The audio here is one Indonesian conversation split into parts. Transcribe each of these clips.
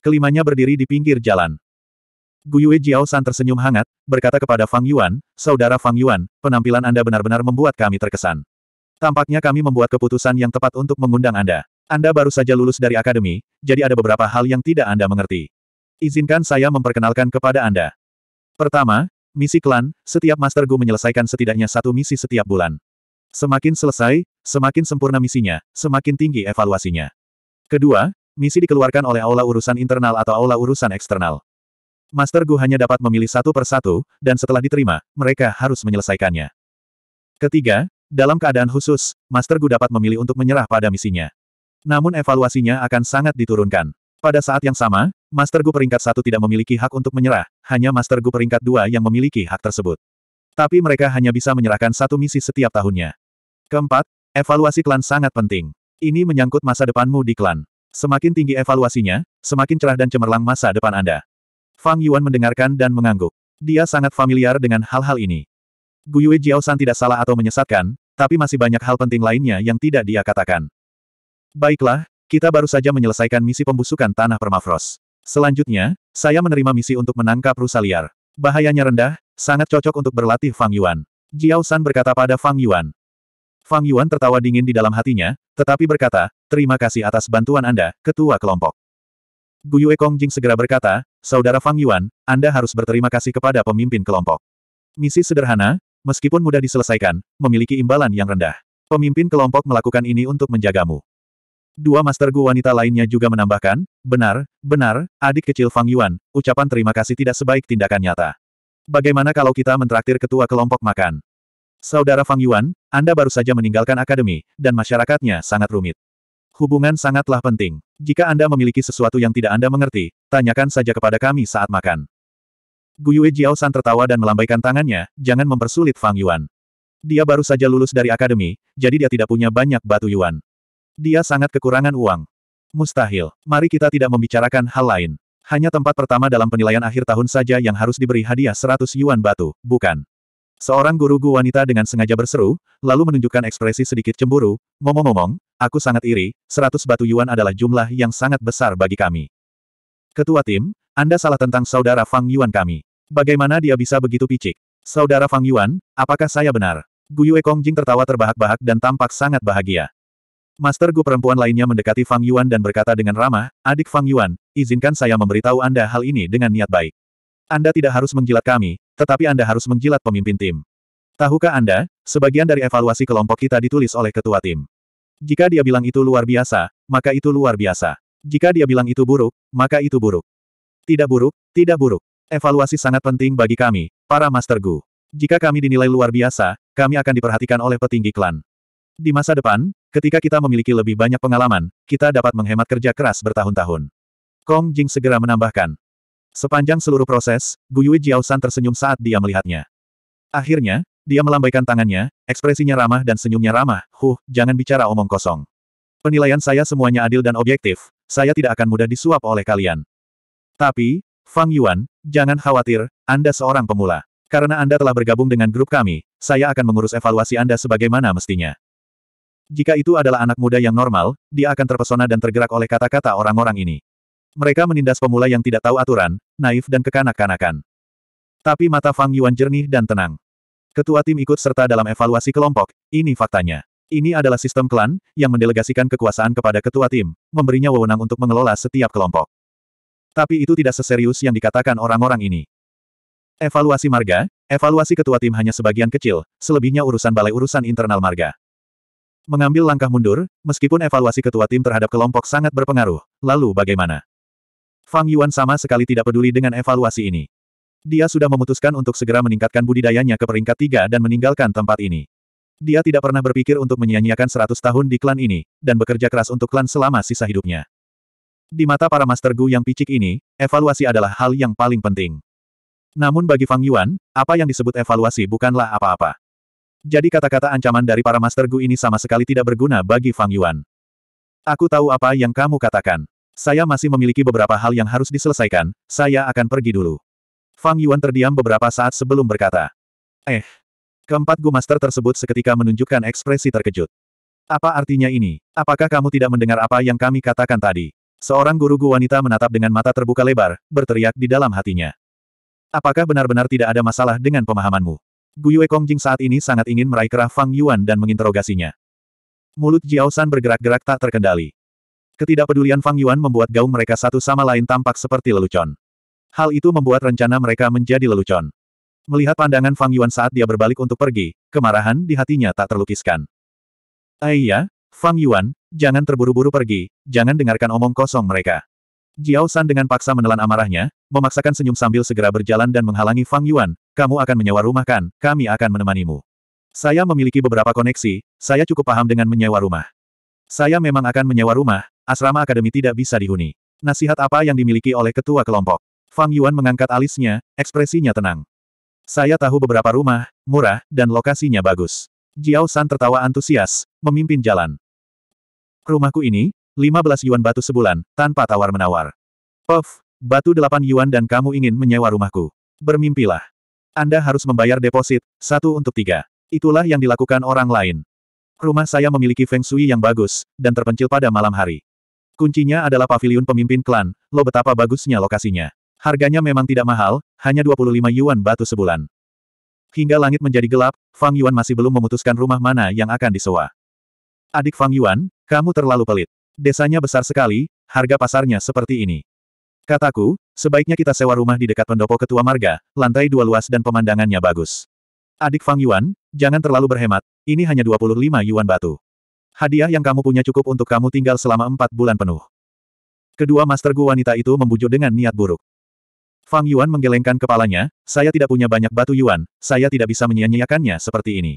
Kelimanya berdiri di pinggir jalan. Guyue Jiao San tersenyum hangat, berkata kepada Fang Yuan, Saudara Fang Yuan, penampilan Anda benar-benar membuat kami terkesan. Tampaknya kami membuat keputusan yang tepat untuk mengundang Anda. Anda baru saja lulus dari akademi, jadi ada beberapa hal yang tidak Anda mengerti. Izinkan saya memperkenalkan kepada Anda. Pertama, misi klan, setiap Master Gu menyelesaikan setidaknya satu misi setiap bulan. Semakin selesai, semakin sempurna misinya, semakin tinggi evaluasinya. Kedua, misi dikeluarkan oleh aula urusan internal atau aula urusan eksternal. Master Gu hanya dapat memilih satu persatu, dan setelah diterima, mereka harus menyelesaikannya. Ketiga, dalam keadaan khusus, Master Gu dapat memilih untuk menyerah pada misinya. Namun evaluasinya akan sangat diturunkan. Pada saat yang sama, Master Gu peringkat satu tidak memiliki hak untuk menyerah, hanya Master Gu peringkat dua yang memiliki hak tersebut. Tapi mereka hanya bisa menyerahkan satu misi setiap tahunnya. Keempat, evaluasi klan sangat penting. Ini menyangkut masa depanmu di klan. Semakin tinggi evaluasinya, semakin cerah dan cemerlang masa depan Anda. Fang Yuan mendengarkan dan mengangguk. Dia sangat familiar dengan hal-hal ini. Guyue Jiaosan tidak salah atau menyesatkan, tapi masih banyak hal penting lainnya yang tidak dia katakan. Baiklah, kita baru saja menyelesaikan misi pembusukan tanah permafrost. Selanjutnya, saya menerima misi untuk menangkap rusa liar. Bahayanya rendah, sangat cocok untuk berlatih Fang Yuan. Jiao San berkata pada Fang Yuan. Fang Yuan tertawa dingin di dalam hatinya, tetapi berkata, terima kasih atas bantuan Anda, ketua kelompok. Guyu Kong Jing segera berkata, Saudara Fang Yuan, Anda harus berterima kasih kepada pemimpin kelompok. Misi sederhana, meskipun mudah diselesaikan, memiliki imbalan yang rendah. Pemimpin kelompok melakukan ini untuk menjagamu. Dua master Gu wanita lainnya juga menambahkan, benar, benar, adik kecil Fang Yuan, ucapan terima kasih tidak sebaik tindakan nyata. Bagaimana kalau kita mentraktir ketua kelompok makan? Saudara Fang Yuan, Anda baru saja meninggalkan akademi, dan masyarakatnya sangat rumit. Hubungan sangatlah penting. Jika Anda memiliki sesuatu yang tidak Anda mengerti, tanyakan saja kepada kami saat makan. Guyue San tertawa dan melambaikan tangannya, jangan mempersulit Fang Yuan. Dia baru saja lulus dari akademi, jadi dia tidak punya banyak batu yuan. Dia sangat kekurangan uang. Mustahil. Mari kita tidak membicarakan hal lain. Hanya tempat pertama dalam penilaian akhir tahun saja yang harus diberi hadiah 100 yuan batu, bukan? Seorang guru gu wanita dengan sengaja berseru, lalu menunjukkan ekspresi sedikit cemburu, ngomong-ngomong, aku sangat iri, Seratus batu yuan adalah jumlah yang sangat besar bagi kami. Ketua tim, Anda salah tentang saudara Fang Yuan kami. Bagaimana dia bisa begitu picik? Saudara Fang Yuan, apakah saya benar? Gu Yue Jing tertawa terbahak-bahak dan tampak sangat bahagia. Master Gu perempuan lainnya mendekati Fang Yuan dan berkata dengan ramah, Adik Fang Yuan, izinkan saya memberitahu Anda hal ini dengan niat baik. Anda tidak harus menjilat kami, tetapi Anda harus menjilat pemimpin tim. Tahukah Anda, sebagian dari evaluasi kelompok kita ditulis oleh ketua tim. Jika dia bilang itu luar biasa, maka itu luar biasa. Jika dia bilang itu buruk, maka itu buruk. Tidak buruk, tidak buruk. Evaluasi sangat penting bagi kami, para Master Gu. Jika kami dinilai luar biasa, kami akan diperhatikan oleh petinggi klan. Di masa depan, ketika kita memiliki lebih banyak pengalaman, kita dapat menghemat kerja keras bertahun-tahun. Kong Jing segera menambahkan, Sepanjang seluruh proses, Guyui Jiaosan tersenyum saat dia melihatnya. Akhirnya, dia melambaikan tangannya, ekspresinya ramah dan senyumnya ramah, huh, jangan bicara omong kosong. Penilaian saya semuanya adil dan objektif, saya tidak akan mudah disuap oleh kalian. Tapi, Fang Yuan, jangan khawatir, Anda seorang pemula. Karena Anda telah bergabung dengan grup kami, saya akan mengurus evaluasi Anda sebagaimana mestinya. Jika itu adalah anak muda yang normal, dia akan terpesona dan tergerak oleh kata-kata orang-orang ini. Mereka menindas pemula yang tidak tahu aturan, naif dan kekanak-kanakan. Tapi mata Fang Yuan jernih dan tenang. Ketua tim ikut serta dalam evaluasi kelompok, ini faktanya. Ini adalah sistem klan, yang mendelegasikan kekuasaan kepada ketua tim, memberinya wewenang untuk mengelola setiap kelompok. Tapi itu tidak seserius yang dikatakan orang-orang ini. Evaluasi marga, evaluasi ketua tim hanya sebagian kecil, selebihnya urusan balai urusan internal marga. Mengambil langkah mundur, meskipun evaluasi ketua tim terhadap kelompok sangat berpengaruh, lalu bagaimana? Fang Yuan sama sekali tidak peduli dengan evaluasi ini. Dia sudah memutuskan untuk segera meningkatkan budidayanya ke peringkat tiga dan meninggalkan tempat ini. Dia tidak pernah berpikir untuk menyia-nyiakan 100 tahun di klan ini, dan bekerja keras untuk klan selama sisa hidupnya. Di mata para Master Gu yang picik ini, evaluasi adalah hal yang paling penting. Namun bagi Fang Yuan, apa yang disebut evaluasi bukanlah apa-apa. Jadi kata-kata ancaman dari para Master Gu ini sama sekali tidak berguna bagi Fang Yuan. Aku tahu apa yang kamu katakan. Saya masih memiliki beberapa hal yang harus diselesaikan, saya akan pergi dulu. Fang Yuan terdiam beberapa saat sebelum berkata. Eh. Keempat Gu Master tersebut seketika menunjukkan ekspresi terkejut. Apa artinya ini? Apakah kamu tidak mendengar apa yang kami katakan tadi? Seorang guru Gu wanita menatap dengan mata terbuka lebar, berteriak di dalam hatinya. Apakah benar-benar tidak ada masalah dengan pemahamanmu? Gu Yue Jing saat ini sangat ingin meraih kerah Fang Yuan dan menginterogasinya. Mulut Jiao San bergerak-gerak tak terkendali. Ketidakpedulian Fang Yuan membuat gaung mereka satu sama lain tampak seperti lelucon. Hal itu membuat rencana mereka menjadi lelucon. Melihat pandangan Fang Yuan saat dia berbalik untuk pergi, kemarahan di hatinya tak terlukiskan. Aiya, eh, Fang Yuan, jangan terburu-buru pergi, jangan dengarkan omong kosong mereka. Jiao San dengan paksa menelan amarahnya, memaksakan senyum sambil segera berjalan dan menghalangi Fang Yuan, kamu akan menyewa rumah kan, kami akan menemanimu. Saya memiliki beberapa koneksi, saya cukup paham dengan menyewa rumah. Saya memang akan menyewa rumah, asrama akademi tidak bisa dihuni. Nasihat apa yang dimiliki oleh ketua kelompok? Fang Yuan mengangkat alisnya, ekspresinya tenang. Saya tahu beberapa rumah, murah, dan lokasinya bagus. Jiao San tertawa antusias, memimpin jalan. Rumahku ini, 15 yuan batu sebulan, tanpa tawar-menawar. Puff, batu 8 yuan dan kamu ingin menyewa rumahku. Bermimpilah. Anda harus membayar deposit, satu untuk tiga. Itulah yang dilakukan orang lain. Rumah saya memiliki feng shui yang bagus, dan terpencil pada malam hari. Kuncinya adalah pavilion pemimpin klan, lo betapa bagusnya lokasinya. Harganya memang tidak mahal, hanya 25 yuan batu sebulan. Hingga langit menjadi gelap, Fang Yuan masih belum memutuskan rumah mana yang akan disewa. Adik Fang Yuan, kamu terlalu pelit. Desanya besar sekali, harga pasarnya seperti ini. Kataku, sebaiknya kita sewa rumah di dekat pendopo ketua marga, lantai dua luas dan pemandangannya bagus. Adik Fang Yuan, jangan terlalu berhemat, ini hanya 25 yuan batu. Hadiah yang kamu punya cukup untuk kamu tinggal selama empat bulan penuh. Kedua master Gu wanita itu membujuk dengan niat buruk. Fang Yuan menggelengkan kepalanya, saya tidak punya banyak batu Yuan, saya tidak bisa menyia-nyiakannya seperti ini.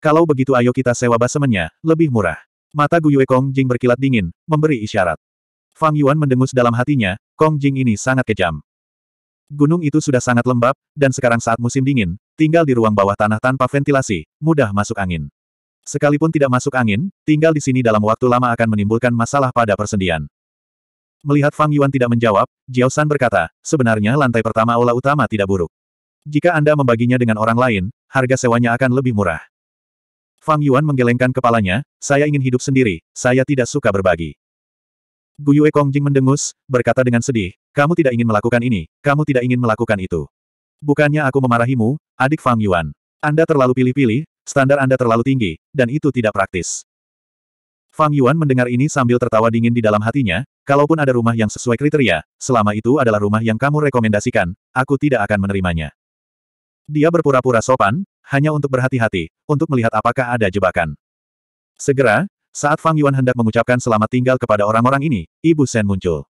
Kalau begitu ayo kita sewa basemennya, lebih murah. Mata Gu Yue Kong Jing berkilat dingin, memberi isyarat. Fang Yuan mendengus dalam hatinya, Kong Jing ini sangat kejam. Gunung itu sudah sangat lembab, dan sekarang saat musim dingin, tinggal di ruang bawah tanah tanpa ventilasi, mudah masuk angin. Sekalipun tidak masuk angin, tinggal di sini dalam waktu lama akan menimbulkan masalah pada persendian. Melihat Fang Yuan tidak menjawab, Jiao San berkata, sebenarnya lantai pertama aula utama tidak buruk. Jika Anda membaginya dengan orang lain, harga sewanya akan lebih murah. Fang Yuan menggelengkan kepalanya, saya ingin hidup sendiri, saya tidak suka berbagi. Yue Kong Jing mendengus, berkata dengan sedih, kamu tidak ingin melakukan ini, kamu tidak ingin melakukan itu. Bukannya aku memarahimu, adik Fang Yuan. Anda terlalu pilih-pilih, standar Anda terlalu tinggi, dan itu tidak praktis. Fang Yuan mendengar ini sambil tertawa dingin di dalam hatinya, kalaupun ada rumah yang sesuai kriteria, selama itu adalah rumah yang kamu rekomendasikan, aku tidak akan menerimanya. Dia berpura-pura sopan, hanya untuk berhati-hati, untuk melihat apakah ada jebakan. Segera, saat Fang Yuan hendak mengucapkan selamat tinggal kepada orang-orang ini, Ibu Sen muncul.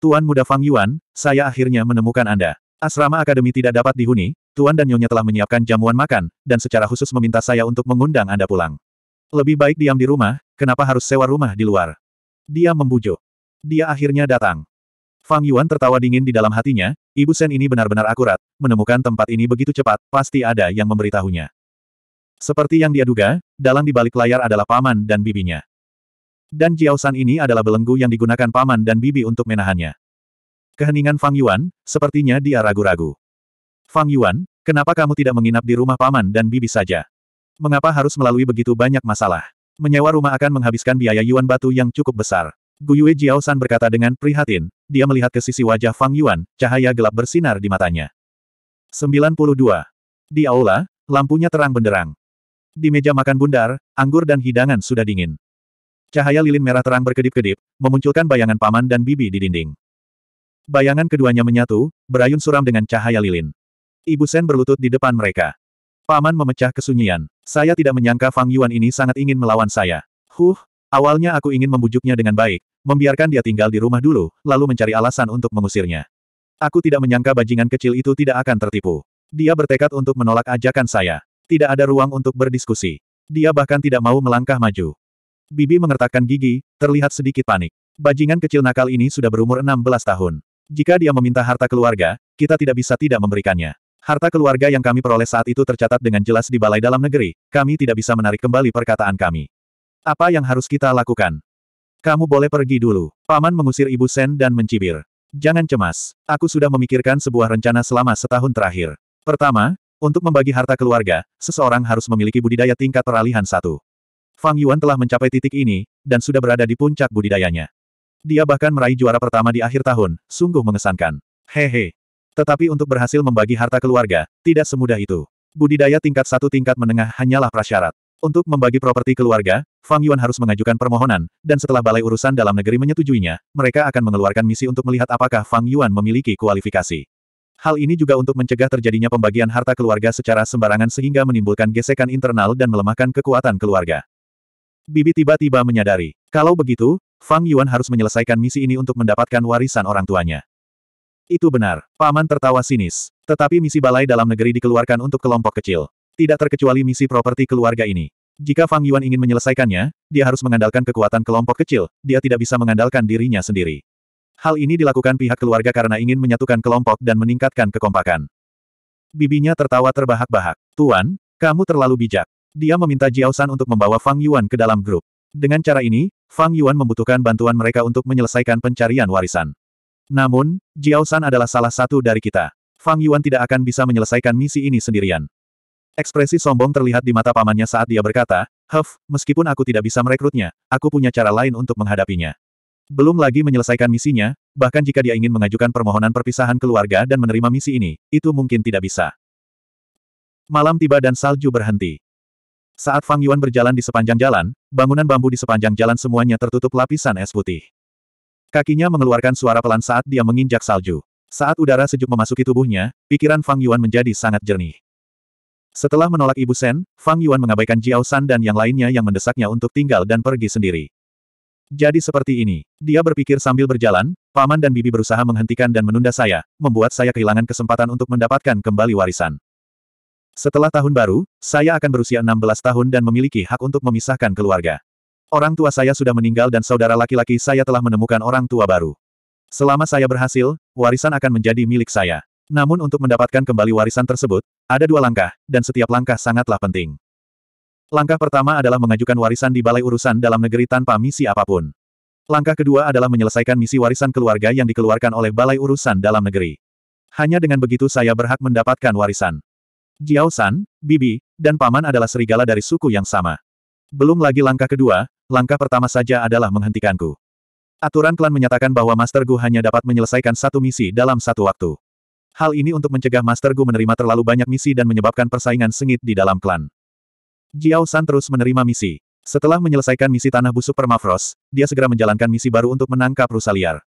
Tuan Muda Fang Yuan, saya akhirnya menemukan Anda. Asrama akademi tidak dapat dihuni, Tuan dan Nyonya telah menyiapkan jamuan makan, dan secara khusus meminta saya untuk mengundang Anda pulang. Lebih baik diam di rumah, kenapa harus sewa rumah di luar? Dia membujuk. Dia akhirnya datang. Fang Yuan tertawa dingin di dalam hatinya, Ibu Sen ini benar-benar akurat, menemukan tempat ini begitu cepat, pasti ada yang memberitahunya. Seperti yang dia duga, dalang di balik layar adalah paman dan bibinya. Dan Jiaosan ini adalah belenggu yang digunakan paman dan bibi untuk menahannya. Keheningan Fang Yuan, sepertinya dia ragu-ragu. Fang Yuan, kenapa kamu tidak menginap di rumah paman dan bibi saja? Mengapa harus melalui begitu banyak masalah? Menyewa rumah akan menghabiskan biaya yuan batu yang cukup besar. Guyue Jiaosan berkata dengan prihatin, dia melihat ke sisi wajah Fang Yuan, cahaya gelap bersinar di matanya. 92. Di aula, lampunya terang benderang. Di meja makan bundar, anggur dan hidangan sudah dingin. Cahaya lilin merah terang berkedip-kedip, memunculkan bayangan paman dan bibi di dinding. Bayangan keduanya menyatu, berayun suram dengan cahaya lilin. Ibu Sen berlutut di depan mereka. Paman memecah kesunyian. Saya tidak menyangka Fang Yuan ini sangat ingin melawan saya. Huh, awalnya aku ingin membujuknya dengan baik, membiarkan dia tinggal di rumah dulu, lalu mencari alasan untuk mengusirnya. Aku tidak menyangka bajingan kecil itu tidak akan tertipu. Dia bertekad untuk menolak ajakan saya. Tidak ada ruang untuk berdiskusi. Dia bahkan tidak mau melangkah maju. Bibi mengertakkan gigi, terlihat sedikit panik. Bajingan kecil nakal ini sudah berumur 16 tahun. Jika dia meminta harta keluarga, kita tidak bisa tidak memberikannya. Harta keluarga yang kami peroleh saat itu tercatat dengan jelas di Balai Dalam Negeri, kami tidak bisa menarik kembali perkataan kami. Apa yang harus kita lakukan? Kamu boleh pergi dulu. Paman mengusir Ibu Sen dan mencibir. Jangan cemas, aku sudah memikirkan sebuah rencana selama setahun terakhir. Pertama, untuk membagi harta keluarga, seseorang harus memiliki budidaya tingkat peralihan satu. Fang Yuan telah mencapai titik ini, dan sudah berada di puncak budidayanya. Dia bahkan meraih juara pertama di akhir tahun, sungguh mengesankan. Hehe. Tetapi untuk berhasil membagi harta keluarga, tidak semudah itu. Budidaya tingkat satu tingkat menengah hanyalah prasyarat. Untuk membagi properti keluarga, Fang Yuan harus mengajukan permohonan, dan setelah Balai Urusan Dalam Negeri menyetujuinya, mereka akan mengeluarkan misi untuk melihat apakah Fang Yuan memiliki kualifikasi. Hal ini juga untuk mencegah terjadinya pembagian harta keluarga secara sembarangan sehingga menimbulkan gesekan internal dan melemahkan kekuatan keluarga. Bibi tiba-tiba menyadari, kalau begitu, Fang Yuan harus menyelesaikan misi ini untuk mendapatkan warisan orang tuanya. Itu benar, Paman tertawa sinis. Tetapi misi balai dalam negeri dikeluarkan untuk kelompok kecil. Tidak terkecuali misi properti keluarga ini. Jika Fang Yuan ingin menyelesaikannya, dia harus mengandalkan kekuatan kelompok kecil, dia tidak bisa mengandalkan dirinya sendiri. Hal ini dilakukan pihak keluarga karena ingin menyatukan kelompok dan meningkatkan kekompakan. Bibinya tertawa terbahak-bahak. Tuan, kamu terlalu bijak. Dia meminta Jiao San untuk membawa Fang Yuan ke dalam grup. Dengan cara ini, Fang Yuan membutuhkan bantuan mereka untuk menyelesaikan pencarian warisan. Namun, Jiao San adalah salah satu dari kita. Fang Yuan tidak akan bisa menyelesaikan misi ini sendirian. Ekspresi sombong terlihat di mata pamannya saat dia berkata, Huff, meskipun aku tidak bisa merekrutnya, aku punya cara lain untuk menghadapinya. Belum lagi menyelesaikan misinya, bahkan jika dia ingin mengajukan permohonan perpisahan keluarga dan menerima misi ini, itu mungkin tidak bisa. Malam tiba dan salju berhenti. Saat Fang Yuan berjalan di sepanjang jalan, bangunan bambu di sepanjang jalan semuanya tertutup lapisan es putih. Kakinya mengeluarkan suara pelan saat dia menginjak salju. Saat udara sejuk memasuki tubuhnya, pikiran Fang Yuan menjadi sangat jernih. Setelah menolak Ibu Sen, Fang Yuan mengabaikan Jiao San dan yang lainnya yang mendesaknya untuk tinggal dan pergi sendiri. Jadi seperti ini, dia berpikir sambil berjalan, paman dan bibi berusaha menghentikan dan menunda saya, membuat saya kehilangan kesempatan untuk mendapatkan kembali warisan. Setelah tahun baru, saya akan berusia 16 tahun dan memiliki hak untuk memisahkan keluarga. Orang tua saya sudah meninggal dan saudara laki-laki saya telah menemukan orang tua baru. Selama saya berhasil, warisan akan menjadi milik saya. Namun untuk mendapatkan kembali warisan tersebut, ada dua langkah, dan setiap langkah sangatlah penting. Langkah pertama adalah mengajukan warisan di balai urusan dalam negeri tanpa misi apapun. Langkah kedua adalah menyelesaikan misi warisan keluarga yang dikeluarkan oleh balai urusan dalam negeri. Hanya dengan begitu saya berhak mendapatkan warisan. Jiao San, Bibi, dan Paman adalah serigala dari suku yang sama. Belum lagi langkah kedua, langkah pertama saja adalah menghentikanku. Aturan klan menyatakan bahwa Master Gu hanya dapat menyelesaikan satu misi dalam satu waktu. Hal ini untuk mencegah Master Gu menerima terlalu banyak misi dan menyebabkan persaingan sengit di dalam klan. Jiao San terus menerima misi. Setelah menyelesaikan misi tanah busuk permafrost, dia segera menjalankan misi baru untuk menangkap rusa liar.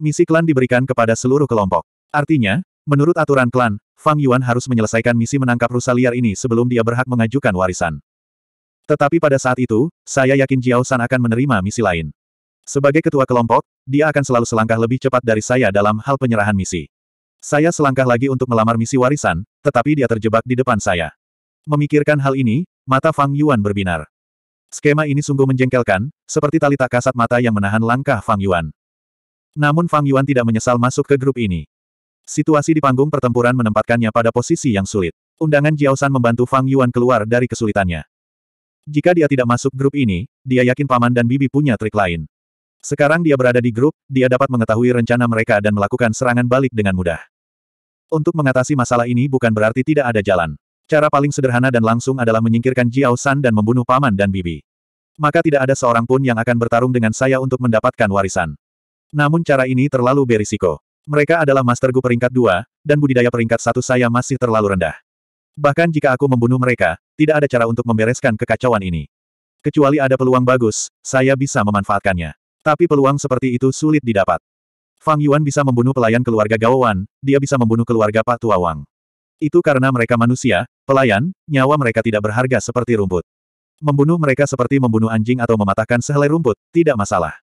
Misi klan diberikan kepada seluruh kelompok. Artinya, menurut aturan klan, Fang Yuan harus menyelesaikan misi menangkap rusa liar ini sebelum dia berhak mengajukan warisan. Tetapi pada saat itu, saya yakin Jiao San akan menerima misi lain. Sebagai ketua kelompok, dia akan selalu selangkah lebih cepat dari saya dalam hal penyerahan misi. Saya selangkah lagi untuk melamar misi warisan, tetapi dia terjebak di depan saya. Memikirkan hal ini, mata Fang Yuan berbinar. Skema ini sungguh menjengkelkan, seperti tali tak kasat mata yang menahan langkah Fang Yuan. Namun Fang Yuan tidak menyesal masuk ke grup ini. Situasi di panggung pertempuran menempatkannya pada posisi yang sulit. Undangan Jiaosan membantu Fang Yuan keluar dari kesulitannya. Jika dia tidak masuk grup ini, dia yakin paman dan bibi punya trik lain. Sekarang dia berada di grup, dia dapat mengetahui rencana mereka dan melakukan serangan balik dengan mudah. Untuk mengatasi masalah ini bukan berarti tidak ada jalan. Cara paling sederhana dan langsung adalah menyingkirkan Jiao dan membunuh paman dan bibi. Maka tidak ada seorang pun yang akan bertarung dengan saya untuk mendapatkan warisan. Namun cara ini terlalu berisiko. Mereka adalah master gu peringkat dua, dan budidaya peringkat satu saya masih terlalu rendah. Bahkan jika aku membunuh mereka, tidak ada cara untuk membereskan kekacauan ini. Kecuali ada peluang bagus, saya bisa memanfaatkannya. Tapi peluang seperti itu sulit didapat. Fang Yuan bisa membunuh pelayan keluarga Gao Wan, dia bisa membunuh keluarga Pak Tua Wang. Itu karena mereka manusia, pelayan, nyawa mereka tidak berharga seperti rumput. Membunuh mereka seperti membunuh anjing atau mematahkan sehelai rumput, tidak masalah.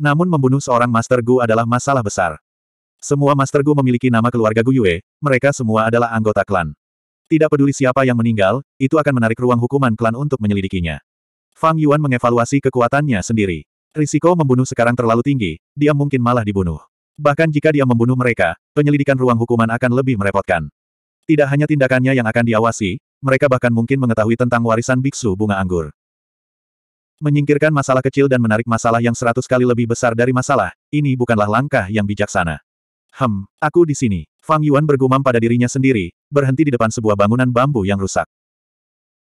Namun membunuh seorang Master Gu adalah masalah besar. Semua Master Gu memiliki nama keluarga Gu Yue, mereka semua adalah anggota klan. Tidak peduli siapa yang meninggal, itu akan menarik ruang hukuman klan untuk menyelidikinya. Fang Yuan mengevaluasi kekuatannya sendiri. Risiko membunuh sekarang terlalu tinggi, dia mungkin malah dibunuh. Bahkan jika dia membunuh mereka, penyelidikan ruang hukuman akan lebih merepotkan. Tidak hanya tindakannya yang akan diawasi, mereka bahkan mungkin mengetahui tentang warisan biksu bunga anggur. Menyingkirkan masalah kecil dan menarik masalah yang seratus kali lebih besar dari masalah, ini bukanlah langkah yang bijaksana. Hem, aku di sini. Fang Yuan bergumam pada dirinya sendiri, berhenti di depan sebuah bangunan bambu yang rusak.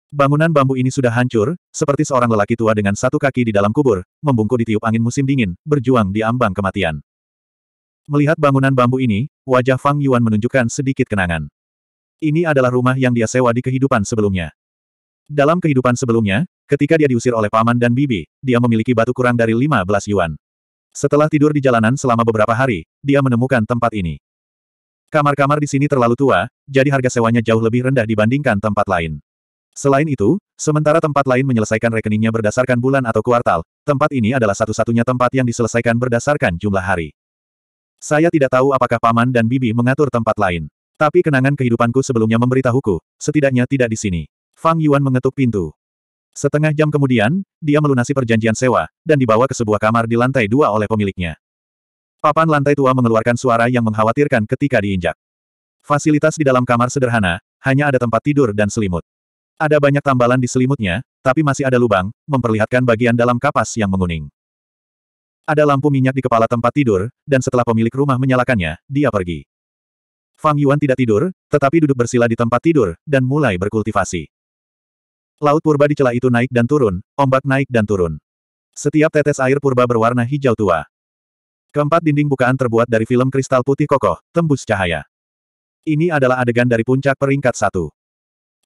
Bangunan bambu ini sudah hancur, seperti seorang lelaki tua dengan satu kaki di dalam kubur, membungkuk di tiup angin musim dingin, berjuang di ambang kematian. Melihat bangunan bambu ini, wajah Fang Yuan menunjukkan sedikit kenangan. Ini adalah rumah yang dia sewa di kehidupan sebelumnya. Dalam kehidupan sebelumnya, ketika dia diusir oleh paman dan bibi, dia memiliki batu kurang dari 15 yuan. Setelah tidur di jalanan selama beberapa hari, dia menemukan tempat ini. Kamar-kamar di sini terlalu tua, jadi harga sewanya jauh lebih rendah dibandingkan tempat lain. Selain itu, sementara tempat lain menyelesaikan rekeningnya berdasarkan bulan atau kuartal, tempat ini adalah satu-satunya tempat yang diselesaikan berdasarkan jumlah hari. Saya tidak tahu apakah paman dan bibi mengatur tempat lain. Tapi kenangan kehidupanku sebelumnya memberitahuku, setidaknya tidak di sini. Fang Yuan mengetuk pintu. Setengah jam kemudian, dia melunasi perjanjian sewa, dan dibawa ke sebuah kamar di lantai dua oleh pemiliknya. Papan lantai tua mengeluarkan suara yang mengkhawatirkan ketika diinjak. Fasilitas di dalam kamar sederhana, hanya ada tempat tidur dan selimut. Ada banyak tambalan di selimutnya, tapi masih ada lubang, memperlihatkan bagian dalam kapas yang menguning. Ada lampu minyak di kepala tempat tidur, dan setelah pemilik rumah menyalakannya, dia pergi. Fang Yuan tidak tidur, tetapi duduk bersila di tempat tidur, dan mulai berkultivasi. Laut purba di celah itu naik dan turun, ombak naik dan turun. Setiap tetes air purba berwarna hijau tua. Keempat dinding bukaan terbuat dari film kristal putih kokoh, tembus cahaya. Ini adalah adegan dari puncak peringkat satu.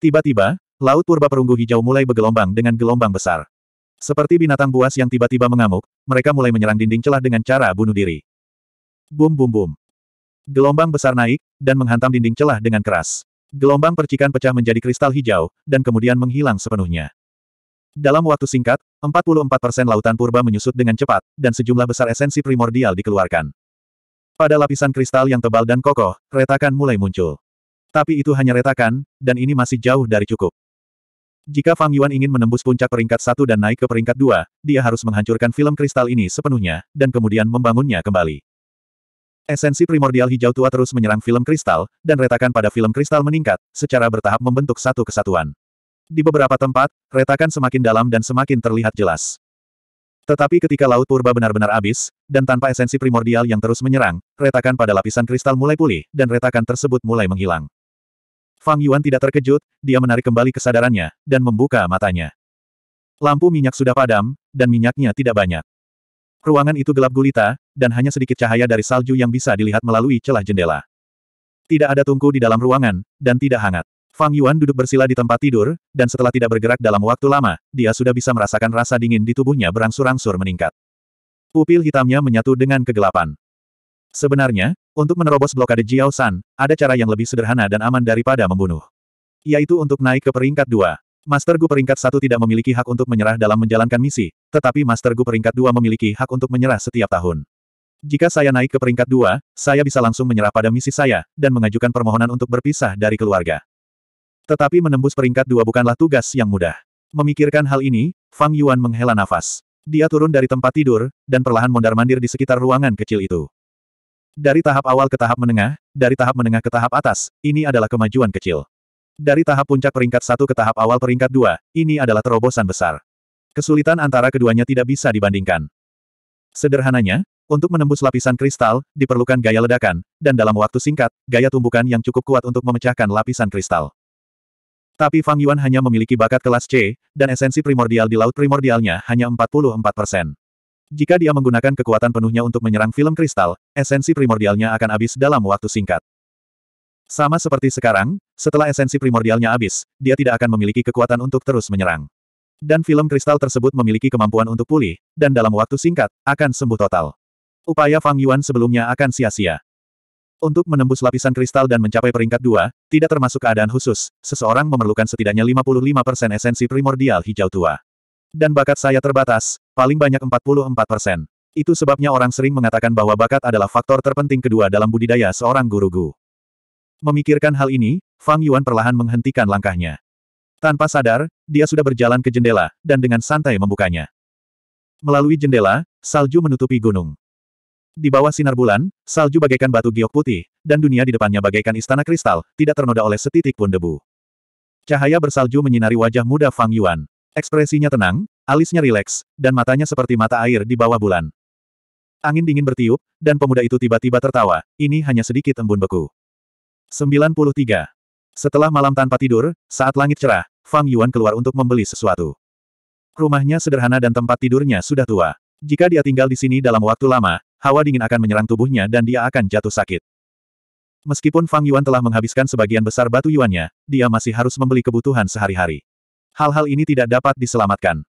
Tiba-tiba, laut purba perunggu hijau mulai bergelombang dengan gelombang besar. Seperti binatang buas yang tiba-tiba mengamuk, mereka mulai menyerang dinding celah dengan cara bunuh diri. Bum bum bum. Gelombang besar naik, dan menghantam dinding celah dengan keras. Gelombang percikan pecah menjadi kristal hijau, dan kemudian menghilang sepenuhnya. Dalam waktu singkat, 44% lautan purba menyusut dengan cepat, dan sejumlah besar esensi primordial dikeluarkan. Pada lapisan kristal yang tebal dan kokoh, retakan mulai muncul. Tapi itu hanya retakan, dan ini masih jauh dari cukup. Jika Fang Yuan ingin menembus puncak peringkat satu dan naik ke peringkat dua, dia harus menghancurkan film kristal ini sepenuhnya, dan kemudian membangunnya kembali. Esensi primordial hijau tua terus menyerang film kristal, dan retakan pada film kristal meningkat, secara bertahap membentuk satu kesatuan. Di beberapa tempat, retakan semakin dalam dan semakin terlihat jelas. Tetapi ketika Laut Purba benar-benar habis, dan tanpa esensi primordial yang terus menyerang, retakan pada lapisan kristal mulai pulih, dan retakan tersebut mulai menghilang. Fang Yuan tidak terkejut, dia menarik kembali kesadarannya, dan membuka matanya. Lampu minyak sudah padam, dan minyaknya tidak banyak. Ruangan itu gelap gulita, dan hanya sedikit cahaya dari salju yang bisa dilihat melalui celah jendela. Tidak ada tungku di dalam ruangan, dan tidak hangat. Fang Yuan duduk bersila di tempat tidur, dan setelah tidak bergerak dalam waktu lama, dia sudah bisa merasakan rasa dingin di tubuhnya berangsur-angsur meningkat. Pupil hitamnya menyatu dengan kegelapan. Sebenarnya, untuk menerobos blokade Jiao San, ada cara yang lebih sederhana dan aman daripada membunuh. Yaitu untuk naik ke peringkat dua. Master Gu peringkat satu tidak memiliki hak untuk menyerah dalam menjalankan misi, tetapi Master Gu peringkat dua memiliki hak untuk menyerah setiap tahun. Jika saya naik ke peringkat dua, saya bisa langsung menyerah pada misi saya, dan mengajukan permohonan untuk berpisah dari keluarga. Tetapi menembus peringkat dua bukanlah tugas yang mudah. Memikirkan hal ini, Fang Yuan menghela nafas. Dia turun dari tempat tidur, dan perlahan mondar-mandir di sekitar ruangan kecil itu. Dari tahap awal ke tahap menengah, dari tahap menengah ke tahap atas, ini adalah kemajuan kecil. Dari tahap puncak peringkat satu ke tahap awal peringkat dua, ini adalah terobosan besar. Kesulitan antara keduanya tidak bisa dibandingkan. Sederhananya, untuk menembus lapisan kristal, diperlukan gaya ledakan, dan dalam waktu singkat, gaya tumbukan yang cukup kuat untuk memecahkan lapisan kristal. Tapi Fang Yuan hanya memiliki bakat kelas C, dan esensi primordial di laut primordialnya hanya 44 persen. Jika dia menggunakan kekuatan penuhnya untuk menyerang film kristal, esensi primordialnya akan habis dalam waktu singkat. Sama seperti sekarang, setelah esensi primordialnya habis, dia tidak akan memiliki kekuatan untuk terus menyerang. Dan film kristal tersebut memiliki kemampuan untuk pulih, dan dalam waktu singkat, akan sembuh total. Upaya Fang Yuan sebelumnya akan sia-sia. Untuk menembus lapisan kristal dan mencapai peringkat dua, tidak termasuk keadaan khusus, seseorang memerlukan setidaknya 55% esensi primordial hijau tua. Dan bakat saya terbatas, paling banyak 44%. Itu sebabnya orang sering mengatakan bahwa bakat adalah faktor terpenting kedua dalam budidaya seorang guru Gu. Memikirkan hal ini, Fang Yuan perlahan menghentikan langkahnya. Tanpa sadar, dia sudah berjalan ke jendela, dan dengan santai membukanya. Melalui jendela, salju menutupi gunung. Di bawah sinar bulan, salju bagaikan batu giok putih, dan dunia di depannya bagaikan istana kristal, tidak ternoda oleh setitik pun debu. Cahaya bersalju menyinari wajah muda Fang Yuan. Ekspresinya tenang, alisnya rileks, dan matanya seperti mata air di bawah bulan. Angin dingin bertiup, dan pemuda itu tiba-tiba tertawa, ini hanya sedikit embun beku. 93. Setelah malam tanpa tidur, saat langit cerah, Fang Yuan keluar untuk membeli sesuatu. Rumahnya sederhana dan tempat tidurnya sudah tua. Jika dia tinggal di sini dalam waktu lama, hawa dingin akan menyerang tubuhnya dan dia akan jatuh sakit. Meskipun Fang Yuan telah menghabiskan sebagian besar batu yuannya, dia masih harus membeli kebutuhan sehari-hari. Hal-hal ini tidak dapat diselamatkan.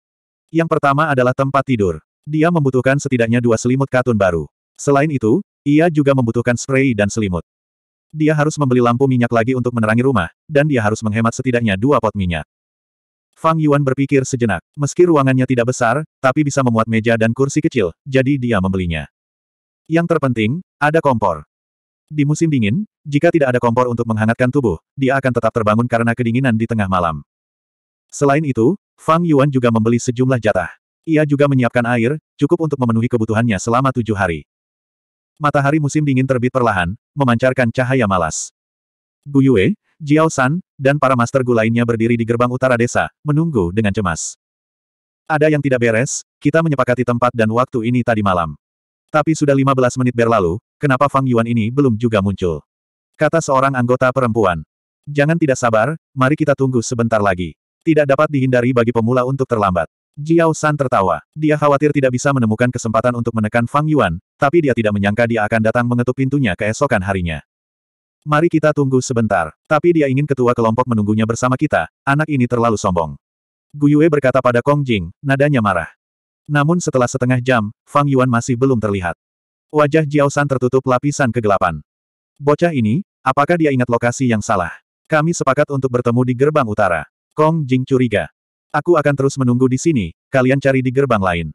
Yang pertama adalah tempat tidur. Dia membutuhkan setidaknya dua selimut katun baru. Selain itu, ia juga membutuhkan spray dan selimut. Dia harus membeli lampu minyak lagi untuk menerangi rumah, dan dia harus menghemat setidaknya dua pot minyak. Fang Yuan berpikir sejenak. Meski ruangannya tidak besar, tapi bisa memuat meja dan kursi kecil, jadi dia membelinya. Yang terpenting, ada kompor. Di musim dingin, jika tidak ada kompor untuk menghangatkan tubuh, dia akan tetap terbangun karena kedinginan di tengah malam. Selain itu, Fang Yuan juga membeli sejumlah jatah. Ia juga menyiapkan air, cukup untuk memenuhi kebutuhannya selama tujuh hari. Matahari musim dingin terbit perlahan, memancarkan cahaya malas. Gu Yue, Jiao San, dan para master Gu lainnya berdiri di gerbang utara desa, menunggu dengan cemas. Ada yang tidak beres, kita menyepakati tempat dan waktu ini tadi malam. Tapi sudah 15 menit berlalu, kenapa Fang Yuan ini belum juga muncul? Kata seorang anggota perempuan. Jangan tidak sabar, mari kita tunggu sebentar lagi. Tidak dapat dihindari bagi pemula untuk terlambat. Jiao San tertawa. Dia khawatir tidak bisa menemukan kesempatan untuk menekan Fang Yuan, tapi dia tidak menyangka dia akan datang mengetuk pintunya keesokan harinya. Mari kita tunggu sebentar. Tapi dia ingin ketua kelompok menunggunya bersama kita, anak ini terlalu sombong. Guyue berkata pada Kong Jing, nadanya marah. Namun setelah setengah jam, Fang Yuan masih belum terlihat. Wajah Jiao San tertutup lapisan kegelapan. Bocah ini, apakah dia ingat lokasi yang salah? Kami sepakat untuk bertemu di gerbang utara. Kong Jing curiga. Aku akan terus menunggu di sini, kalian cari di gerbang lain.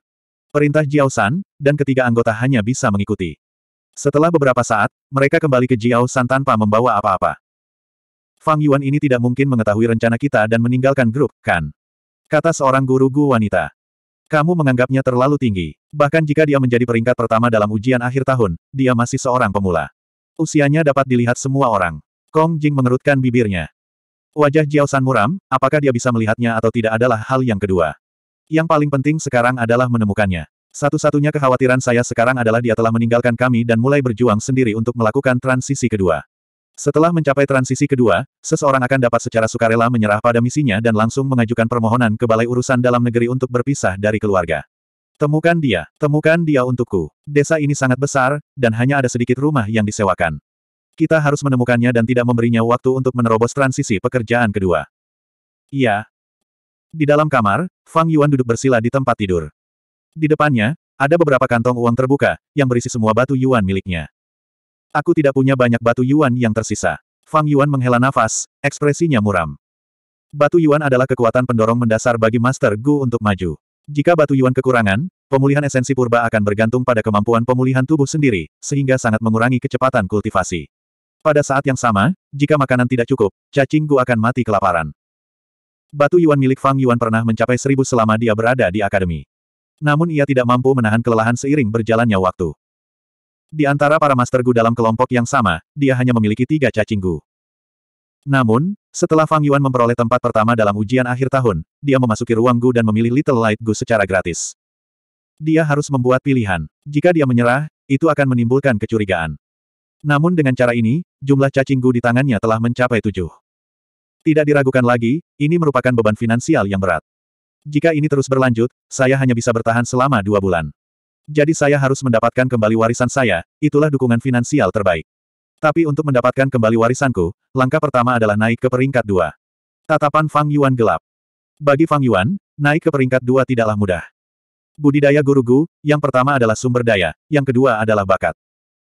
Perintah Jiao San, dan ketiga anggota hanya bisa mengikuti. Setelah beberapa saat, mereka kembali ke Jiao San tanpa membawa apa-apa. Fang Yuan ini tidak mungkin mengetahui rencana kita dan meninggalkan grup, kan? Kata seorang guru Gu wanita. Kamu menganggapnya terlalu tinggi. Bahkan jika dia menjadi peringkat pertama dalam ujian akhir tahun, dia masih seorang pemula. Usianya dapat dilihat semua orang. Kong Jing mengerutkan bibirnya. Wajah Jiao San muram, apakah dia bisa melihatnya atau tidak adalah hal yang kedua. Yang paling penting sekarang adalah menemukannya. Satu-satunya kekhawatiran saya sekarang adalah dia telah meninggalkan kami dan mulai berjuang sendiri untuk melakukan transisi kedua. Setelah mencapai transisi kedua, seseorang akan dapat secara sukarela menyerah pada misinya dan langsung mengajukan permohonan ke Balai Urusan Dalam Negeri untuk berpisah dari keluarga. Temukan dia, temukan dia untukku. Desa ini sangat besar, dan hanya ada sedikit rumah yang disewakan. Kita harus menemukannya dan tidak memberinya waktu untuk menerobos transisi pekerjaan kedua. Iya. Di dalam kamar, Fang Yuan duduk bersila di tempat tidur. Di depannya, ada beberapa kantong uang terbuka, yang berisi semua batu yuan miliknya. Aku tidak punya banyak batu Yuan yang tersisa. Fang Yuan menghela nafas, ekspresinya muram. Batu Yuan adalah kekuatan pendorong mendasar bagi Master Gu untuk maju. Jika batu Yuan kekurangan, pemulihan esensi purba akan bergantung pada kemampuan pemulihan tubuh sendiri, sehingga sangat mengurangi kecepatan kultivasi. Pada saat yang sama, jika makanan tidak cukup, cacing Gu akan mati kelaparan. Batu Yuan milik Fang Yuan pernah mencapai seribu selama dia berada di akademi. Namun ia tidak mampu menahan kelelahan seiring berjalannya waktu. Di antara para Master Gu dalam kelompok yang sama, dia hanya memiliki tiga cacing Gu. Namun, setelah Fang Yuan memperoleh tempat pertama dalam ujian akhir tahun, dia memasuki ruang Gu dan memilih Little Light Gu secara gratis. Dia harus membuat pilihan. Jika dia menyerah, itu akan menimbulkan kecurigaan. Namun dengan cara ini, jumlah cacing Gu di tangannya telah mencapai tujuh. Tidak diragukan lagi, ini merupakan beban finansial yang berat. Jika ini terus berlanjut, saya hanya bisa bertahan selama dua bulan. Jadi saya harus mendapatkan kembali warisan saya, itulah dukungan finansial terbaik. Tapi untuk mendapatkan kembali warisanku, langkah pertama adalah naik ke peringkat dua. Tatapan Fang Yuan gelap. Bagi Fang Yuan, naik ke peringkat dua tidaklah mudah. Budidaya guru Gu, yang pertama adalah sumber daya, yang kedua adalah bakat.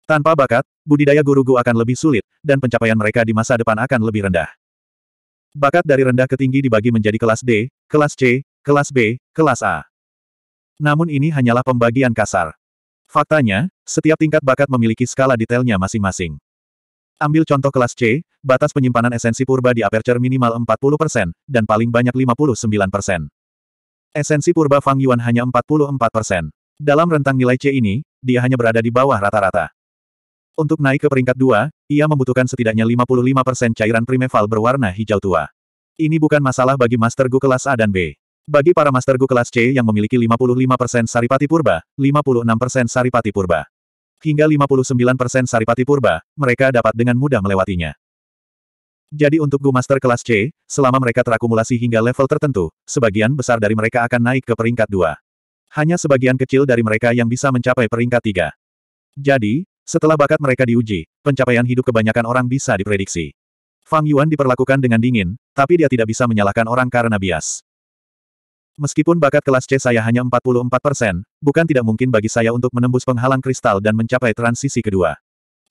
Tanpa bakat, budidaya guru Gu akan lebih sulit, dan pencapaian mereka di masa depan akan lebih rendah. Bakat dari rendah ke tinggi dibagi menjadi kelas D, kelas C, kelas B, kelas A. Namun ini hanyalah pembagian kasar. Faktanya, setiap tingkat bakat memiliki skala detailnya masing-masing. Ambil contoh kelas C, batas penyimpanan esensi purba di aperture minimal 40%, dan paling banyak 59%. Esensi purba Fang Yuan hanya 44%. Dalam rentang nilai C ini, dia hanya berada di bawah rata-rata. Untuk naik ke peringkat 2, ia membutuhkan setidaknya 55% cairan primeval berwarna hijau tua. Ini bukan masalah bagi Master Gu kelas A dan B. Bagi para master kelas C yang memiliki 55% saripati purba, 56% saripati purba, hingga 59% saripati purba, mereka dapat dengan mudah melewatinya. Jadi untuk Gu Master kelas C, selama mereka terakumulasi hingga level tertentu, sebagian besar dari mereka akan naik ke peringkat 2. Hanya sebagian kecil dari mereka yang bisa mencapai peringkat 3. Jadi, setelah bakat mereka diuji, pencapaian hidup kebanyakan orang bisa diprediksi. Fang Yuan diperlakukan dengan dingin, tapi dia tidak bisa menyalahkan orang karena bias. Meskipun bakat kelas C saya hanya 44 bukan tidak mungkin bagi saya untuk menembus penghalang kristal dan mencapai transisi kedua.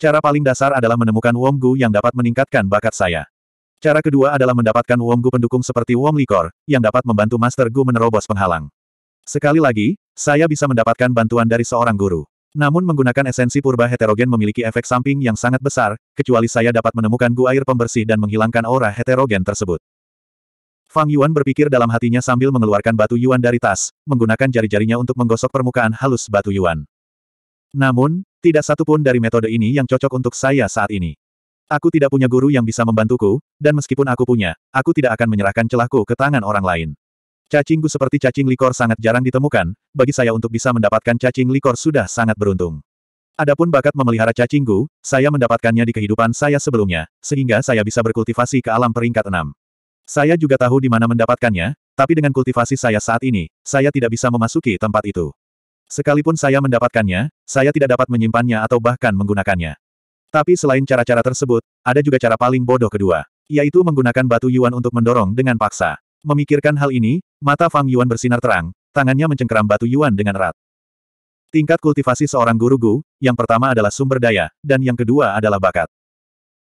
Cara paling dasar adalah menemukan Gu yang dapat meningkatkan bakat saya. Cara kedua adalah mendapatkan Gu pendukung seperti Wong Likor, yang dapat membantu Master Gu menerobos penghalang. Sekali lagi, saya bisa mendapatkan bantuan dari seorang guru. Namun menggunakan esensi purba heterogen memiliki efek samping yang sangat besar, kecuali saya dapat menemukan gua air pembersih dan menghilangkan aura heterogen tersebut. Fang Yuan berpikir dalam hatinya sambil mengeluarkan batu Yuan dari tas, menggunakan jari-jarinya untuk menggosok permukaan halus batu Yuan. Namun, tidak satupun dari metode ini yang cocok untuk saya saat ini. Aku tidak punya guru yang bisa membantuku, dan meskipun aku punya, aku tidak akan menyerahkan celahku ke tangan orang lain. Cacingku seperti cacing likor sangat jarang ditemukan, bagi saya untuk bisa mendapatkan cacing likor sudah sangat beruntung. Adapun bakat memelihara cacingku, saya mendapatkannya di kehidupan saya sebelumnya, sehingga saya bisa berkultivasi ke alam peringkat enam. Saya juga tahu di mana mendapatkannya, tapi dengan kultivasi saya saat ini, saya tidak bisa memasuki tempat itu. Sekalipun saya mendapatkannya, saya tidak dapat menyimpannya atau bahkan menggunakannya. Tapi selain cara-cara tersebut, ada juga cara paling bodoh kedua, yaitu menggunakan batu Yuan untuk mendorong dengan paksa. Memikirkan hal ini, mata Fang Yuan bersinar terang, tangannya mencengkeram batu Yuan dengan erat. Tingkat kultivasi seorang guru Gu, yang pertama adalah sumber daya, dan yang kedua adalah bakat.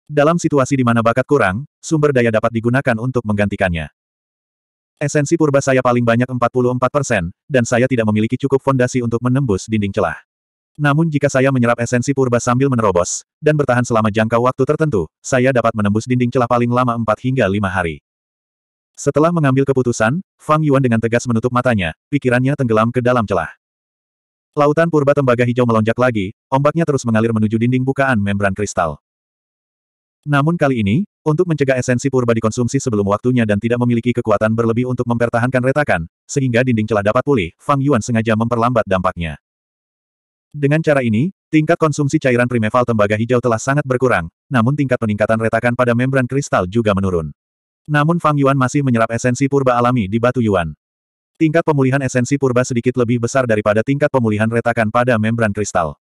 Dalam situasi di mana bakat kurang, sumber daya dapat digunakan untuk menggantikannya. Esensi purba saya paling banyak 44 persen, dan saya tidak memiliki cukup fondasi untuk menembus dinding celah. Namun jika saya menyerap esensi purba sambil menerobos, dan bertahan selama jangka waktu tertentu, saya dapat menembus dinding celah paling lama 4 hingga 5 hari. Setelah mengambil keputusan, Fang Yuan dengan tegas menutup matanya, pikirannya tenggelam ke dalam celah. Lautan purba tembaga hijau melonjak lagi, ombaknya terus mengalir menuju dinding bukaan membran kristal. Namun kali ini, untuk mencegah esensi purba dikonsumsi sebelum waktunya dan tidak memiliki kekuatan berlebih untuk mempertahankan retakan, sehingga dinding celah dapat pulih, Fang Yuan sengaja memperlambat dampaknya. Dengan cara ini, tingkat konsumsi cairan primeval tembaga hijau telah sangat berkurang, namun tingkat peningkatan retakan pada membran kristal juga menurun. Namun Fang Yuan masih menyerap esensi purba alami di batu Yuan. Tingkat pemulihan esensi purba sedikit lebih besar daripada tingkat pemulihan retakan pada membran kristal.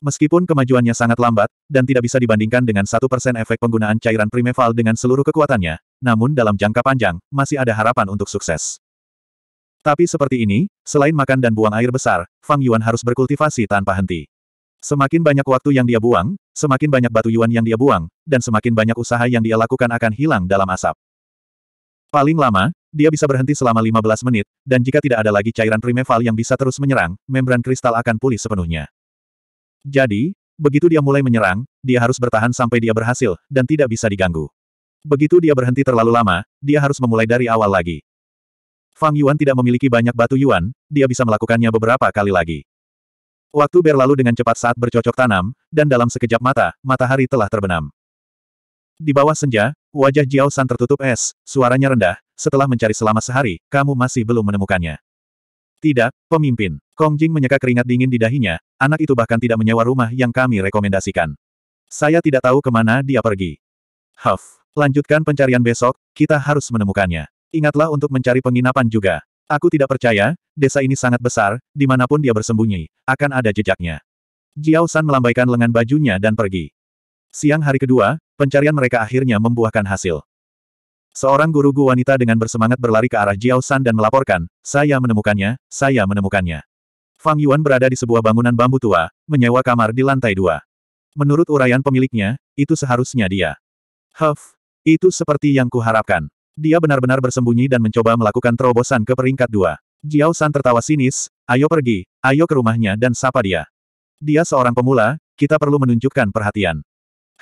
Meskipun kemajuannya sangat lambat, dan tidak bisa dibandingkan dengan satu persen efek penggunaan cairan primeval dengan seluruh kekuatannya, namun dalam jangka panjang, masih ada harapan untuk sukses. Tapi seperti ini, selain makan dan buang air besar, Fang Yuan harus berkultivasi tanpa henti. Semakin banyak waktu yang dia buang, semakin banyak batu yuan yang dia buang, dan semakin banyak usaha yang dia lakukan akan hilang dalam asap. Paling lama, dia bisa berhenti selama 15 menit, dan jika tidak ada lagi cairan primeval yang bisa terus menyerang, membran kristal akan pulih sepenuhnya. Jadi, begitu dia mulai menyerang, dia harus bertahan sampai dia berhasil, dan tidak bisa diganggu. Begitu dia berhenti terlalu lama, dia harus memulai dari awal lagi. Fang Yuan tidak memiliki banyak batu Yuan, dia bisa melakukannya beberapa kali lagi. Waktu berlalu dengan cepat saat bercocok tanam, dan dalam sekejap mata, matahari telah terbenam. Di bawah senja, wajah Jiao San tertutup es, suaranya rendah, setelah mencari selama sehari, kamu masih belum menemukannya. Tidak, pemimpin. Kong Jing menyeka keringat dingin di dahinya, anak itu bahkan tidak menyewa rumah yang kami rekomendasikan. Saya tidak tahu kemana dia pergi. Huff, lanjutkan pencarian besok, kita harus menemukannya. Ingatlah untuk mencari penginapan juga. Aku tidak percaya, desa ini sangat besar, dimanapun dia bersembunyi, akan ada jejaknya. Jiao San melambaikan lengan bajunya dan pergi. Siang hari kedua, pencarian mereka akhirnya membuahkan hasil. Seorang guru Gu wanita dengan bersemangat berlari ke arah Jiao San dan melaporkan, saya menemukannya, saya menemukannya. Fang Yuan berada di sebuah bangunan bambu tua, menyewa kamar di lantai dua. Menurut uraian pemiliknya, itu seharusnya dia. Huff, itu seperti yang kuharapkan. Dia benar-benar bersembunyi dan mencoba melakukan terobosan ke peringkat dua. Jiao San tertawa sinis, ayo pergi, ayo ke rumahnya dan sapa dia. Dia seorang pemula, kita perlu menunjukkan perhatian.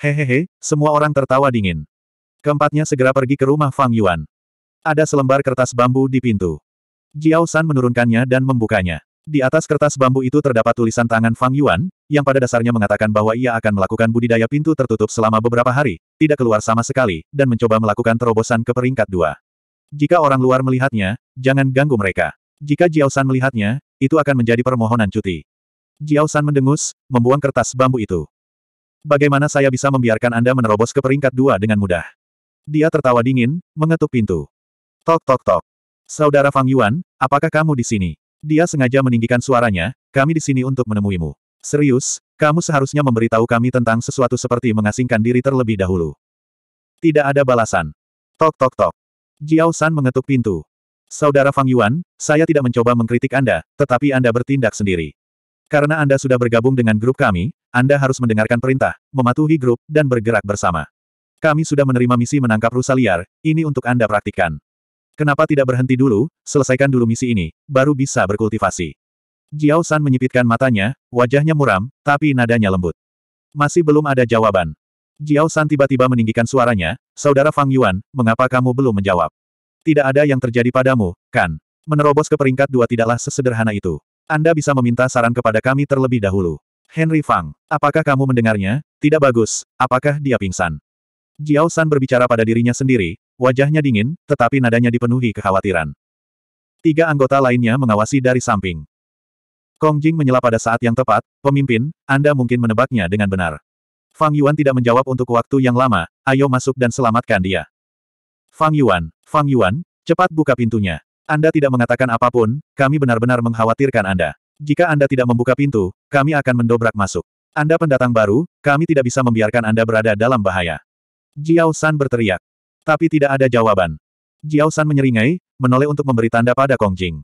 Hehehe, semua orang tertawa dingin. Keempatnya segera pergi ke rumah Fang Yuan. Ada selembar kertas bambu di pintu. Jiao San menurunkannya dan membukanya. Di atas kertas bambu itu terdapat tulisan tangan Fang Yuan, yang pada dasarnya mengatakan bahwa ia akan melakukan budidaya pintu tertutup selama beberapa hari, tidak keluar sama sekali, dan mencoba melakukan terobosan ke peringkat dua. Jika orang luar melihatnya, jangan ganggu mereka. Jika Jiao San melihatnya, itu akan menjadi permohonan cuti. Jiao San mendengus, membuang kertas bambu itu. Bagaimana saya bisa membiarkan Anda menerobos ke peringkat dua dengan mudah? Dia tertawa dingin, mengetuk pintu. Tok tok tok. Saudara Fang Yuan, apakah kamu di sini? Dia sengaja meninggikan suaranya, kami di sini untuk menemuimu. Serius, kamu seharusnya memberitahu kami tentang sesuatu seperti mengasingkan diri terlebih dahulu. Tidak ada balasan. Tok tok tok. Jiao San mengetuk pintu. Saudara Fang Yuan, saya tidak mencoba mengkritik Anda, tetapi Anda bertindak sendiri. Karena Anda sudah bergabung dengan grup kami, Anda harus mendengarkan perintah, mematuhi grup, dan bergerak bersama. Kami sudah menerima misi menangkap rusa liar, ini untuk Anda praktikkan. Kenapa tidak berhenti dulu, selesaikan dulu misi ini, baru bisa berkultivasi. Jiao San menyipitkan matanya, wajahnya muram, tapi nadanya lembut. Masih belum ada jawaban. Jiao San tiba-tiba meninggikan suaranya, Saudara Fang Yuan, mengapa kamu belum menjawab? Tidak ada yang terjadi padamu, kan? Menerobos ke peringkat dua tidaklah sesederhana itu. Anda bisa meminta saran kepada kami terlebih dahulu. Henry Fang, apakah kamu mendengarnya? Tidak bagus, apakah dia pingsan? Jiao San berbicara pada dirinya sendiri, wajahnya dingin, tetapi nadanya dipenuhi kekhawatiran. Tiga anggota lainnya mengawasi dari samping. Kong Jing menyela pada saat yang tepat, pemimpin, Anda mungkin menebaknya dengan benar. Fang Yuan tidak menjawab untuk waktu yang lama, ayo masuk dan selamatkan dia. Fang Yuan, Fang Yuan, cepat buka pintunya. Anda tidak mengatakan apapun, kami benar-benar mengkhawatirkan Anda. Jika Anda tidak membuka pintu, kami akan mendobrak masuk. Anda pendatang baru, kami tidak bisa membiarkan Anda berada dalam bahaya. Jiao San berteriak. Tapi tidak ada jawaban. Jiao San menyeringai, menoleh untuk memberi tanda pada Kong Jing.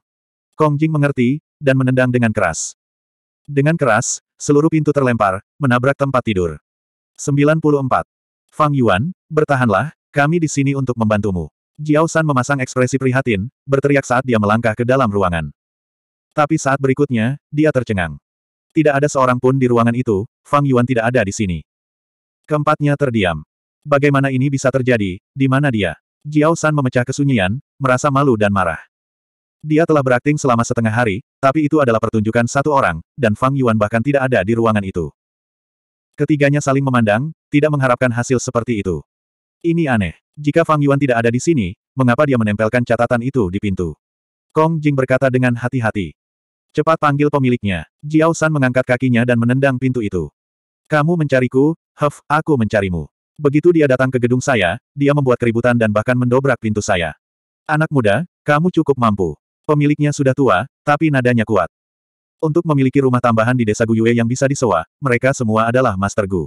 Kong Jing mengerti, dan menendang dengan keras. Dengan keras, seluruh pintu terlempar, menabrak tempat tidur. 94. Fang Yuan, bertahanlah, kami di sini untuk membantumu. Jiao San memasang ekspresi prihatin, berteriak saat dia melangkah ke dalam ruangan. Tapi saat berikutnya, dia tercengang. Tidak ada seorang pun di ruangan itu, Fang Yuan tidak ada di sini. Keempatnya terdiam. Bagaimana ini bisa terjadi, di mana dia? Jiao San memecah kesunyian, merasa malu dan marah. Dia telah berakting selama setengah hari, tapi itu adalah pertunjukan satu orang, dan Fang Yuan bahkan tidak ada di ruangan itu. Ketiganya saling memandang, tidak mengharapkan hasil seperti itu. Ini aneh. Jika Fang Yuan tidak ada di sini, mengapa dia menempelkan catatan itu di pintu? Kong Jing berkata dengan hati-hati. Cepat panggil pemiliknya. Jiao San mengangkat kakinya dan menendang pintu itu. Kamu mencariku, hef, aku mencarimu. Begitu dia datang ke gedung saya, dia membuat keributan dan bahkan mendobrak pintu saya. Anak muda, kamu cukup mampu. Pemiliknya sudah tua, tapi nadanya kuat. Untuk memiliki rumah tambahan di desa Guyue yang bisa disewa, mereka semua adalah Master Gu.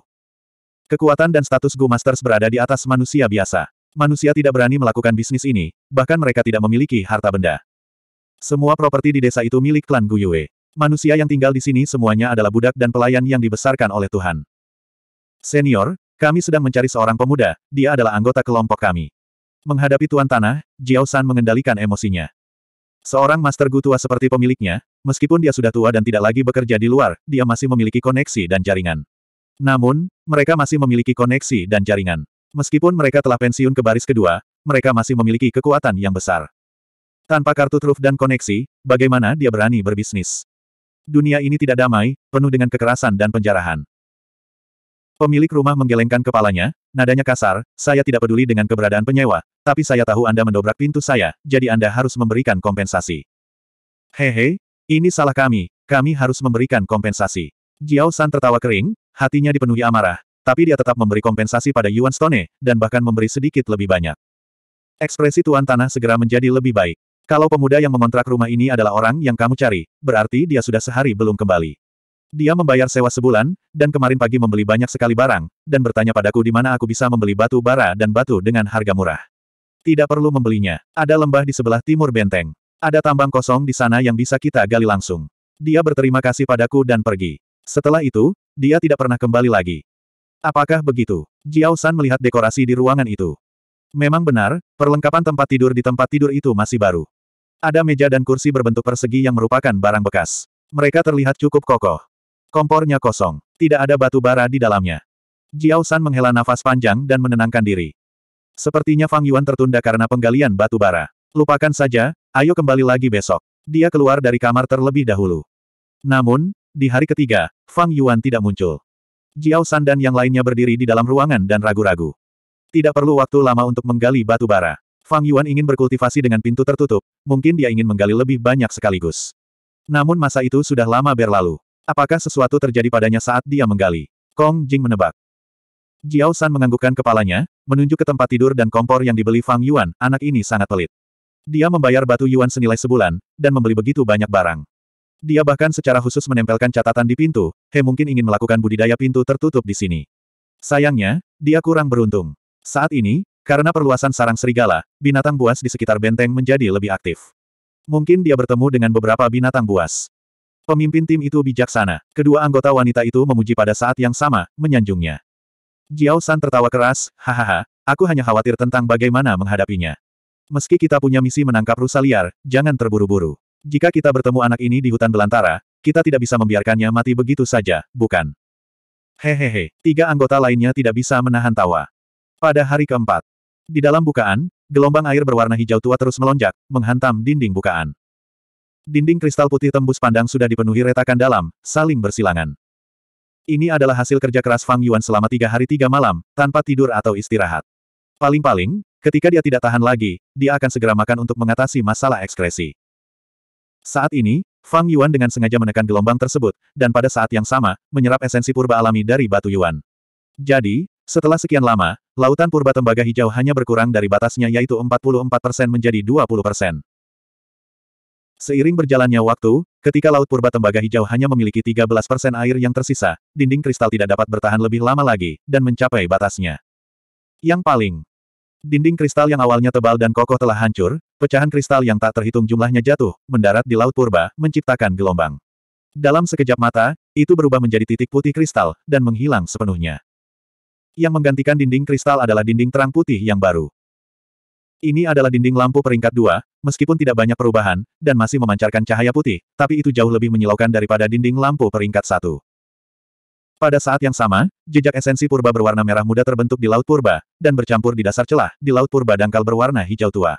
Kekuatan dan status Gu Masters berada di atas manusia biasa. Manusia tidak berani melakukan bisnis ini, bahkan mereka tidak memiliki harta benda. Semua properti di desa itu milik klan Guyue. Manusia yang tinggal di sini semuanya adalah budak dan pelayan yang dibesarkan oleh Tuhan. Senior, kami sedang mencari seorang pemuda, dia adalah anggota kelompok kami. Menghadapi Tuan Tanah, Jiao San mengendalikan emosinya. Seorang master gu tua seperti pemiliknya, meskipun dia sudah tua dan tidak lagi bekerja di luar, dia masih memiliki koneksi dan jaringan. Namun, mereka masih memiliki koneksi dan jaringan. Meskipun mereka telah pensiun ke baris kedua, mereka masih memiliki kekuatan yang besar. Tanpa kartu truf dan koneksi, bagaimana dia berani berbisnis? Dunia ini tidak damai, penuh dengan kekerasan dan penjarahan. Pemilik rumah menggelengkan kepalanya, nadanya kasar, saya tidak peduli dengan keberadaan penyewa, tapi saya tahu Anda mendobrak pintu saya, jadi Anda harus memberikan kompensasi. Hehe, ini salah kami, kami harus memberikan kompensasi. Jiao San tertawa kering, hatinya dipenuhi amarah, tapi dia tetap memberi kompensasi pada Yuan Stone, dan bahkan memberi sedikit lebih banyak. Ekspresi Tuan Tanah segera menjadi lebih baik. Kalau pemuda yang mengontrak rumah ini adalah orang yang kamu cari, berarti dia sudah sehari belum kembali. Dia membayar sewa sebulan, dan kemarin pagi membeli banyak sekali barang, dan bertanya padaku di mana aku bisa membeli batu bara dan batu dengan harga murah. Tidak perlu membelinya. Ada lembah di sebelah timur benteng. Ada tambang kosong di sana yang bisa kita gali langsung. Dia berterima kasih padaku dan pergi. Setelah itu, dia tidak pernah kembali lagi. Apakah begitu? Jiao San melihat dekorasi di ruangan itu. Memang benar, perlengkapan tempat tidur di tempat tidur itu masih baru. Ada meja dan kursi berbentuk persegi yang merupakan barang bekas. Mereka terlihat cukup kokoh. Kompornya kosong. Tidak ada batu bara di dalamnya. Jiao San menghela nafas panjang dan menenangkan diri. Sepertinya Fang Yuan tertunda karena penggalian batu bara. Lupakan saja, ayo kembali lagi besok. Dia keluar dari kamar terlebih dahulu. Namun, di hari ketiga, Fang Yuan tidak muncul. Jiao San dan yang lainnya berdiri di dalam ruangan dan ragu-ragu. Tidak perlu waktu lama untuk menggali batu bara. Fang Yuan ingin berkultivasi dengan pintu tertutup, mungkin dia ingin menggali lebih banyak sekaligus. Namun masa itu sudah lama berlalu. Apakah sesuatu terjadi padanya saat dia menggali? Kong Jing menebak. Jiao San menganggukkan kepalanya, menunjuk ke tempat tidur dan kompor yang dibeli Fang Yuan, anak ini sangat pelit. Dia membayar batu yuan senilai sebulan, dan membeli begitu banyak barang. Dia bahkan secara khusus menempelkan catatan di pintu, He mungkin ingin melakukan budidaya pintu tertutup di sini. Sayangnya, dia kurang beruntung. Saat ini, karena perluasan sarang serigala, binatang buas di sekitar benteng menjadi lebih aktif. Mungkin dia bertemu dengan beberapa binatang buas. Pemimpin tim itu bijaksana. Kedua anggota wanita itu memuji pada saat yang sama, menyanjungnya. Jiao San tertawa keras, hahaha, aku hanya khawatir tentang bagaimana menghadapinya. Meski kita punya misi menangkap rusa liar, jangan terburu-buru. Jika kita bertemu anak ini di hutan belantara, kita tidak bisa membiarkannya mati begitu saja, bukan? Hehehe, tiga anggota lainnya tidak bisa menahan tawa. Pada hari keempat, di dalam bukaan, gelombang air berwarna hijau tua terus melonjak, menghantam dinding bukaan. Dinding kristal putih tembus pandang sudah dipenuhi retakan dalam, saling bersilangan. Ini adalah hasil kerja keras Fang Yuan selama tiga hari tiga malam, tanpa tidur atau istirahat. Paling-paling, ketika dia tidak tahan lagi, dia akan segera makan untuk mengatasi masalah ekskresi. Saat ini, Fang Yuan dengan sengaja menekan gelombang tersebut, dan pada saat yang sama, menyerap esensi purba alami dari batu Yuan. Jadi, setelah sekian lama, lautan purba tembaga hijau hanya berkurang dari batasnya yaitu 44% menjadi 20%. Seiring berjalannya waktu, ketika Laut Purba Tembaga Hijau hanya memiliki 13 air yang tersisa, dinding kristal tidak dapat bertahan lebih lama lagi, dan mencapai batasnya. Yang paling dinding kristal yang awalnya tebal dan kokoh telah hancur, pecahan kristal yang tak terhitung jumlahnya jatuh, mendarat di Laut Purba, menciptakan gelombang. Dalam sekejap mata, itu berubah menjadi titik putih kristal, dan menghilang sepenuhnya. Yang menggantikan dinding kristal adalah dinding terang putih yang baru. Ini adalah dinding lampu peringkat dua, meskipun tidak banyak perubahan, dan masih memancarkan cahaya putih, tapi itu jauh lebih menyilaukan daripada dinding lampu peringkat satu. Pada saat yang sama, jejak esensi purba berwarna merah muda terbentuk di Laut Purba, dan bercampur di dasar celah, di Laut Purba dangkal berwarna hijau tua.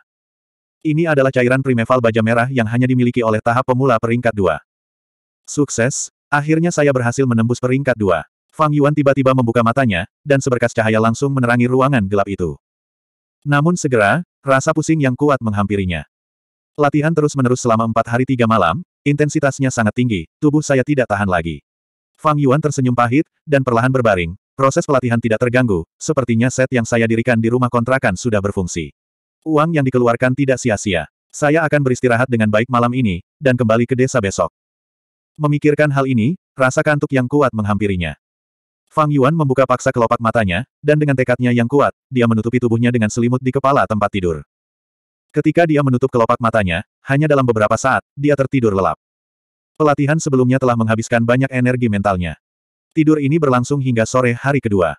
Ini adalah cairan primeval baja merah yang hanya dimiliki oleh tahap pemula peringkat dua. Sukses, akhirnya saya berhasil menembus peringkat dua. Fang Yuan tiba-tiba membuka matanya, dan seberkas cahaya langsung menerangi ruangan gelap itu. Namun segera, Rasa pusing yang kuat menghampirinya. Latihan terus-menerus selama empat hari tiga malam, intensitasnya sangat tinggi, tubuh saya tidak tahan lagi. Fang Yuan tersenyum pahit, dan perlahan berbaring, proses pelatihan tidak terganggu, sepertinya set yang saya dirikan di rumah kontrakan sudah berfungsi. Uang yang dikeluarkan tidak sia-sia. Saya akan beristirahat dengan baik malam ini, dan kembali ke desa besok. Memikirkan hal ini, rasa kantuk yang kuat menghampirinya. Fang Yuan membuka paksa kelopak matanya, dan dengan tekadnya yang kuat, dia menutupi tubuhnya dengan selimut di kepala tempat tidur. Ketika dia menutup kelopak matanya, hanya dalam beberapa saat, dia tertidur lelap. Pelatihan sebelumnya telah menghabiskan banyak energi mentalnya. Tidur ini berlangsung hingga sore hari kedua.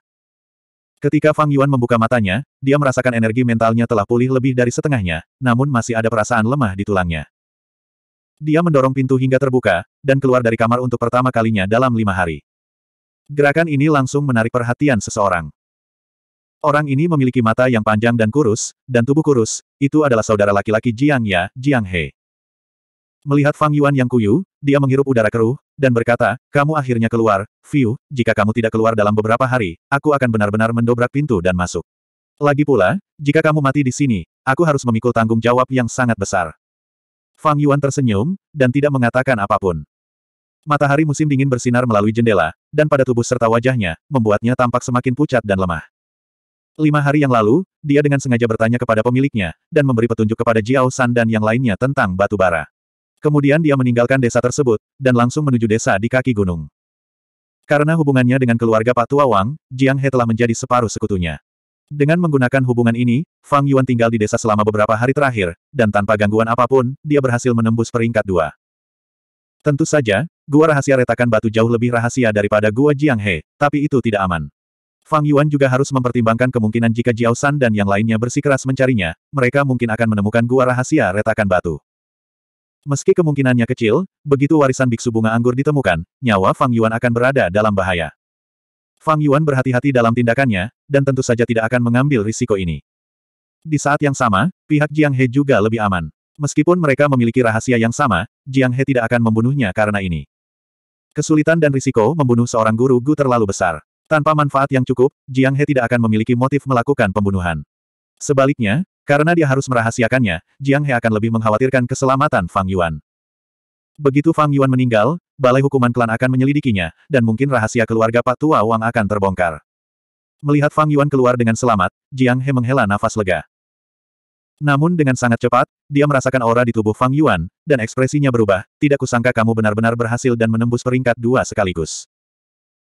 Ketika Fang Yuan membuka matanya, dia merasakan energi mentalnya telah pulih lebih dari setengahnya, namun masih ada perasaan lemah di tulangnya. Dia mendorong pintu hingga terbuka, dan keluar dari kamar untuk pertama kalinya dalam lima hari. Gerakan ini langsung menarik perhatian seseorang. Orang ini memiliki mata yang panjang dan kurus, dan tubuh kurus, itu adalah saudara laki-laki Jiang Ya, Jiang He. Melihat Fang Yuan yang kuyu, dia menghirup udara keruh, dan berkata, kamu akhirnya keluar, Fiu, jika kamu tidak keluar dalam beberapa hari, aku akan benar-benar mendobrak pintu dan masuk. Lagi pula, jika kamu mati di sini, aku harus memikul tanggung jawab yang sangat besar. Fang Yuan tersenyum, dan tidak mengatakan apapun. Matahari musim dingin bersinar melalui jendela, dan pada tubuh serta wajahnya, membuatnya tampak semakin pucat dan lemah. Lima hari yang lalu, dia dengan sengaja bertanya kepada pemiliknya, dan memberi petunjuk kepada Jiao San dan yang lainnya tentang batu bara. Kemudian dia meninggalkan desa tersebut, dan langsung menuju desa di kaki gunung. Karena hubungannya dengan keluarga Pak Tua Wang, Jiang He telah menjadi separuh sekutunya. Dengan menggunakan hubungan ini, Fang Yuan tinggal di desa selama beberapa hari terakhir, dan tanpa gangguan apapun, dia berhasil menembus peringkat dua. Tentu saja, gua rahasia retakan batu jauh lebih rahasia daripada gua Jiang He, tapi itu tidak aman. Fang Yuan juga harus mempertimbangkan kemungkinan jika Jiao San dan yang lainnya bersikeras mencarinya, mereka mungkin akan menemukan gua rahasia retakan batu. Meski kemungkinannya kecil, begitu warisan biksu bunga anggur ditemukan, nyawa Fang Yuan akan berada dalam bahaya. Fang Yuan berhati-hati dalam tindakannya, dan tentu saja tidak akan mengambil risiko ini. Di saat yang sama, pihak Jiang He juga lebih aman. Meskipun mereka memiliki rahasia yang sama, Jiang He tidak akan membunuhnya karena ini. Kesulitan dan risiko membunuh seorang guru Gu terlalu besar. Tanpa manfaat yang cukup, Jiang He tidak akan memiliki motif melakukan pembunuhan. Sebaliknya, karena dia harus merahasiakannya, Jiang He akan lebih mengkhawatirkan keselamatan Fang Yuan. Begitu Fang Yuan meninggal, Balai Hukuman Klan akan menyelidikinya, dan mungkin rahasia keluarga Pak Tua Wang akan terbongkar. Melihat Fang Yuan keluar dengan selamat, Jiang He menghela nafas lega. Namun dengan sangat cepat, dia merasakan aura di tubuh Fang Yuan, dan ekspresinya berubah, tidak kusangka kamu benar-benar berhasil dan menembus peringkat dua sekaligus.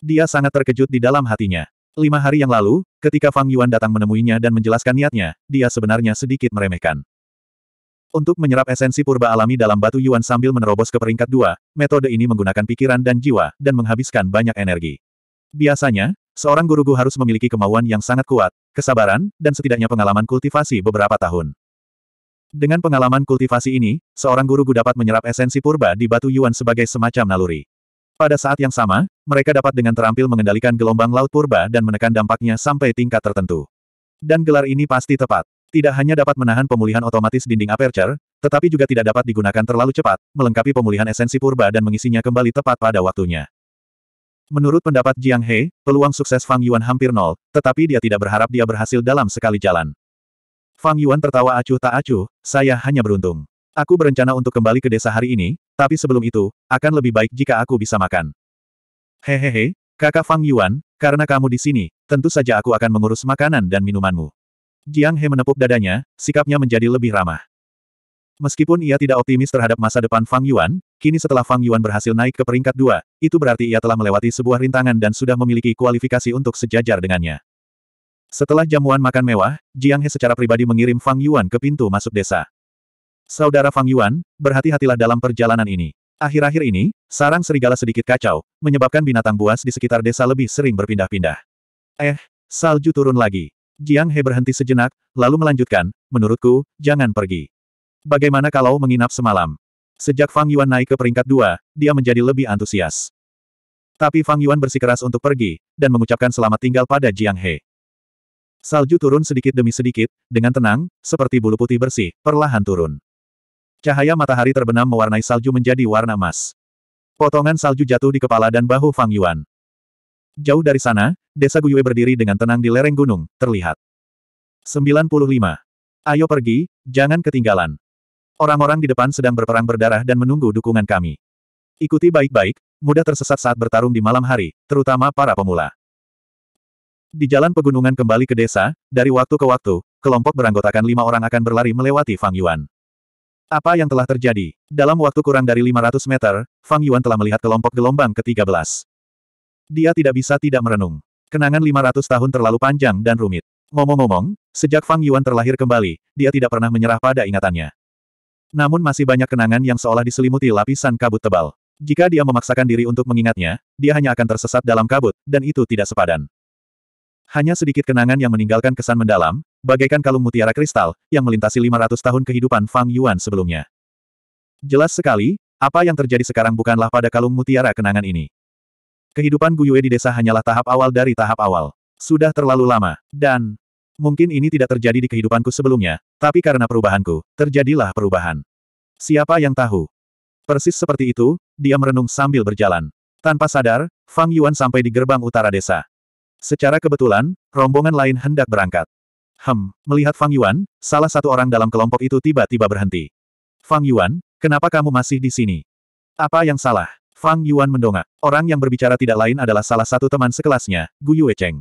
Dia sangat terkejut di dalam hatinya. Lima hari yang lalu, ketika Fang Yuan datang menemuinya dan menjelaskan niatnya, dia sebenarnya sedikit meremehkan. Untuk menyerap esensi purba alami dalam batu Yuan sambil menerobos ke peringkat dua, metode ini menggunakan pikiran dan jiwa, dan menghabiskan banyak energi. Biasanya, seorang guru-guru harus memiliki kemauan yang sangat kuat, kesabaran, dan setidaknya pengalaman kultivasi beberapa tahun. Dengan pengalaman kultivasi ini, seorang guru guru dapat menyerap esensi purba di batu Yuan sebagai semacam naluri. Pada saat yang sama, mereka dapat dengan terampil mengendalikan gelombang laut purba dan menekan dampaknya sampai tingkat tertentu. Dan gelar ini pasti tepat. Tidak hanya dapat menahan pemulihan otomatis dinding aperture, tetapi juga tidak dapat digunakan terlalu cepat, melengkapi pemulihan esensi purba dan mengisinya kembali tepat pada waktunya. Menurut pendapat Jiang He, peluang sukses Fang Yuan hampir nol, tetapi dia tidak berharap dia berhasil dalam sekali jalan. Fang Yuan tertawa acuh tak acuh, saya hanya beruntung. Aku berencana untuk kembali ke desa hari ini, tapi sebelum itu, akan lebih baik jika aku bisa makan. Hehehe, kakak Fang Yuan, karena kamu di sini, tentu saja aku akan mengurus makanan dan minumanmu. Jiang He menepuk dadanya, sikapnya menjadi lebih ramah. Meskipun ia tidak optimis terhadap masa depan Fang Yuan, kini setelah Fang Yuan berhasil naik ke peringkat dua, itu berarti ia telah melewati sebuah rintangan dan sudah memiliki kualifikasi untuk sejajar dengannya. Setelah jamuan makan mewah, Jiang He secara pribadi mengirim Fang Yuan ke pintu masuk desa. Saudara Fang Yuan, berhati-hatilah dalam perjalanan ini. Akhir-akhir ini, sarang serigala sedikit kacau, menyebabkan binatang buas di sekitar desa lebih sering berpindah-pindah. Eh, salju turun lagi. Jiang He berhenti sejenak, lalu melanjutkan, menurutku, jangan pergi. Bagaimana kalau menginap semalam? Sejak Fang Yuan naik ke peringkat dua, dia menjadi lebih antusias. Tapi Fang Yuan bersikeras untuk pergi, dan mengucapkan selamat tinggal pada Jiang He. Salju turun sedikit demi sedikit, dengan tenang, seperti bulu putih bersih, perlahan turun. Cahaya matahari terbenam mewarnai salju menjadi warna emas. Potongan salju jatuh di kepala dan bahu Fang Yuan. Jauh dari sana, desa Guyue berdiri dengan tenang di lereng gunung, terlihat. 95. Ayo pergi, jangan ketinggalan. Orang-orang di depan sedang berperang berdarah dan menunggu dukungan kami. Ikuti baik-baik, mudah tersesat saat bertarung di malam hari, terutama para pemula. Di jalan pegunungan kembali ke desa, dari waktu ke waktu, kelompok beranggotakan lima orang akan berlari melewati Fang Yuan. Apa yang telah terjadi? Dalam waktu kurang dari 500 meter, Fang Yuan telah melihat kelompok gelombang ke-13. Dia tidak bisa tidak merenung. Kenangan 500 tahun terlalu panjang dan rumit. Ngomong-ngomong, sejak Fang Yuan terlahir kembali, dia tidak pernah menyerah pada ingatannya. Namun masih banyak kenangan yang seolah diselimuti lapisan kabut tebal. Jika dia memaksakan diri untuk mengingatnya, dia hanya akan tersesat dalam kabut, dan itu tidak sepadan. Hanya sedikit kenangan yang meninggalkan kesan mendalam, bagaikan kalung mutiara kristal, yang melintasi 500 tahun kehidupan Fang Yuan sebelumnya. Jelas sekali, apa yang terjadi sekarang bukanlah pada kalung mutiara kenangan ini. Kehidupan Yue di desa hanyalah tahap awal dari tahap awal. Sudah terlalu lama, dan mungkin ini tidak terjadi di kehidupanku sebelumnya, tapi karena perubahanku, terjadilah perubahan. Siapa yang tahu? Persis seperti itu, dia merenung sambil berjalan. Tanpa sadar, Fang Yuan sampai di gerbang utara desa. Secara kebetulan, rombongan lain hendak berangkat. Hem, melihat Fang Yuan, salah satu orang dalam kelompok itu tiba-tiba berhenti. Fang Yuan, kenapa kamu masih di sini? Apa yang salah? Fang Yuan mendongak. Orang yang berbicara tidak lain adalah salah satu teman sekelasnya, Gu Cheng. Wecheng.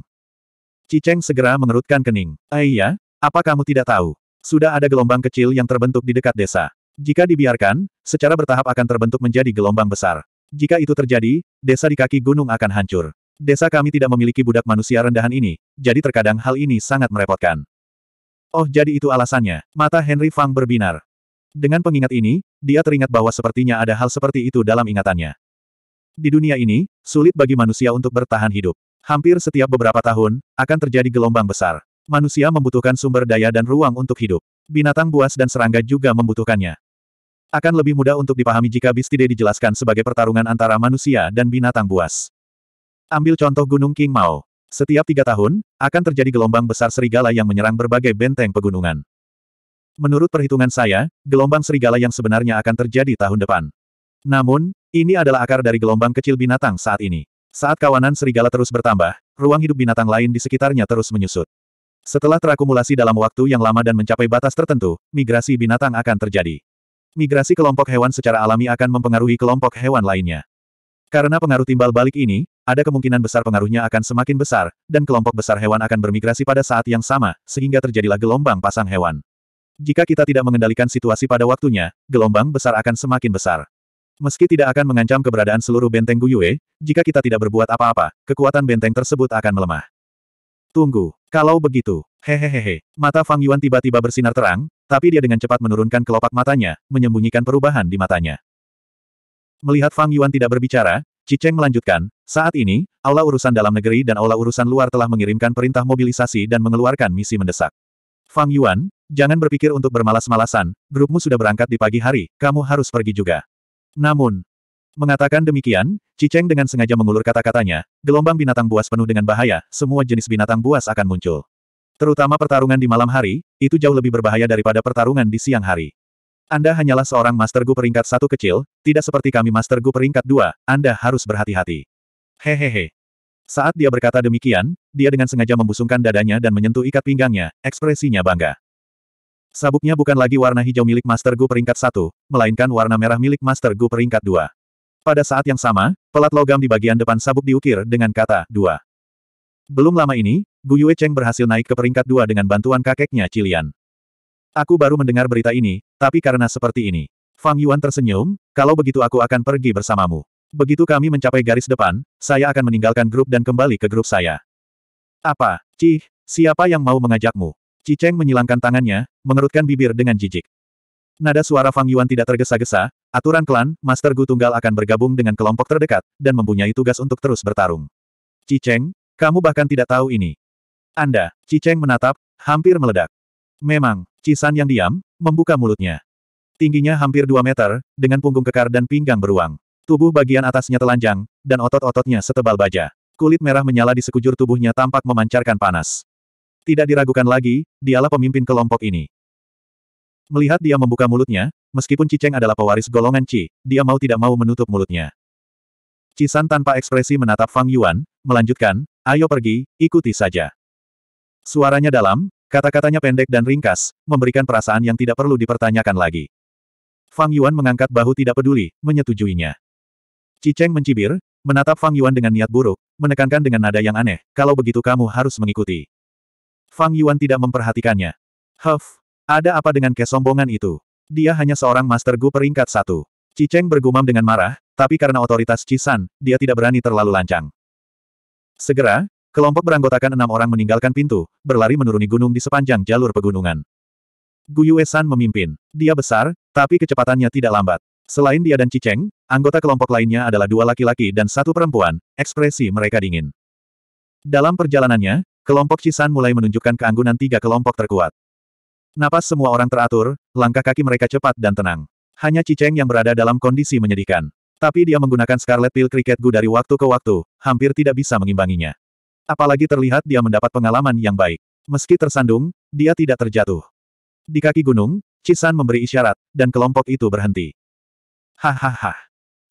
Cicheng segera mengerutkan kening. Aiyah, eh apa kamu tidak tahu? Sudah ada gelombang kecil yang terbentuk di dekat desa. Jika dibiarkan, secara bertahap akan terbentuk menjadi gelombang besar. Jika itu terjadi, desa di kaki gunung akan hancur. Desa kami tidak memiliki budak manusia rendahan ini, jadi terkadang hal ini sangat merepotkan. Oh jadi itu alasannya, mata Henry Fang berbinar. Dengan pengingat ini, dia teringat bahwa sepertinya ada hal seperti itu dalam ingatannya. Di dunia ini, sulit bagi manusia untuk bertahan hidup. Hampir setiap beberapa tahun, akan terjadi gelombang besar. Manusia membutuhkan sumber daya dan ruang untuk hidup. Binatang buas dan serangga juga membutuhkannya. Akan lebih mudah untuk dipahami jika Bistide dijelaskan sebagai pertarungan antara manusia dan binatang buas. Ambil contoh Gunung King Mao. Setiap tiga tahun, akan terjadi gelombang besar serigala yang menyerang berbagai benteng pegunungan. Menurut perhitungan saya, gelombang serigala yang sebenarnya akan terjadi tahun depan. Namun, ini adalah akar dari gelombang kecil binatang saat ini. Saat kawanan serigala terus bertambah, ruang hidup binatang lain di sekitarnya terus menyusut. Setelah terakumulasi dalam waktu yang lama dan mencapai batas tertentu, migrasi binatang akan terjadi. Migrasi kelompok hewan secara alami akan mempengaruhi kelompok hewan lainnya. Karena pengaruh timbal balik ini, ada kemungkinan besar pengaruhnya akan semakin besar, dan kelompok besar hewan akan bermigrasi pada saat yang sama, sehingga terjadilah gelombang pasang hewan. Jika kita tidak mengendalikan situasi pada waktunya, gelombang besar akan semakin besar. Meski tidak akan mengancam keberadaan seluruh benteng Guyue, jika kita tidak berbuat apa-apa, kekuatan benteng tersebut akan melemah. Tunggu, kalau begitu, hehehehe, mata Fang Yuan tiba-tiba bersinar terang, tapi dia dengan cepat menurunkan kelopak matanya, menyembunyikan perubahan di matanya. Melihat Fang Yuan tidak berbicara, Ciceng melanjutkan, saat ini, Aula Urusan Dalam Negeri dan Aula Urusan Luar telah mengirimkan perintah mobilisasi dan mengeluarkan misi mendesak. Fang Yuan, jangan berpikir untuk bermalas-malasan, grupmu sudah berangkat di pagi hari, kamu harus pergi juga. Namun, Mengatakan demikian, Ciceng dengan sengaja mengulur kata-katanya, gelombang binatang buas penuh dengan bahaya, semua jenis binatang buas akan muncul. Terutama pertarungan di malam hari, itu jauh lebih berbahaya daripada pertarungan di siang hari. Anda hanyalah seorang Master Gu peringkat satu kecil, tidak seperti kami Master Gu peringkat dua, Anda harus berhati-hati. Hehehe. Saat dia berkata demikian, dia dengan sengaja membusungkan dadanya dan menyentuh ikat pinggangnya, ekspresinya bangga. Sabuknya bukan lagi warna hijau milik Master Gu peringkat satu, melainkan warna merah milik Master Gu peringkat dua. Pada saat yang sama, pelat logam di bagian depan sabuk diukir dengan kata, dua. Belum lama ini, Gu Yue Cheng berhasil naik ke peringkat dua dengan bantuan kakeknya Cilian. Aku baru mendengar berita ini, tapi karena seperti ini, Fang Yuan tersenyum, kalau begitu aku akan pergi bersamamu. Begitu kami mencapai garis depan, saya akan meninggalkan grup dan kembali ke grup saya. Apa, Cih, siapa yang mau mengajakmu? Cicheng menyilangkan tangannya, mengerutkan bibir dengan jijik. Nada suara Fang Yuan tidak tergesa-gesa, aturan klan, Master Gu Tunggal akan bergabung dengan kelompok terdekat, dan mempunyai tugas untuk terus bertarung. Cicheng, kamu bahkan tidak tahu ini. Anda, Cicheng menatap, hampir meledak. Memang, Cisan yang diam, membuka mulutnya. Tingginya hampir 2 meter, dengan punggung kekar dan pinggang beruang. Tubuh bagian atasnya telanjang, dan otot-ototnya setebal baja. Kulit merah menyala di sekujur tubuhnya tampak memancarkan panas. Tidak diragukan lagi, dialah pemimpin kelompok ini. Melihat dia membuka mulutnya, meskipun Ciceng adalah pewaris golongan Ci, dia mau tidak mau menutup mulutnya. Cisan tanpa ekspresi menatap Fang Yuan, melanjutkan, ayo pergi, ikuti saja. Suaranya dalam, Kata-katanya pendek dan ringkas, memberikan perasaan yang tidak perlu dipertanyakan lagi. Fang Yuan mengangkat bahu tidak peduli, menyetujuinya. Cicheng mencibir, menatap Fang Yuan dengan niat buruk, menekankan dengan nada yang aneh, kalau begitu kamu harus mengikuti. Fang Yuan tidak memperhatikannya. Huff, ada apa dengan kesombongan itu? Dia hanya seorang master Gu peringkat satu. Cicheng bergumam dengan marah, tapi karena otoritas Cisan, dia tidak berani terlalu lancang. Segera, Kelompok beranggotakan enam orang meninggalkan pintu, berlari menuruni gunung di sepanjang jalur pegunungan. Guyu San memimpin. Dia besar, tapi kecepatannya tidak lambat. Selain dia dan Cicheng, anggota kelompok lainnya adalah dua laki-laki dan satu perempuan, ekspresi mereka dingin. Dalam perjalanannya, kelompok Cisan mulai menunjukkan keanggunan tiga kelompok terkuat. Napas semua orang teratur, langkah kaki mereka cepat dan tenang. Hanya Cicheng yang berada dalam kondisi menyedihkan. Tapi dia menggunakan Scarlet Pill Cricket Gu dari waktu ke waktu, hampir tidak bisa mengimbanginya. Apalagi terlihat dia mendapat pengalaman yang baik. Meski tersandung, dia tidak terjatuh. Di kaki gunung, Cisan memberi isyarat, dan kelompok itu berhenti. Hahaha.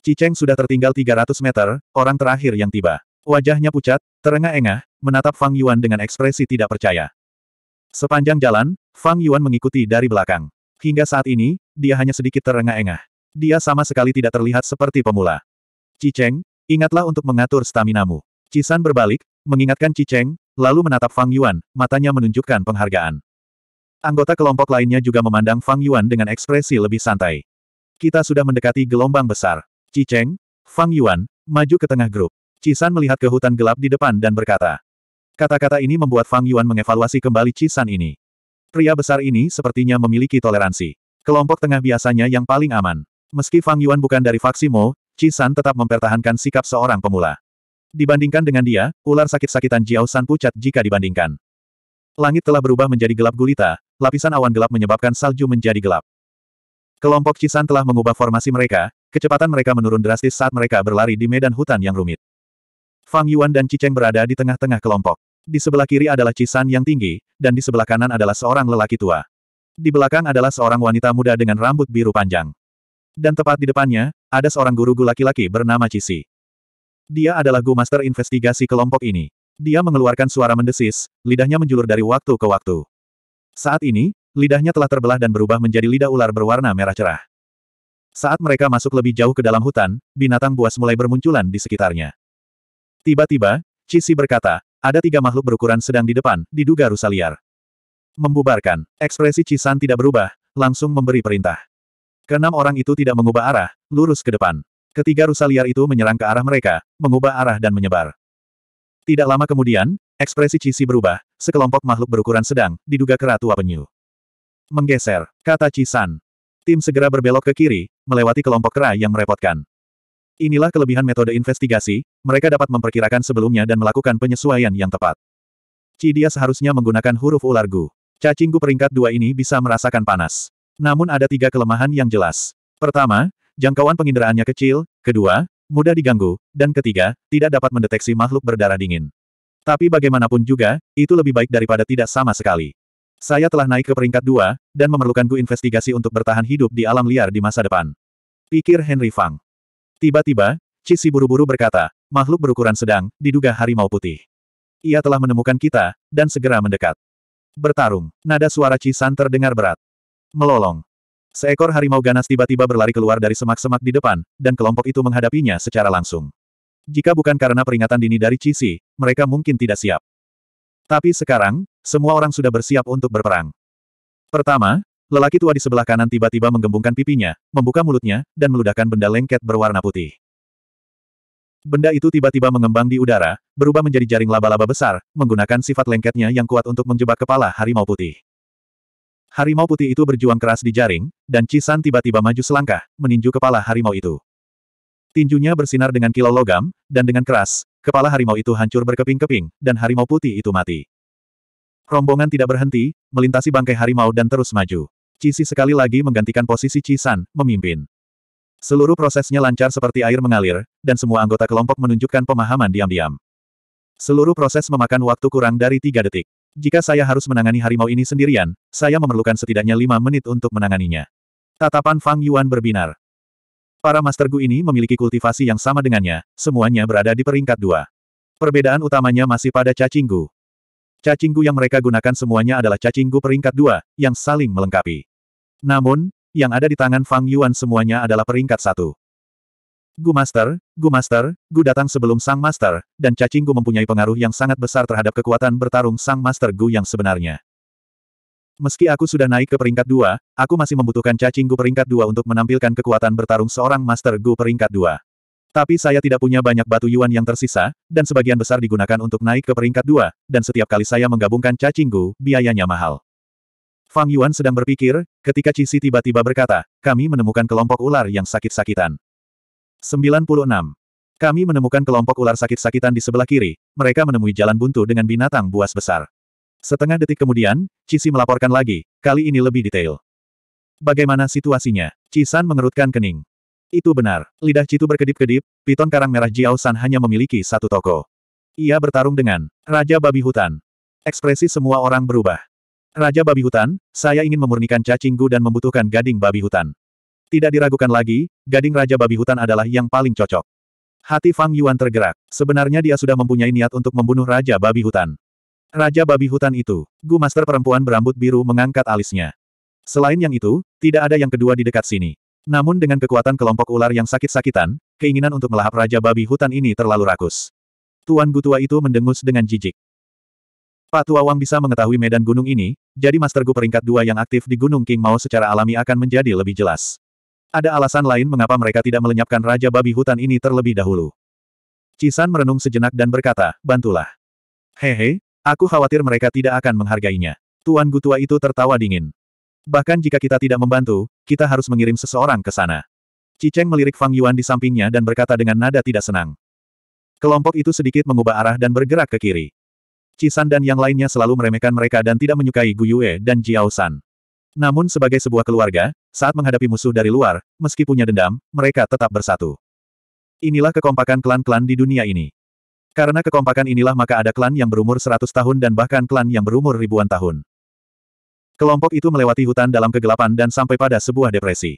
Ciceng sudah tertinggal 300 meter, orang terakhir yang tiba. Wajahnya pucat, terengah-engah, menatap Fang Yuan dengan ekspresi tidak percaya. Sepanjang jalan, Fang Yuan mengikuti dari belakang. Hingga saat ini, dia hanya sedikit terengah-engah. Dia sama sekali tidak terlihat seperti pemula. Ciceng, ingatlah untuk mengatur staminamu. Cisan berbalik, mengingatkan Cicheng, lalu menatap Fang Yuan, matanya menunjukkan penghargaan. Anggota kelompok lainnya juga memandang Fang Yuan dengan ekspresi lebih santai. Kita sudah mendekati gelombang besar. Cicheng, Fang Yuan, maju ke tengah grup. Cisan melihat ke hutan gelap di depan dan berkata. Kata-kata ini membuat Fang Yuan mengevaluasi kembali Cisan ini. Pria besar ini sepertinya memiliki toleransi. Kelompok tengah biasanya yang paling aman. Meski Fang Yuan bukan dari faksi Mo, Cisan tetap mempertahankan sikap seorang pemula. Dibandingkan dengan dia, ular sakit-sakitan Jiao San pucat jika dibandingkan. Langit telah berubah menjadi gelap gulita, lapisan awan gelap menyebabkan salju menjadi gelap. Kelompok Cisan telah mengubah formasi mereka, kecepatan mereka menurun drastis saat mereka berlari di medan hutan yang rumit. Fang Yuan dan Cicheng berada di tengah-tengah kelompok. Di sebelah kiri adalah Cisan yang tinggi, dan di sebelah kanan adalah seorang lelaki tua. Di belakang adalah seorang wanita muda dengan rambut biru panjang. Dan tepat di depannya, ada seorang guru laki-laki bernama Cisi. Dia adalah Gu Master investigasi kelompok ini. Dia mengeluarkan suara mendesis, lidahnya menjulur dari waktu ke waktu. Saat ini, lidahnya telah terbelah dan berubah menjadi lidah ular berwarna merah cerah. Saat mereka masuk lebih jauh ke dalam hutan, binatang buas mulai bermunculan di sekitarnya. Tiba-tiba, Cici berkata, ada tiga makhluk berukuran sedang di depan, diduga rusa liar. Membubarkan, ekspresi Cisan tidak berubah, langsung memberi perintah. Kenam orang itu tidak mengubah arah, lurus ke depan. Ketiga rusa liar itu menyerang ke arah mereka, mengubah arah dan menyebar. Tidak lama kemudian, ekspresi Cici berubah, sekelompok makhluk berukuran sedang, diduga keratua penyu. Menggeser, kata Cisan. Tim segera berbelok ke kiri, melewati kelompok kera yang merepotkan. Inilah kelebihan metode investigasi, mereka dapat memperkirakan sebelumnya dan melakukan penyesuaian yang tepat. Cidia seharusnya menggunakan huruf ulargu. gu. Cacing gu peringkat dua ini bisa merasakan panas. Namun ada tiga kelemahan yang jelas. Pertama, Jangkauan penginderaannya kecil, kedua, mudah diganggu, dan ketiga, tidak dapat mendeteksi makhluk berdarah dingin. Tapi bagaimanapun juga, itu lebih baik daripada tidak sama sekali. Saya telah naik ke peringkat dua, dan memerlukan gu investigasi untuk bertahan hidup di alam liar di masa depan. Pikir Henry Fang. Tiba-tiba, Cisi buru-buru berkata, makhluk berukuran sedang, diduga harimau putih. Ia telah menemukan kita, dan segera mendekat. Bertarung, nada suara Cisan terdengar berat. Melolong. Seekor harimau ganas tiba-tiba berlari keluar dari semak-semak di depan, dan kelompok itu menghadapinya secara langsung. Jika bukan karena peringatan dini dari Cici, mereka mungkin tidak siap. Tapi sekarang, semua orang sudah bersiap untuk berperang. Pertama, lelaki tua di sebelah kanan tiba-tiba menggembungkan pipinya, membuka mulutnya, dan meludahkan benda lengket berwarna putih. Benda itu tiba-tiba mengembang di udara, berubah menjadi jaring laba-laba besar, menggunakan sifat lengketnya yang kuat untuk menjebak kepala harimau putih. Harimau putih itu berjuang keras di jaring, dan Cisan tiba-tiba maju selangkah, meninju kepala harimau itu. Tinjunya bersinar dengan kilau logam, dan dengan keras, kepala harimau itu hancur berkeping-keping, dan harimau putih itu mati. Rombongan tidak berhenti, melintasi bangkai harimau dan terus maju. Cisi sekali lagi menggantikan posisi Cisan, memimpin. Seluruh prosesnya lancar seperti air mengalir, dan semua anggota kelompok menunjukkan pemahaman diam-diam. Seluruh proses memakan waktu kurang dari tiga detik. Jika saya harus menangani harimau ini sendirian, saya memerlukan setidaknya lima menit untuk menanganinya. Tatapan Fang Yuan berbinar. Para Master Gu ini memiliki kultivasi yang sama dengannya, semuanya berada di peringkat dua. Perbedaan utamanya masih pada cacing gu. Cacing gu yang mereka gunakan semuanya adalah cacing gu peringkat dua, yang saling melengkapi. Namun, yang ada di tangan Fang Yuan semuanya adalah peringkat satu. Gu Master, Gu Master, Gu datang sebelum Sang Master, dan cacing Gu mempunyai pengaruh yang sangat besar terhadap kekuatan bertarung Sang Master Gu yang sebenarnya. Meski aku sudah naik ke peringkat dua, aku masih membutuhkan cacing Gu peringkat dua untuk menampilkan kekuatan bertarung seorang Master Gu peringkat dua. Tapi saya tidak punya banyak batu yuan yang tersisa, dan sebagian besar digunakan untuk naik ke peringkat dua, dan setiap kali saya menggabungkan cacing gu, biayanya mahal. Fang Yuan sedang berpikir, ketika Cici tiba-tiba berkata, kami menemukan kelompok ular yang sakit-sakitan. 96. Kami menemukan kelompok ular sakit-sakitan di sebelah kiri, mereka menemui jalan buntu dengan binatang buas besar. Setengah detik kemudian, Cisi melaporkan lagi, kali ini lebih detail. Bagaimana situasinya? Cisan mengerutkan kening. Itu benar, lidah Citu berkedip-kedip, piton karang merah Jiao San hanya memiliki satu toko. Ia bertarung dengan Raja Babi Hutan. Ekspresi semua orang berubah. Raja Babi Hutan, saya ingin memurnikan cacingku dan membutuhkan gading babi hutan. Tidak diragukan lagi, Gading Raja Babi Hutan adalah yang paling cocok. Hati Fang Yuan tergerak. Sebenarnya dia sudah mempunyai niat untuk membunuh Raja Babi Hutan. Raja Babi Hutan itu, Gu Master perempuan berambut biru mengangkat alisnya. Selain yang itu, tidak ada yang kedua di dekat sini. Namun dengan kekuatan kelompok ular yang sakit-sakitan, keinginan untuk melahap Raja Babi Hutan ini terlalu rakus. Tuan Gutua itu mendengus dengan jijik. Pak Tua Wang bisa mengetahui medan gunung ini, jadi Master Gu peringkat dua yang aktif di Gunung King Mao secara alami akan menjadi lebih jelas. Ada alasan lain mengapa mereka tidak melenyapkan Raja Babi Hutan ini terlebih dahulu. Cisan merenung sejenak dan berkata, bantulah. Hehe, aku khawatir mereka tidak akan menghargainya. Tuan Gutua itu tertawa dingin. Bahkan jika kita tidak membantu, kita harus mengirim seseorang ke sana. Ciceng melirik Fang Yuan di sampingnya dan berkata dengan nada tidak senang. Kelompok itu sedikit mengubah arah dan bergerak ke kiri. Cisan dan yang lainnya selalu meremehkan mereka dan tidak menyukai Gu Yue dan Jiao San. Namun sebagai sebuah keluarga, saat menghadapi musuh dari luar, meski punya dendam, mereka tetap bersatu. Inilah kekompakan klan-klan di dunia ini. Karena kekompakan inilah maka ada klan yang berumur seratus tahun dan bahkan klan yang berumur ribuan tahun. Kelompok itu melewati hutan dalam kegelapan dan sampai pada sebuah depresi.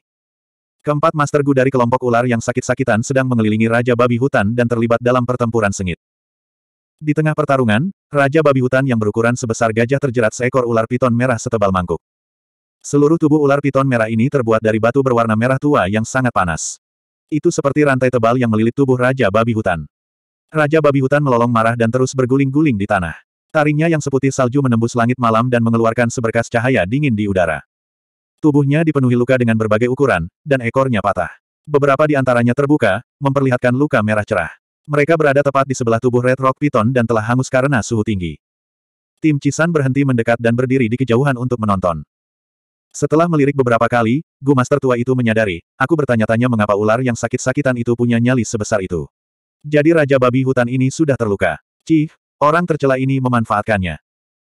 Keempat Master Gu dari kelompok ular yang sakit-sakitan sedang mengelilingi Raja Babi Hutan dan terlibat dalam pertempuran sengit. Di tengah pertarungan, Raja Babi Hutan yang berukuran sebesar gajah terjerat seekor ular piton merah setebal mangkuk. Seluruh tubuh ular piton merah ini terbuat dari batu berwarna merah tua yang sangat panas. Itu seperti rantai tebal yang melilit tubuh Raja Babi Hutan. Raja Babi Hutan melolong marah dan terus berguling-guling di tanah. Taringnya yang seputih salju menembus langit malam dan mengeluarkan seberkas cahaya dingin di udara. Tubuhnya dipenuhi luka dengan berbagai ukuran, dan ekornya patah. Beberapa di antaranya terbuka, memperlihatkan luka merah cerah. Mereka berada tepat di sebelah tubuh Red Rock Piton dan telah hangus karena suhu tinggi. Tim Cisan berhenti mendekat dan berdiri di kejauhan untuk menonton. Setelah melirik beberapa kali, Gu Master tua itu menyadari, aku bertanya-tanya mengapa ular yang sakit-sakitan itu punya nyali sebesar itu. Jadi Raja Babi Hutan ini sudah terluka. Cih, orang tercela ini memanfaatkannya.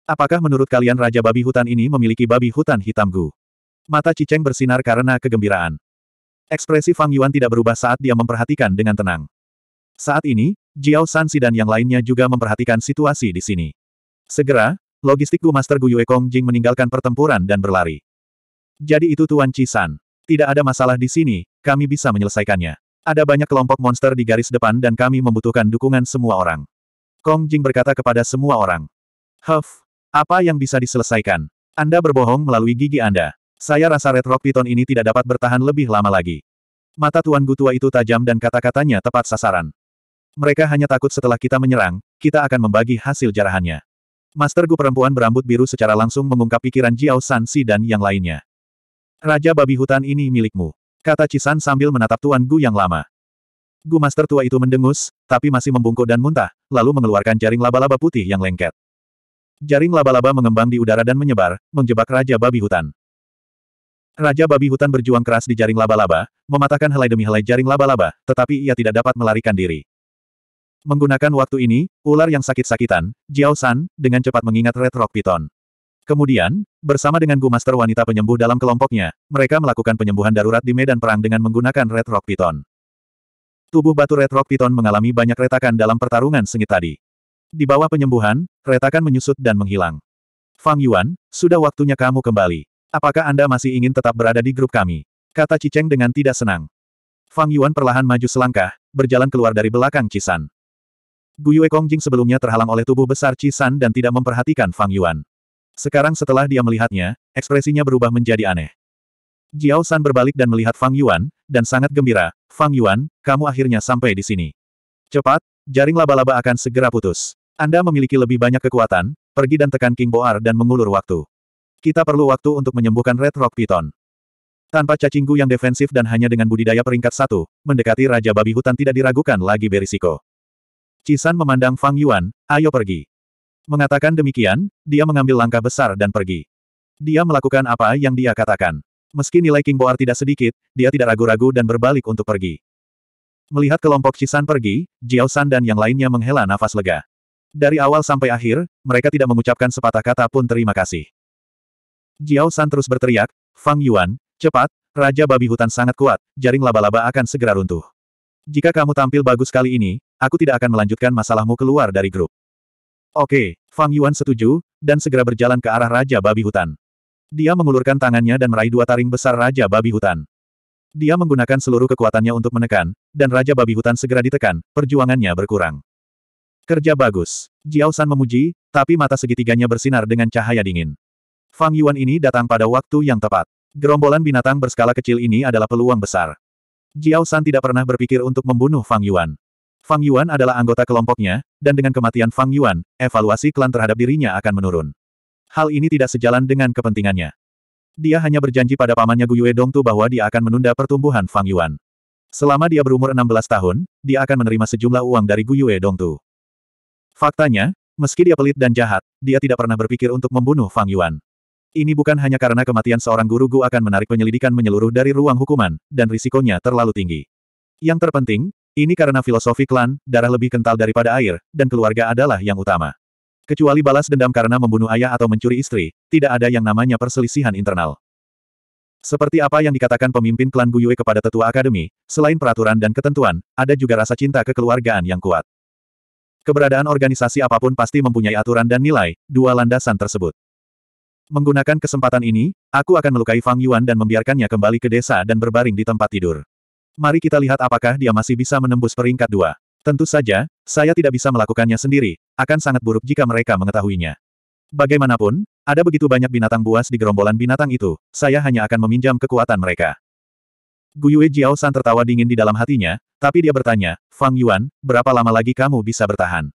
Apakah menurut kalian Raja Babi Hutan ini memiliki babi hutan hitam Gu? Mata Ciceng bersinar karena kegembiraan. Ekspresi Fang Yuan tidak berubah saat dia memperhatikan dengan tenang. Saat ini, Jiao Sansi dan yang lainnya juga memperhatikan situasi di sini. Segera, logistik Gu Master Gu Yue Kong Jing meninggalkan pertempuran dan berlari. Jadi itu Tuan Cisan. Tidak ada masalah di sini, kami bisa menyelesaikannya. Ada banyak kelompok monster di garis depan dan kami membutuhkan dukungan semua orang. Kong Jing berkata kepada semua orang. Huff, apa yang bisa diselesaikan? Anda berbohong melalui gigi Anda. Saya rasa Red Rock Python ini tidak dapat bertahan lebih lama lagi. Mata Tuan Gutua itu tajam dan kata-katanya tepat sasaran. Mereka hanya takut setelah kita menyerang, kita akan membagi hasil jarahannya. Master Gu perempuan berambut biru secara langsung mengungkap pikiran Jiao Sansi dan yang lainnya. Raja babi hutan ini milikmu. Kata Cisan sambil menatap Tuan Gu yang lama. Gu Master tua itu mendengus, tapi masih membungkuk dan muntah, lalu mengeluarkan jaring laba-laba putih yang lengket. Jaring laba-laba mengembang di udara dan menyebar, menjebak Raja Babi Hutan. Raja Babi Hutan berjuang keras di jaring laba-laba, mematahkan helai demi helai jaring laba-laba, tetapi ia tidak dapat melarikan diri. Menggunakan waktu ini, ular yang sakit-sakitan, Jiao San, dengan cepat mengingat Red Rock Python. Kemudian, bersama dengan Gu Master wanita penyembuh dalam kelompoknya, mereka melakukan penyembuhan darurat di medan perang dengan menggunakan Red Rock Python. Tubuh batu Red Rock Python mengalami banyak retakan dalam pertarungan sengit tadi. Di bawah penyembuhan, retakan menyusut dan menghilang. Fang Yuan, sudah waktunya kamu kembali. Apakah Anda masih ingin tetap berada di grup kami? Kata Ciceng dengan tidak senang. Fang Yuan perlahan maju selangkah, berjalan keluar dari belakang Cisan. Guyue Kongjing sebelumnya terhalang oleh tubuh besar Cisan dan tidak memperhatikan Fang Yuan. Sekarang setelah dia melihatnya, ekspresinya berubah menjadi aneh. Jiao San berbalik dan melihat Fang Yuan, dan sangat gembira, Fang Yuan, kamu akhirnya sampai di sini. Cepat, jaring laba-laba akan segera putus. Anda memiliki lebih banyak kekuatan, pergi dan tekan King Boar dan mengulur waktu. Kita perlu waktu untuk menyembuhkan Red Rock Python. Tanpa cacinggu yang defensif dan hanya dengan budidaya peringkat satu, mendekati Raja Babi Hutan tidak diragukan lagi berisiko. Cisan memandang Fang Yuan, ayo pergi. Mengatakan demikian, dia mengambil langkah besar dan pergi. Dia melakukan apa yang dia katakan. Meski nilai King Boar tidak sedikit, dia tidak ragu-ragu dan berbalik untuk pergi. Melihat kelompok Cisan pergi, Jiao San dan yang lainnya menghela nafas lega. Dari awal sampai akhir, mereka tidak mengucapkan sepatah kata pun terima kasih. Jiao San terus berteriak, Fang Yuan, cepat, Raja Babi Hutan sangat kuat, jaring laba-laba akan segera runtuh. Jika kamu tampil bagus kali ini, aku tidak akan melanjutkan masalahmu keluar dari grup. Oke, Fang Yuan setuju, dan segera berjalan ke arah Raja Babi Hutan. Dia mengulurkan tangannya dan meraih dua taring besar Raja Babi Hutan. Dia menggunakan seluruh kekuatannya untuk menekan, dan Raja Babi Hutan segera ditekan, perjuangannya berkurang. Kerja bagus. Jiao San memuji, tapi mata segitiganya bersinar dengan cahaya dingin. Fang Yuan ini datang pada waktu yang tepat. Gerombolan binatang berskala kecil ini adalah peluang besar. Jiao San tidak pernah berpikir untuk membunuh Fang Yuan. Fang Yuan adalah anggota kelompoknya, dan dengan kematian Fang Yuan, evaluasi klan terhadap dirinya akan menurun. Hal ini tidak sejalan dengan kepentingannya. Dia hanya berjanji pada pamannya Gu Guyue Dongtu bahwa dia akan menunda pertumbuhan Fang Yuan. Selama dia berumur 16 tahun, dia akan menerima sejumlah uang dari Gu Guyue Dongtu. Faktanya, meski dia pelit dan jahat, dia tidak pernah berpikir untuk membunuh Fang Yuan. Ini bukan hanya karena kematian seorang guru Gu akan menarik penyelidikan menyeluruh dari ruang hukuman, dan risikonya terlalu tinggi. Yang terpenting, ini karena filosofi klan, darah lebih kental daripada air, dan keluarga adalah yang utama. Kecuali balas dendam karena membunuh ayah atau mencuri istri, tidak ada yang namanya perselisihan internal. Seperti apa yang dikatakan pemimpin klan Guyue kepada tetua akademi, selain peraturan dan ketentuan, ada juga rasa cinta kekeluargaan yang kuat. Keberadaan organisasi apapun pasti mempunyai aturan dan nilai, dua landasan tersebut. Menggunakan kesempatan ini, aku akan melukai Fang Yuan dan membiarkannya kembali ke desa dan berbaring di tempat tidur. Mari kita lihat apakah dia masih bisa menembus peringkat dua. Tentu saja, saya tidak bisa melakukannya sendiri, akan sangat buruk jika mereka mengetahuinya. Bagaimanapun, ada begitu banyak binatang buas di gerombolan binatang itu, saya hanya akan meminjam kekuatan mereka. Guyue Jiao San tertawa dingin di dalam hatinya, tapi dia bertanya, Fang Yuan, berapa lama lagi kamu bisa bertahan?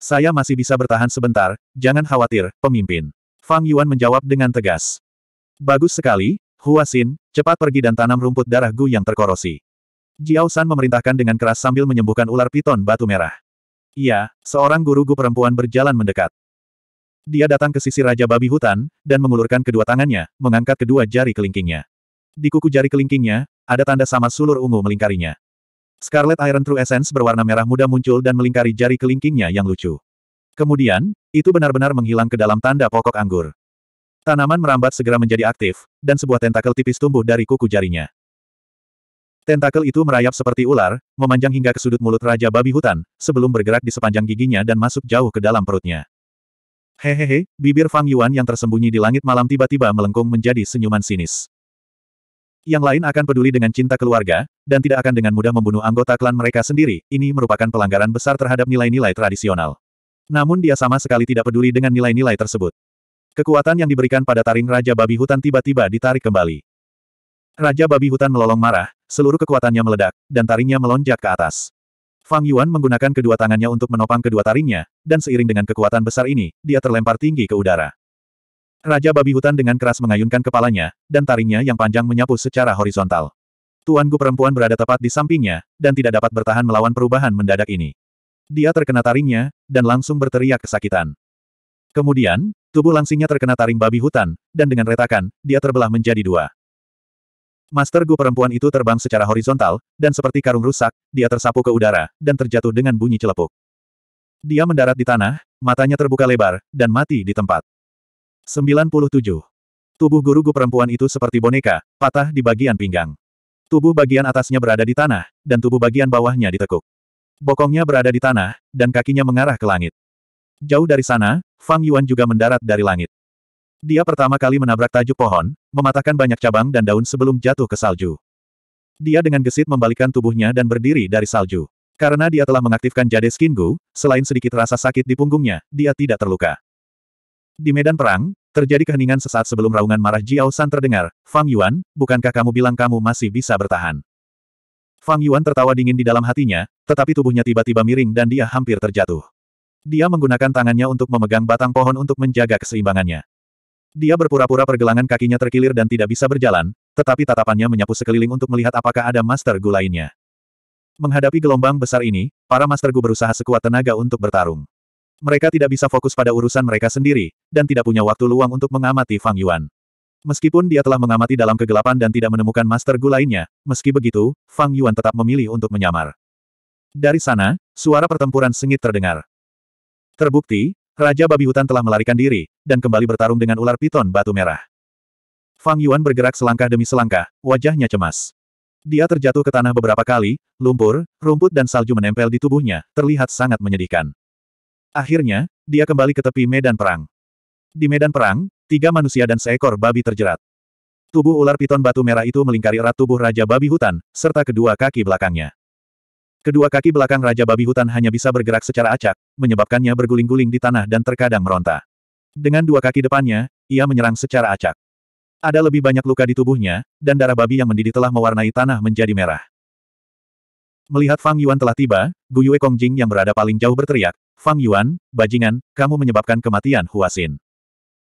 Saya masih bisa bertahan sebentar, jangan khawatir, pemimpin. Fang Yuan menjawab dengan tegas. Bagus sekali, Huasin, cepat pergi dan tanam rumput darah Gu yang terkorosi. Jiao San memerintahkan dengan keras sambil menyembuhkan ular piton batu merah. Ya, seorang guru Gu perempuan berjalan mendekat. Dia datang ke sisi Raja Babi Hutan, dan mengulurkan kedua tangannya, mengangkat kedua jari kelingkingnya. Di kuku jari kelingkingnya, ada tanda sama sulur ungu melingkarinya. Scarlet Iron True Essence berwarna merah muda muncul dan melingkari jari kelingkingnya yang lucu. Kemudian, itu benar-benar menghilang ke dalam tanda pokok anggur. Tanaman merambat segera menjadi aktif, dan sebuah tentakel tipis tumbuh dari kuku jarinya. Tentakel itu merayap seperti ular, memanjang hingga ke sudut mulut Raja Babi Hutan, sebelum bergerak di sepanjang giginya dan masuk jauh ke dalam perutnya. Hehehe, bibir Fang Yuan yang tersembunyi di langit malam tiba-tiba melengkung menjadi senyuman sinis. Yang lain akan peduli dengan cinta keluarga, dan tidak akan dengan mudah membunuh anggota klan mereka sendiri, ini merupakan pelanggaran besar terhadap nilai-nilai tradisional. Namun dia sama sekali tidak peduli dengan nilai-nilai tersebut. Kekuatan yang diberikan pada taring Raja Babi Hutan tiba-tiba ditarik kembali. Raja Babi Hutan melolong marah, seluruh kekuatannya meledak, dan taringnya melonjak ke atas. Fang Yuan menggunakan kedua tangannya untuk menopang kedua taringnya, dan seiring dengan kekuatan besar ini, dia terlempar tinggi ke udara. Raja Babi Hutan dengan keras mengayunkan kepalanya, dan taringnya yang panjang menyapu secara horizontal. Tuan Gu perempuan berada tepat di sampingnya, dan tidak dapat bertahan melawan perubahan mendadak ini. Dia terkena taringnya, dan langsung berteriak kesakitan. Kemudian, Tubuh langsingnya terkena taring babi hutan, dan dengan retakan, dia terbelah menjadi dua. Master Gu perempuan itu terbang secara horizontal, dan seperti karung rusak, dia tersapu ke udara, dan terjatuh dengan bunyi celepuk. Dia mendarat di tanah, matanya terbuka lebar, dan mati di tempat. 97. Tubuh guru Gu perempuan itu seperti boneka, patah di bagian pinggang. Tubuh bagian atasnya berada di tanah, dan tubuh bagian bawahnya ditekuk. Bokongnya berada di tanah, dan kakinya mengarah ke langit. Jauh dari sana, Fang Yuan juga mendarat dari langit. Dia pertama kali menabrak tajuk pohon, mematahkan banyak cabang dan daun sebelum jatuh ke salju. Dia dengan gesit membalikkan tubuhnya dan berdiri dari salju. Karena dia telah mengaktifkan jade skingu, selain sedikit rasa sakit di punggungnya, dia tidak terluka. Di medan perang, terjadi keheningan sesaat sebelum raungan marah Jiao San terdengar, Fang Yuan, bukankah kamu bilang kamu masih bisa bertahan? Fang Yuan tertawa dingin di dalam hatinya, tetapi tubuhnya tiba-tiba miring dan dia hampir terjatuh. Dia menggunakan tangannya untuk memegang batang pohon untuk menjaga keseimbangannya. Dia berpura-pura pergelangan kakinya terkilir dan tidak bisa berjalan, tetapi tatapannya menyapu sekeliling untuk melihat apakah ada Master Gu lainnya. Menghadapi gelombang besar ini, para Master Gu berusaha sekuat tenaga untuk bertarung. Mereka tidak bisa fokus pada urusan mereka sendiri, dan tidak punya waktu luang untuk mengamati Fang Yuan. Meskipun dia telah mengamati dalam kegelapan dan tidak menemukan Master Gu lainnya, meski begitu, Fang Yuan tetap memilih untuk menyamar. Dari sana, suara pertempuran sengit terdengar. Terbukti, Raja Babi Hutan telah melarikan diri, dan kembali bertarung dengan ular piton batu merah. Fang Yuan bergerak selangkah demi selangkah, wajahnya cemas. Dia terjatuh ke tanah beberapa kali, lumpur, rumput dan salju menempel di tubuhnya, terlihat sangat menyedihkan. Akhirnya, dia kembali ke tepi medan perang. Di medan perang, tiga manusia dan seekor babi terjerat. Tubuh ular piton batu merah itu melingkari erat tubuh Raja Babi Hutan, serta kedua kaki belakangnya. Kedua kaki belakang Raja Babi Hutan hanya bisa bergerak secara acak, menyebabkannya berguling-guling di tanah dan terkadang meronta. Dengan dua kaki depannya, ia menyerang secara acak. Ada lebih banyak luka di tubuhnya, dan darah babi yang mendidih telah mewarnai tanah menjadi merah. Melihat Fang Yuan telah tiba, Gu Yue Jing yang berada paling jauh berteriak, Fang Yuan, bajingan, kamu menyebabkan kematian Huasin.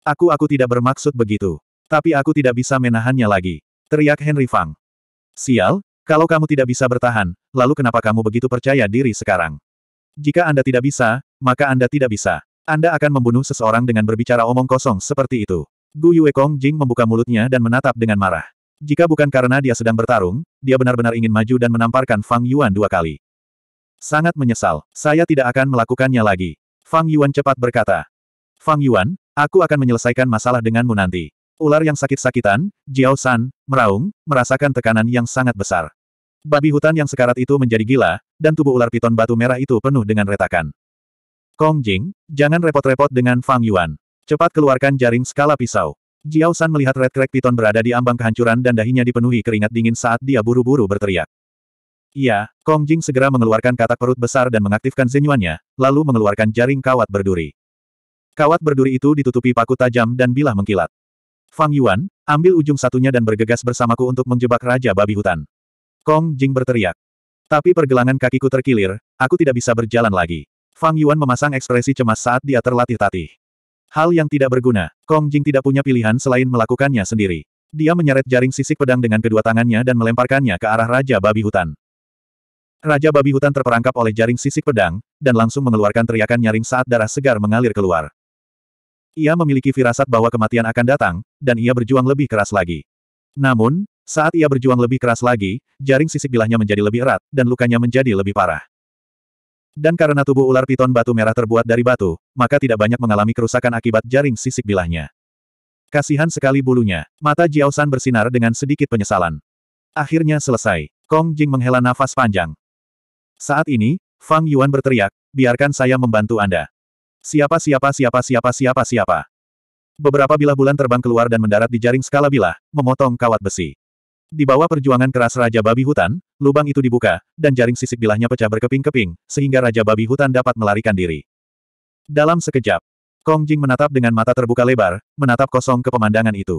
Aku aku tidak bermaksud begitu. Tapi aku tidak bisa menahannya lagi. Teriak Henry Fang. Sial, kalau kamu tidak bisa bertahan, lalu kenapa kamu begitu percaya diri sekarang? Jika Anda tidak bisa, maka Anda tidak bisa. Anda akan membunuh seseorang dengan berbicara omong kosong seperti itu. Gu Kong Jing membuka mulutnya dan menatap dengan marah. Jika bukan karena dia sedang bertarung, dia benar-benar ingin maju dan menamparkan Fang Yuan dua kali. Sangat menyesal, saya tidak akan melakukannya lagi. Fang Yuan cepat berkata. Fang Yuan, aku akan menyelesaikan masalah denganmu nanti. Ular yang sakit-sakitan, Jiao San, meraung, merasakan tekanan yang sangat besar. Babi hutan yang sekarat itu menjadi gila, dan tubuh ular piton batu merah itu penuh dengan retakan. Kong Jing, jangan repot-repot dengan Fang Yuan. Cepat keluarkan jaring skala pisau. Jiao San melihat Red Crack Piton berada di ambang kehancuran dan dahinya dipenuhi keringat dingin saat dia buru-buru berteriak. Iya, Kong Jing segera mengeluarkan katak perut besar dan mengaktifkan zenyuannya, lalu mengeluarkan jaring kawat berduri. Kawat berduri itu ditutupi paku tajam dan bilah mengkilat. Fang Yuan, ambil ujung satunya dan bergegas bersamaku untuk menjebak Raja Babi Hutan. Kong Jing berteriak. Tapi pergelangan kakiku terkilir, aku tidak bisa berjalan lagi. Fang Yuan memasang ekspresi cemas saat dia terlatih-tatih. Hal yang tidak berguna, Kong Jing tidak punya pilihan selain melakukannya sendiri. Dia menyeret jaring sisik pedang dengan kedua tangannya dan melemparkannya ke arah Raja Babi Hutan. Raja Babi Hutan terperangkap oleh jaring sisik pedang, dan langsung mengeluarkan teriakan nyaring saat darah segar mengalir keluar. Ia memiliki firasat bahwa kematian akan datang, dan ia berjuang lebih keras lagi. Namun, saat ia berjuang lebih keras lagi, jaring sisik bilahnya menjadi lebih erat, dan lukanya menjadi lebih parah. Dan karena tubuh ular piton batu merah terbuat dari batu, maka tidak banyak mengalami kerusakan akibat jaring sisik bilahnya. Kasihan sekali bulunya. Mata Jiao San bersinar dengan sedikit penyesalan. Akhirnya selesai. Kong Jing menghela nafas panjang. Saat ini, Fang Yuan berteriak, biarkan saya membantu Anda. Siapa siapa siapa siapa siapa siapa. Beberapa bilah bulan terbang keluar dan mendarat di jaring skala bilah, memotong kawat besi. Di bawah perjuangan keras Raja Babi Hutan, lubang itu dibuka, dan jaring sisik bilahnya pecah berkeping-keping, sehingga Raja Babi Hutan dapat melarikan diri. Dalam sekejap, Kong Jing menatap dengan mata terbuka lebar, menatap kosong ke pemandangan itu.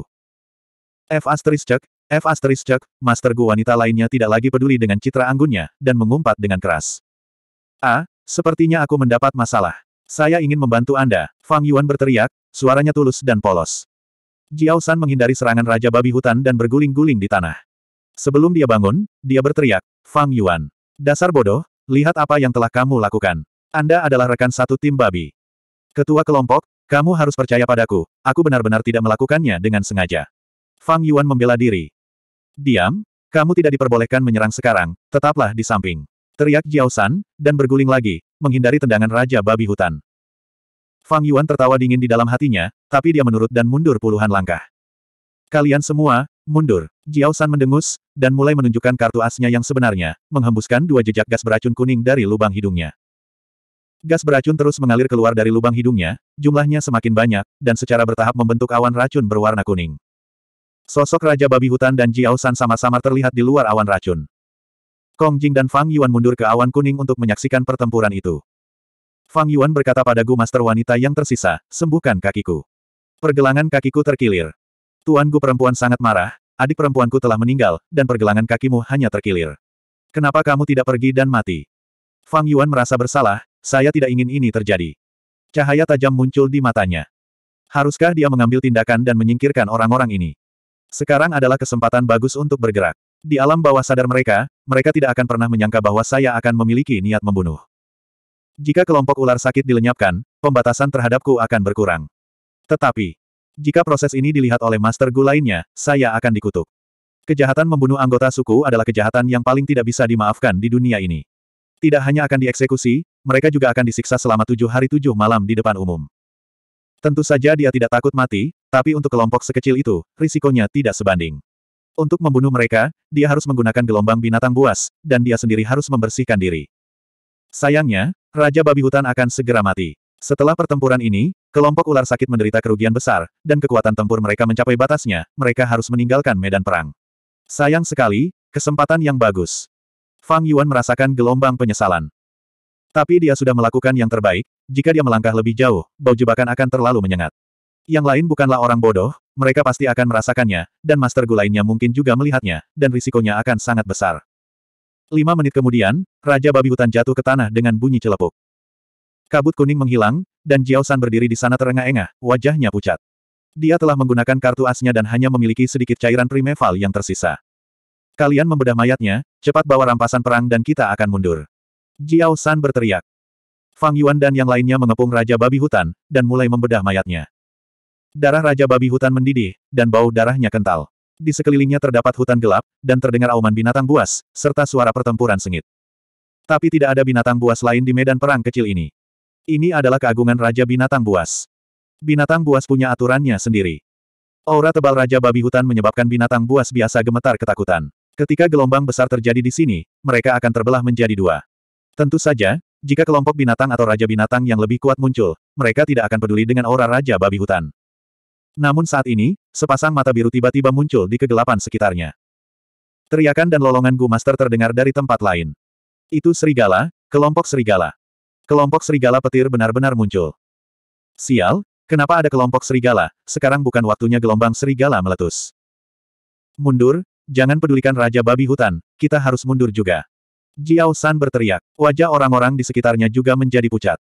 F asteris cek, F asteris cek, Master Gu wanita lainnya tidak lagi peduli dengan citra anggunnya, dan mengumpat dengan keras. A, sepertinya aku mendapat masalah. Saya ingin membantu Anda, Fang Yuan berteriak, suaranya tulus dan polos. Jiao San menghindari serangan Raja Babi Hutan dan berguling-guling di tanah. Sebelum dia bangun, dia berteriak, Fang Yuan. Dasar bodoh, lihat apa yang telah kamu lakukan. Anda adalah rekan satu tim babi. Ketua kelompok, kamu harus percaya padaku, aku benar-benar tidak melakukannya dengan sengaja. Fang Yuan membela diri. Diam, kamu tidak diperbolehkan menyerang sekarang, tetaplah di samping. Teriak Jiao San, dan berguling lagi, menghindari tendangan Raja Babi Hutan. Fang Yuan tertawa dingin di dalam hatinya, tapi dia menurut dan mundur puluhan langkah. Kalian semua, mundur. Jiao San mendengus, dan mulai menunjukkan kartu asnya yang sebenarnya, menghembuskan dua jejak gas beracun kuning dari lubang hidungnya. Gas beracun terus mengalir keluar dari lubang hidungnya, jumlahnya semakin banyak, dan secara bertahap membentuk awan racun berwarna kuning. Sosok Raja Babi Hutan dan Jiao San sama-sama terlihat di luar awan racun. Kong Jing dan Fang Yuan mundur ke awan kuning untuk menyaksikan pertempuran itu. Fang Yuan berkata pada Gu master wanita yang tersisa, sembuhkan kakiku. Pergelangan kakiku terkilir. Tuan Gu perempuan sangat marah, adik perempuanku telah meninggal, dan pergelangan kakimu hanya terkilir. Kenapa kamu tidak pergi dan mati? Fang Yuan merasa bersalah, saya tidak ingin ini terjadi. Cahaya tajam muncul di matanya. Haruskah dia mengambil tindakan dan menyingkirkan orang-orang ini? Sekarang adalah kesempatan bagus untuk bergerak. Di alam bawah sadar mereka, mereka tidak akan pernah menyangka bahwa saya akan memiliki niat membunuh. Jika kelompok ular sakit dilenyapkan, pembatasan terhadapku akan berkurang. Tetapi, jika proses ini dilihat oleh Master Gu lainnya, saya akan dikutuk. Kejahatan membunuh anggota suku adalah kejahatan yang paling tidak bisa dimaafkan di dunia ini. Tidak hanya akan dieksekusi, mereka juga akan disiksa selama tujuh hari tujuh malam di depan umum. Tentu saja dia tidak takut mati, tapi untuk kelompok sekecil itu, risikonya tidak sebanding. Untuk membunuh mereka, dia harus menggunakan gelombang binatang buas, dan dia sendiri harus membersihkan diri. Sayangnya, Raja babi hutan akan segera mati. Setelah pertempuran ini, kelompok ular sakit menderita kerugian besar, dan kekuatan tempur mereka mencapai batasnya, mereka harus meninggalkan medan perang. Sayang sekali, kesempatan yang bagus. Fang Yuan merasakan gelombang penyesalan. Tapi dia sudah melakukan yang terbaik, jika dia melangkah lebih jauh, bau jebakan akan terlalu menyengat. Yang lain bukanlah orang bodoh, mereka pasti akan merasakannya, dan master Gu lainnya mungkin juga melihatnya, dan risikonya akan sangat besar. Lima menit kemudian, Raja Babi Hutan jatuh ke tanah dengan bunyi celepuk. Kabut kuning menghilang, dan Jiao San berdiri di sana terengah-engah, wajahnya pucat. Dia telah menggunakan kartu asnya dan hanya memiliki sedikit cairan primeval yang tersisa. Kalian membedah mayatnya, cepat bawa rampasan perang dan kita akan mundur. Jiao San berteriak. Fang Yuan dan yang lainnya mengepung Raja Babi Hutan, dan mulai membedah mayatnya. Darah Raja Babi Hutan mendidih, dan bau darahnya kental. Di sekelilingnya terdapat hutan gelap, dan terdengar auman binatang buas, serta suara pertempuran sengit. Tapi tidak ada binatang buas lain di medan perang kecil ini. Ini adalah keagungan Raja Binatang Buas. Binatang buas punya aturannya sendiri. Aura tebal Raja Babi Hutan menyebabkan binatang buas biasa gemetar ketakutan. Ketika gelombang besar terjadi di sini, mereka akan terbelah menjadi dua. Tentu saja, jika kelompok binatang atau raja binatang yang lebih kuat muncul, mereka tidak akan peduli dengan aura Raja Babi Hutan. Namun saat ini, sepasang mata biru tiba-tiba muncul di kegelapan sekitarnya. Teriakan dan lolongan Gu Master terdengar dari tempat lain. Itu serigala, kelompok serigala. Kelompok serigala petir benar-benar muncul. Sial, kenapa ada kelompok serigala, sekarang bukan waktunya gelombang serigala meletus. Mundur, jangan pedulikan Raja Babi Hutan, kita harus mundur juga. Jiao San berteriak, wajah orang-orang di sekitarnya juga menjadi pucat.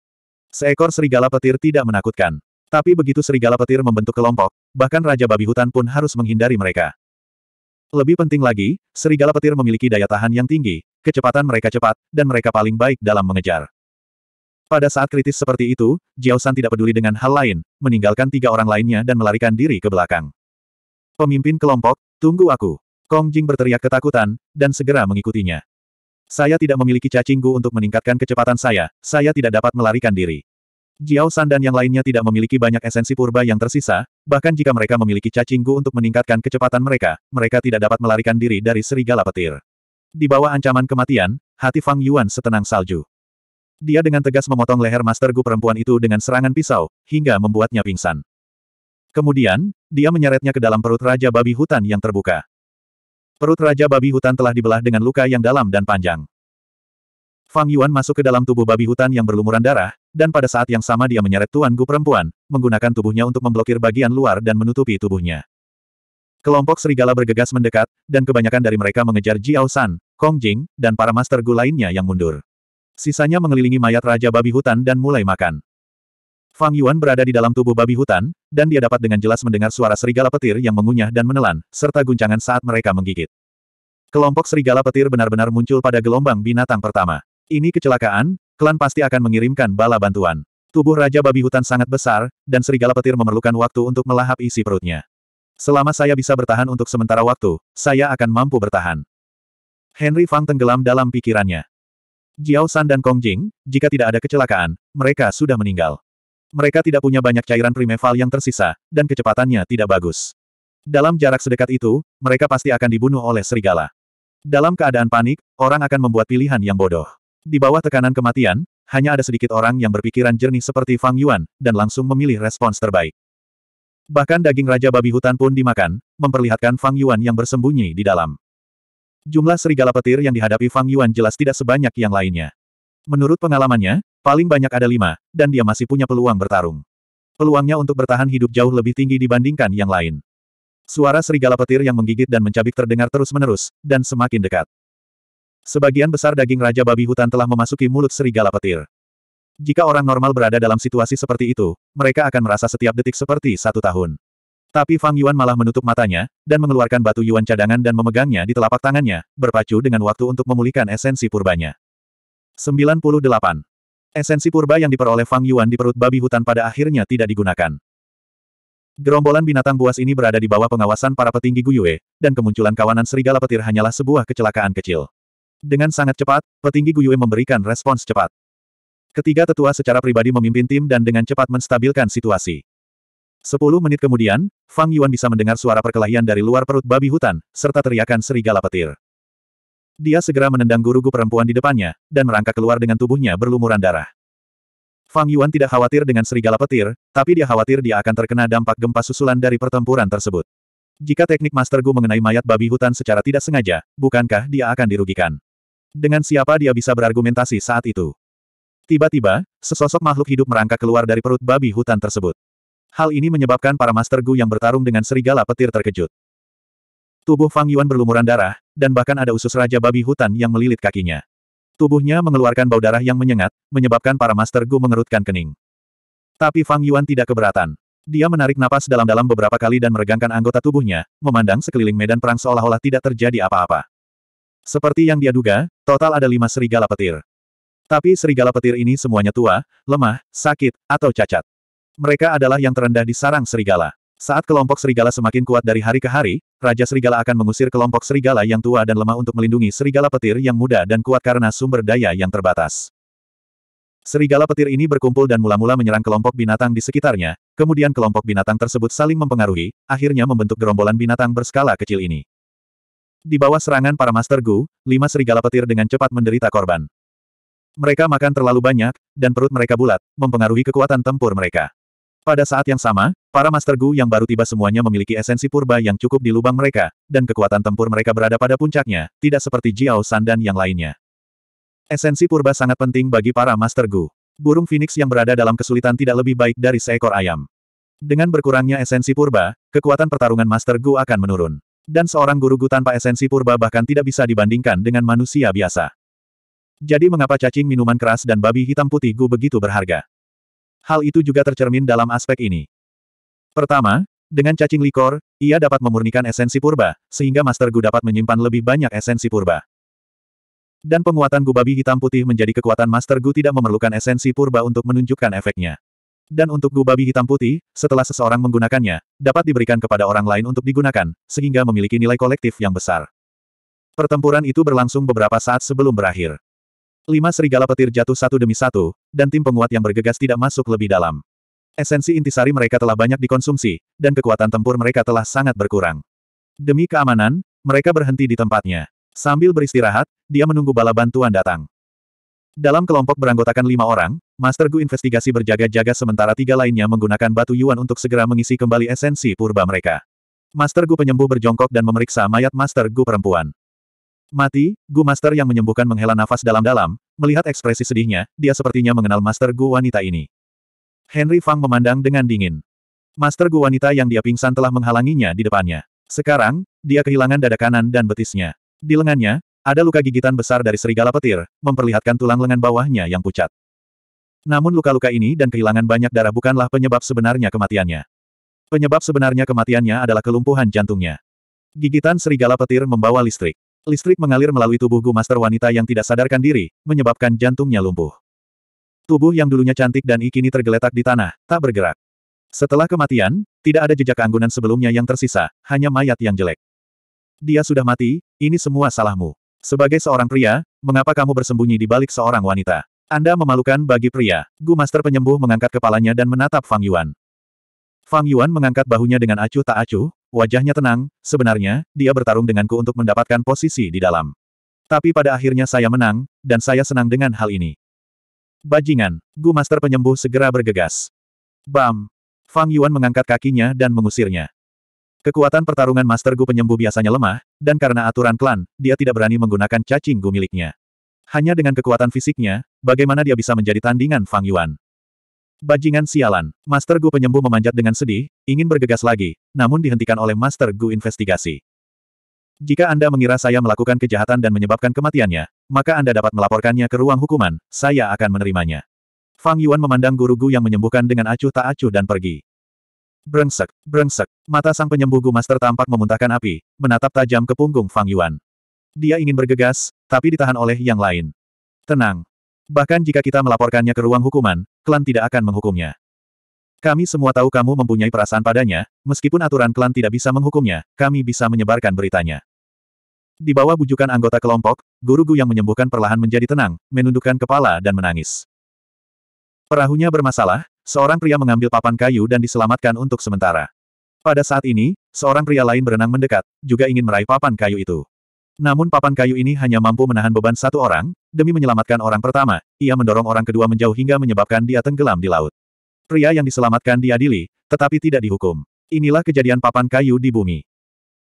Seekor serigala petir tidak menakutkan. Tapi begitu serigala petir membentuk kelompok, bahkan Raja Babi Hutan pun harus menghindari mereka. Lebih penting lagi, serigala petir memiliki daya tahan yang tinggi, kecepatan mereka cepat, dan mereka paling baik dalam mengejar. Pada saat kritis seperti itu, Jiao San tidak peduli dengan hal lain, meninggalkan tiga orang lainnya dan melarikan diri ke belakang. Pemimpin kelompok, tunggu aku. Kong Jing berteriak ketakutan, dan segera mengikutinya. Saya tidak memiliki cacinggu untuk meningkatkan kecepatan saya, saya tidak dapat melarikan diri. Jiao San dan yang lainnya tidak memiliki banyak esensi purba yang tersisa, bahkan jika mereka memiliki cacing gu untuk meningkatkan kecepatan mereka, mereka tidak dapat melarikan diri dari serigala petir. Di bawah ancaman kematian, hati Fang Yuan setenang salju. Dia dengan tegas memotong leher Master Gu perempuan itu dengan serangan pisau, hingga membuatnya pingsan. Kemudian, dia menyeretnya ke dalam perut Raja Babi Hutan yang terbuka. Perut Raja Babi Hutan telah dibelah dengan luka yang dalam dan panjang. Fang Yuan masuk ke dalam tubuh babi hutan yang berlumuran darah, dan pada saat yang sama dia menyeret Tuan Gu perempuan, menggunakan tubuhnya untuk memblokir bagian luar dan menutupi tubuhnya. Kelompok serigala bergegas mendekat, dan kebanyakan dari mereka mengejar Jiao San, Kong Jing, dan para master Gu lainnya yang mundur. Sisanya mengelilingi mayat Raja Babi Hutan dan mulai makan. Fang Yuan berada di dalam tubuh babi hutan, dan dia dapat dengan jelas mendengar suara serigala petir yang mengunyah dan menelan, serta guncangan saat mereka menggigit. Kelompok serigala petir benar-benar muncul pada gelombang binatang pertama. Ini kecelakaan, klan pasti akan mengirimkan bala bantuan. Tubuh Raja Babi Hutan sangat besar, dan serigala petir memerlukan waktu untuk melahap isi perutnya. Selama saya bisa bertahan untuk sementara waktu, saya akan mampu bertahan. Henry Fang tenggelam dalam pikirannya. Jiao San dan Kong Jing, jika tidak ada kecelakaan, mereka sudah meninggal. Mereka tidak punya banyak cairan primeval yang tersisa, dan kecepatannya tidak bagus. Dalam jarak sedekat itu, mereka pasti akan dibunuh oleh serigala. Dalam keadaan panik, orang akan membuat pilihan yang bodoh. Di bawah tekanan kematian, hanya ada sedikit orang yang berpikiran jernih seperti Fang Yuan, dan langsung memilih respons terbaik. Bahkan daging Raja Babi Hutan pun dimakan, memperlihatkan Fang Yuan yang bersembunyi di dalam. Jumlah serigala petir yang dihadapi Fang Yuan jelas tidak sebanyak yang lainnya. Menurut pengalamannya, paling banyak ada lima, dan dia masih punya peluang bertarung. Peluangnya untuk bertahan hidup jauh lebih tinggi dibandingkan yang lain. Suara serigala petir yang menggigit dan mencabik terdengar terus-menerus, dan semakin dekat. Sebagian besar daging Raja Babi Hutan telah memasuki mulut serigala petir. Jika orang normal berada dalam situasi seperti itu, mereka akan merasa setiap detik seperti satu tahun. Tapi Fang Yuan malah menutup matanya, dan mengeluarkan batu Yuan cadangan dan memegangnya di telapak tangannya, berpacu dengan waktu untuk memulihkan esensi purbanya. 98. Esensi purba yang diperoleh Fang Yuan di perut babi hutan pada akhirnya tidak digunakan. Gerombolan binatang buas ini berada di bawah pengawasan para petinggi Guyue, dan kemunculan kawanan serigala petir hanyalah sebuah kecelakaan kecil. Dengan sangat cepat, petinggi Guyue memberikan respons cepat. Ketiga tetua secara pribadi memimpin tim dan dengan cepat menstabilkan situasi. Sepuluh menit kemudian, Fang Yuan bisa mendengar suara perkelahian dari luar perut babi hutan, serta teriakan serigala petir. Dia segera menendang guru gurugu perempuan di depannya, dan merangkak keluar dengan tubuhnya berlumuran darah. Fang Yuan tidak khawatir dengan serigala petir, tapi dia khawatir dia akan terkena dampak gempa susulan dari pertempuran tersebut. Jika teknik Master Gu mengenai mayat babi hutan secara tidak sengaja, bukankah dia akan dirugikan? Dengan siapa dia bisa berargumentasi saat itu? Tiba-tiba, sesosok makhluk hidup merangkak keluar dari perut babi hutan tersebut. Hal ini menyebabkan para Master Gu yang bertarung dengan serigala petir terkejut. Tubuh Fang Yuan berlumuran darah, dan bahkan ada usus raja babi hutan yang melilit kakinya. Tubuhnya mengeluarkan bau darah yang menyengat, menyebabkan para Master Gu mengerutkan kening. Tapi Fang Yuan tidak keberatan. Dia menarik napas dalam-dalam beberapa kali dan meregangkan anggota tubuhnya, memandang sekeliling medan perang seolah-olah tidak terjadi apa-apa. Seperti yang dia duga, total ada lima serigala petir. Tapi serigala petir ini semuanya tua, lemah, sakit, atau cacat. Mereka adalah yang terendah di sarang serigala. Saat kelompok serigala semakin kuat dari hari ke hari, Raja Serigala akan mengusir kelompok serigala yang tua dan lemah untuk melindungi serigala petir yang muda dan kuat karena sumber daya yang terbatas. Serigala petir ini berkumpul dan mula-mula menyerang kelompok binatang di sekitarnya, kemudian kelompok binatang tersebut saling mempengaruhi, akhirnya membentuk gerombolan binatang berskala kecil ini. Di bawah serangan para Master Gu, lima serigala petir dengan cepat menderita korban. Mereka makan terlalu banyak, dan perut mereka bulat, mempengaruhi kekuatan tempur mereka. Pada saat yang sama, para Master Gu yang baru tiba semuanya memiliki esensi purba yang cukup di lubang mereka, dan kekuatan tempur mereka berada pada puncaknya, tidak seperti Jiao San dan yang lainnya. Esensi purba sangat penting bagi para Master Gu. Burung Phoenix yang berada dalam kesulitan tidak lebih baik dari seekor ayam. Dengan berkurangnya esensi purba, kekuatan pertarungan Master Gu akan menurun. Dan seorang guru Gu tanpa esensi purba bahkan tidak bisa dibandingkan dengan manusia biasa. Jadi mengapa cacing minuman keras dan babi hitam putih Gu begitu berharga? Hal itu juga tercermin dalam aspek ini. Pertama, dengan cacing likor, ia dapat memurnikan esensi purba, sehingga Master Gu dapat menyimpan lebih banyak esensi purba. Dan penguatan Gu babi hitam putih menjadi kekuatan Master Gu tidak memerlukan esensi purba untuk menunjukkan efeknya. Dan untuk gu babi hitam putih, setelah seseorang menggunakannya, dapat diberikan kepada orang lain untuk digunakan, sehingga memiliki nilai kolektif yang besar. Pertempuran itu berlangsung beberapa saat sebelum berakhir. Lima serigala petir jatuh satu demi satu, dan tim penguat yang bergegas tidak masuk lebih dalam. Esensi intisari mereka telah banyak dikonsumsi, dan kekuatan tempur mereka telah sangat berkurang. Demi keamanan, mereka berhenti di tempatnya. Sambil beristirahat, dia menunggu bala bantuan datang. Dalam kelompok beranggotakan lima orang, Master Gu investigasi berjaga-jaga sementara tiga lainnya menggunakan batu yuan untuk segera mengisi kembali esensi purba mereka. Master Gu penyembuh berjongkok dan memeriksa mayat Master Gu perempuan. Mati, Gu Master yang menyembuhkan menghela nafas dalam-dalam, melihat ekspresi sedihnya, dia sepertinya mengenal Master Gu wanita ini. Henry Fang memandang dengan dingin. Master Gu wanita yang dia pingsan telah menghalanginya di depannya. Sekarang, dia kehilangan dada kanan dan betisnya. Di lengannya, ada luka gigitan besar dari serigala petir, memperlihatkan tulang lengan bawahnya yang pucat. Namun luka-luka ini dan kehilangan banyak darah bukanlah penyebab sebenarnya kematiannya. Penyebab sebenarnya kematiannya adalah kelumpuhan jantungnya. Gigitan serigala petir membawa listrik. Listrik mengalir melalui tubuh Gu Master wanita yang tidak sadarkan diri, menyebabkan jantungnya lumpuh. Tubuh yang dulunya cantik dan kini tergeletak di tanah, tak bergerak. Setelah kematian, tidak ada jejak keanggunan sebelumnya yang tersisa, hanya mayat yang jelek. Dia sudah mati, ini semua salahmu. Sebagai seorang pria, mengapa kamu bersembunyi di balik seorang wanita? Anda memalukan bagi pria. Gu Master penyembuh mengangkat kepalanya dan menatap Fang Yuan. Fang Yuan mengangkat bahunya dengan acuh tak acuh, wajahnya tenang, sebenarnya, dia bertarung denganku untuk mendapatkan posisi di dalam. Tapi pada akhirnya saya menang, dan saya senang dengan hal ini. Bajingan, Gu Master penyembuh segera bergegas. Bam! Fang Yuan mengangkat kakinya dan mengusirnya. Kekuatan pertarungan Master Gu penyembuh biasanya lemah, dan karena aturan klan, dia tidak berani menggunakan cacing gu miliknya. Hanya dengan kekuatan fisiknya, bagaimana dia bisa menjadi tandingan Fang Yuan? Bajingan sialan, Master Gu penyembuh memanjat dengan sedih, ingin bergegas lagi, namun dihentikan oleh Master Gu investigasi. Jika Anda mengira saya melakukan kejahatan dan menyebabkan kematiannya, maka Anda dapat melaporkannya ke ruang hukuman, saya akan menerimanya. Fang Yuan memandang guru Gu yang menyembuhkan dengan acuh tak acuh dan pergi. Brengsek, brengsek, mata sang penyembuh Gu Master tampak memuntahkan api, menatap tajam ke punggung Fang Yuan. Dia ingin bergegas, tapi ditahan oleh yang lain. Tenang. Bahkan jika kita melaporkannya ke ruang hukuman, klan tidak akan menghukumnya. Kami semua tahu kamu mempunyai perasaan padanya, meskipun aturan klan tidak bisa menghukumnya, kami bisa menyebarkan beritanya. Di bawah bujukan anggota kelompok, guru Gu yang menyembuhkan perlahan menjadi tenang, menundukkan kepala dan menangis. Perahunya bermasalah, Seorang pria mengambil papan kayu dan diselamatkan untuk sementara. Pada saat ini, seorang pria lain berenang mendekat, juga ingin meraih papan kayu itu. Namun papan kayu ini hanya mampu menahan beban satu orang, demi menyelamatkan orang pertama, ia mendorong orang kedua menjauh hingga menyebabkan dia tenggelam di laut. Pria yang diselamatkan diadili, tetapi tidak dihukum. Inilah kejadian papan kayu di bumi.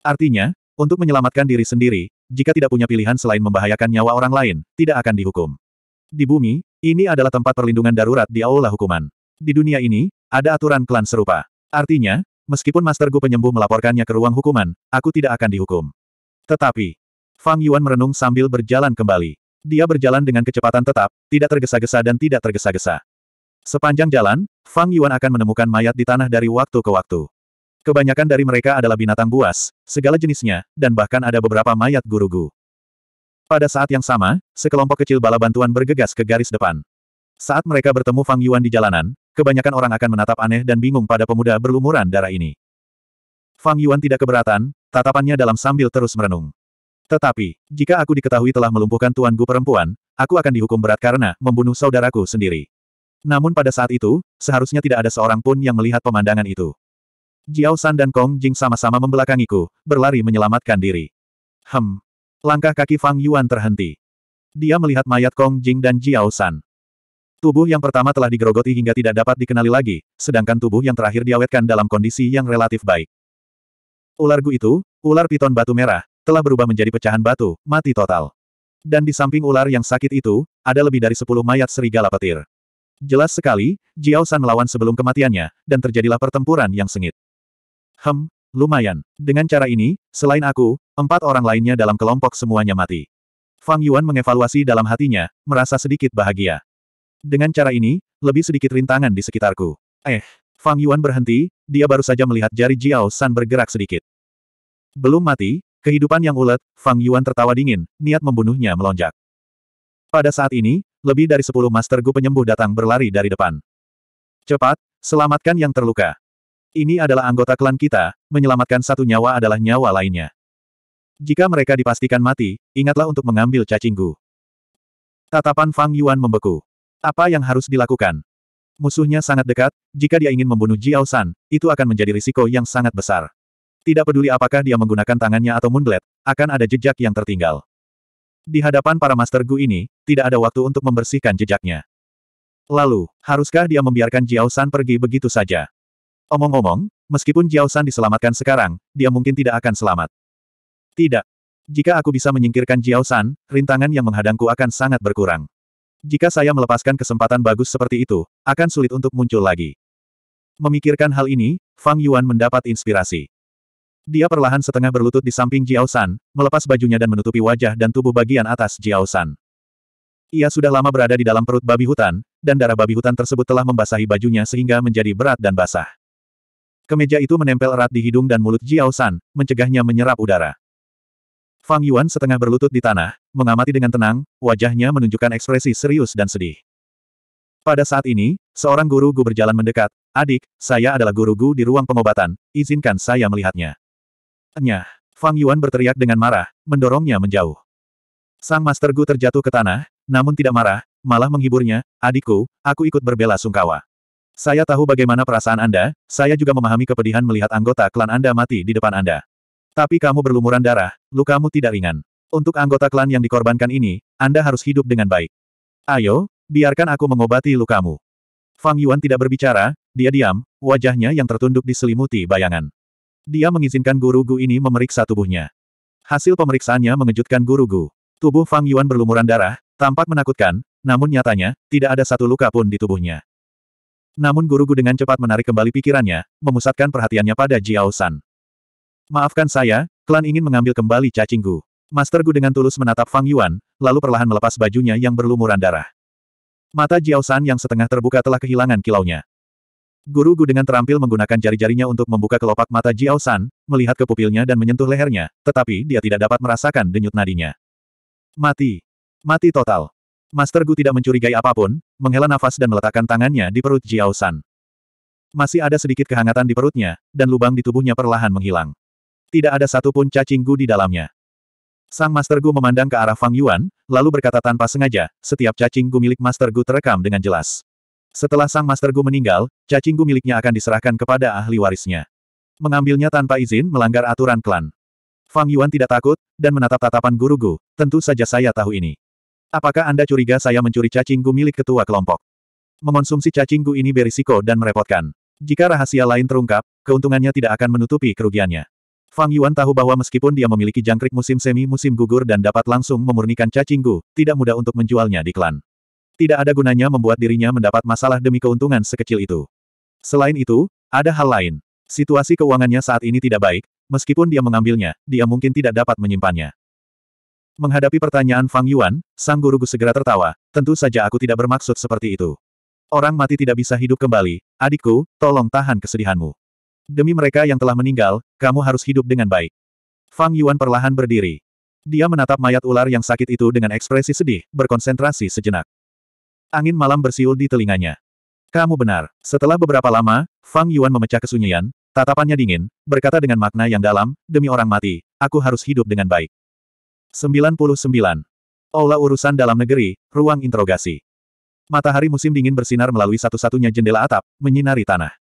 Artinya, untuk menyelamatkan diri sendiri, jika tidak punya pilihan selain membahayakan nyawa orang lain, tidak akan dihukum. Di bumi, ini adalah tempat perlindungan darurat di aula hukuman. Di dunia ini, ada aturan klan serupa. Artinya, meskipun Master Gu penyembuh melaporkannya ke ruang hukuman, aku tidak akan dihukum. Tetapi, Fang Yuan merenung sambil berjalan kembali. Dia berjalan dengan kecepatan tetap, tidak tergesa-gesa dan tidak tergesa-gesa. Sepanjang jalan, Fang Yuan akan menemukan mayat di tanah dari waktu ke waktu. Kebanyakan dari mereka adalah binatang buas, segala jenisnya, dan bahkan ada beberapa mayat gurugu. Pada saat yang sama, sekelompok kecil bala bantuan bergegas ke garis depan. Saat mereka bertemu Fang Yuan di jalanan, kebanyakan orang akan menatap aneh dan bingung pada pemuda berlumuran darah ini. Fang Yuan tidak keberatan, tatapannya dalam sambil terus merenung. Tetapi, jika aku diketahui telah melumpuhkan Tuan Gu perempuan, aku akan dihukum berat karena membunuh saudaraku sendiri. Namun pada saat itu, seharusnya tidak ada seorang pun yang melihat pemandangan itu. Jiao San dan Kong Jing sama-sama membelakangiku, berlari menyelamatkan diri. Hem. Langkah kaki Fang Yuan terhenti. Dia melihat mayat Kong Jing dan Jiao San. Tubuh yang pertama telah digerogoti hingga tidak dapat dikenali lagi, sedangkan tubuh yang terakhir diawetkan dalam kondisi yang relatif baik. Ular gu itu, ular piton batu merah, telah berubah menjadi pecahan batu, mati total. Dan di samping ular yang sakit itu, ada lebih dari sepuluh mayat serigala petir. Jelas sekali, Jiao San melawan sebelum kematiannya, dan terjadilah pertempuran yang sengit. Hem, lumayan. Dengan cara ini, selain aku, empat orang lainnya dalam kelompok semuanya mati. Fang Yuan mengevaluasi dalam hatinya, merasa sedikit bahagia. Dengan cara ini, lebih sedikit rintangan di sekitarku. Eh, Fang Yuan berhenti, dia baru saja melihat jari Jiao San bergerak sedikit. Belum mati, kehidupan yang ulet, Fang Yuan tertawa dingin, niat membunuhnya melonjak. Pada saat ini, lebih dari sepuluh Master Gu penyembuh datang berlari dari depan. Cepat, selamatkan yang terluka. Ini adalah anggota klan kita, menyelamatkan satu nyawa adalah nyawa lainnya. Jika mereka dipastikan mati, ingatlah untuk mengambil cacinggu. Tatapan Fang Yuan membeku. Apa yang harus dilakukan? Musuhnya sangat dekat, jika dia ingin membunuh Jiao San, itu akan menjadi risiko yang sangat besar. Tidak peduli apakah dia menggunakan tangannya atau moonblade, akan ada jejak yang tertinggal. Di hadapan para Master Gu ini, tidak ada waktu untuk membersihkan jejaknya. Lalu, haruskah dia membiarkan Jiao San pergi begitu saja? Omong-omong, meskipun Jiao San diselamatkan sekarang, dia mungkin tidak akan selamat. Tidak. Jika aku bisa menyingkirkan Jiao San, rintangan yang menghadangku akan sangat berkurang. Jika saya melepaskan kesempatan bagus seperti itu, akan sulit untuk muncul lagi. Memikirkan hal ini, Fang Yuan mendapat inspirasi. Dia perlahan setengah berlutut di samping Jiao San, melepas bajunya dan menutupi wajah dan tubuh bagian atas Jiao San. Ia sudah lama berada di dalam perut babi hutan, dan darah babi hutan tersebut telah membasahi bajunya sehingga menjadi berat dan basah. Kemeja itu menempel erat di hidung dan mulut Jiao San, mencegahnya menyerap udara. Fang Yuan setengah berlutut di tanah, mengamati dengan tenang, wajahnya menunjukkan ekspresi serius dan sedih. Pada saat ini, seorang guru Gu berjalan mendekat, adik, saya adalah guru Gu di ruang pengobatan, izinkan saya melihatnya. Nyah, Fang Yuan berteriak dengan marah, mendorongnya menjauh. Sang Master Gu terjatuh ke tanah, namun tidak marah, malah menghiburnya, adikku, aku ikut berbela sungkawa. Saya tahu bagaimana perasaan Anda, saya juga memahami kepedihan melihat anggota klan Anda mati di depan Anda. Tapi kamu berlumuran darah, lukamu tidak ringan. Untuk anggota klan yang dikorbankan ini, Anda harus hidup dengan baik. Ayo, biarkan aku mengobati lukamu. Fang Yuan tidak berbicara, dia diam, wajahnya yang tertunduk diselimuti bayangan. Dia mengizinkan guru Gu ini memeriksa tubuhnya. Hasil pemeriksaannya mengejutkan guru Gu. Tubuh Fang Yuan berlumuran darah, tampak menakutkan, namun nyatanya, tidak ada satu luka pun di tubuhnya. Namun guru Gu dengan cepat menarik kembali pikirannya, memusatkan perhatiannya pada Jiao San. Maafkan saya, klan ingin mengambil kembali cacing Gu. Master Gu dengan tulus menatap Fang Yuan, lalu perlahan melepas bajunya yang berlumuran darah. Mata Jiao San yang setengah terbuka telah kehilangan kilaunya. Guru Gu dengan terampil menggunakan jari-jarinya untuk membuka kelopak mata Jiao San, melihat ke pupilnya dan menyentuh lehernya, tetapi dia tidak dapat merasakan denyut nadinya. Mati. Mati total. Master Gu tidak mencurigai apapun, menghela nafas dan meletakkan tangannya di perut Jiao San. Masih ada sedikit kehangatan di perutnya, dan lubang di tubuhnya perlahan menghilang. Tidak ada satupun cacing gu di dalamnya. Sang Master Gu memandang ke arah Fang Yuan, lalu berkata tanpa sengaja, setiap cacing gu milik Master Gu terekam dengan jelas. Setelah Sang Master Gu meninggal, cacing gu miliknya akan diserahkan kepada ahli warisnya. Mengambilnya tanpa izin melanggar aturan klan. Fang Yuan tidak takut, dan menatap tatapan guru Gu, tentu saja saya tahu ini. Apakah Anda curiga saya mencuri cacing gu milik ketua kelompok? Mengonsumsi cacing gu ini berisiko dan merepotkan. Jika rahasia lain terungkap, keuntungannya tidak akan menutupi kerugiannya. Fang Yuan tahu bahwa meskipun dia memiliki jangkrik musim semi musim gugur dan dapat langsung memurnikan cacinggu, tidak mudah untuk menjualnya di klan. Tidak ada gunanya membuat dirinya mendapat masalah demi keuntungan sekecil itu. Selain itu, ada hal lain. Situasi keuangannya saat ini tidak baik, meskipun dia mengambilnya, dia mungkin tidak dapat menyimpannya. Menghadapi pertanyaan Fang Yuan, sang guru segera tertawa, tentu saja aku tidak bermaksud seperti itu. Orang mati tidak bisa hidup kembali, adikku, tolong tahan kesedihanmu. Demi mereka yang telah meninggal, kamu harus hidup dengan baik. Fang Yuan perlahan berdiri. Dia menatap mayat ular yang sakit itu dengan ekspresi sedih, berkonsentrasi sejenak. Angin malam bersiul di telinganya. Kamu benar. Setelah beberapa lama, Fang Yuan memecah kesunyian, tatapannya dingin, berkata dengan makna yang dalam, demi orang mati, aku harus hidup dengan baik. 99. Aula urusan dalam negeri, ruang interogasi. Matahari musim dingin bersinar melalui satu-satunya jendela atap, menyinari tanah.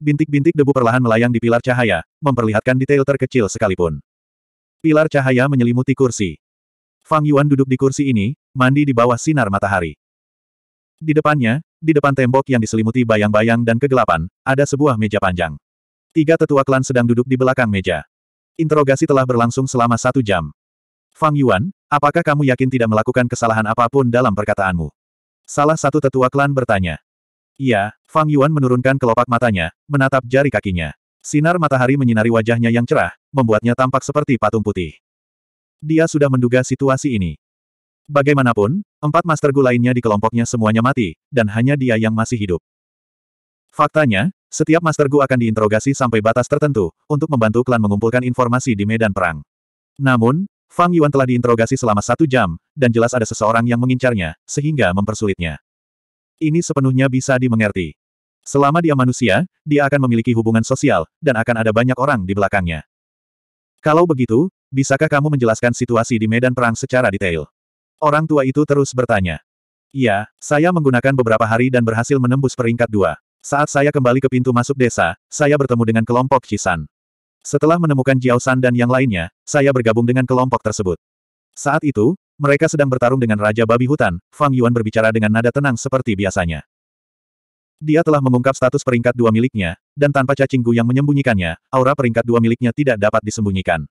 Bintik-bintik debu perlahan melayang di pilar cahaya, memperlihatkan detail terkecil sekalipun. Pilar cahaya menyelimuti kursi. Fang Yuan duduk di kursi ini, mandi di bawah sinar matahari. Di depannya, di depan tembok yang diselimuti bayang-bayang dan kegelapan, ada sebuah meja panjang. Tiga tetua klan sedang duduk di belakang meja. Interogasi telah berlangsung selama satu jam. Fang Yuan, apakah kamu yakin tidak melakukan kesalahan apapun dalam perkataanmu? Salah satu tetua klan bertanya. Iya, Fang Yuan menurunkan kelopak matanya, menatap jari kakinya. Sinar matahari menyinari wajahnya yang cerah, membuatnya tampak seperti patung putih. Dia sudah menduga situasi ini. Bagaimanapun, empat master gu lainnya di kelompoknya semuanya mati, dan hanya dia yang masih hidup. Faktanya, setiap master gu akan diinterogasi sampai batas tertentu, untuk membantu klan mengumpulkan informasi di medan perang. Namun, Fang Yuan telah diinterogasi selama satu jam, dan jelas ada seseorang yang mengincarnya, sehingga mempersulitnya ini sepenuhnya bisa dimengerti. Selama dia manusia, dia akan memiliki hubungan sosial, dan akan ada banyak orang di belakangnya. Kalau begitu, bisakah kamu menjelaskan situasi di medan perang secara detail? Orang tua itu terus bertanya. Ya, saya menggunakan beberapa hari dan berhasil menembus peringkat dua. Saat saya kembali ke pintu masuk desa, saya bertemu dengan kelompok Cisan. Setelah menemukan Jiao San dan yang lainnya, saya bergabung dengan kelompok tersebut. Saat itu, mereka sedang bertarung dengan Raja Babi Hutan, Fang Yuan berbicara dengan nada tenang seperti biasanya. Dia telah mengungkap status peringkat dua miliknya, dan tanpa cacing gu yang menyembunyikannya, aura peringkat dua miliknya tidak dapat disembunyikan.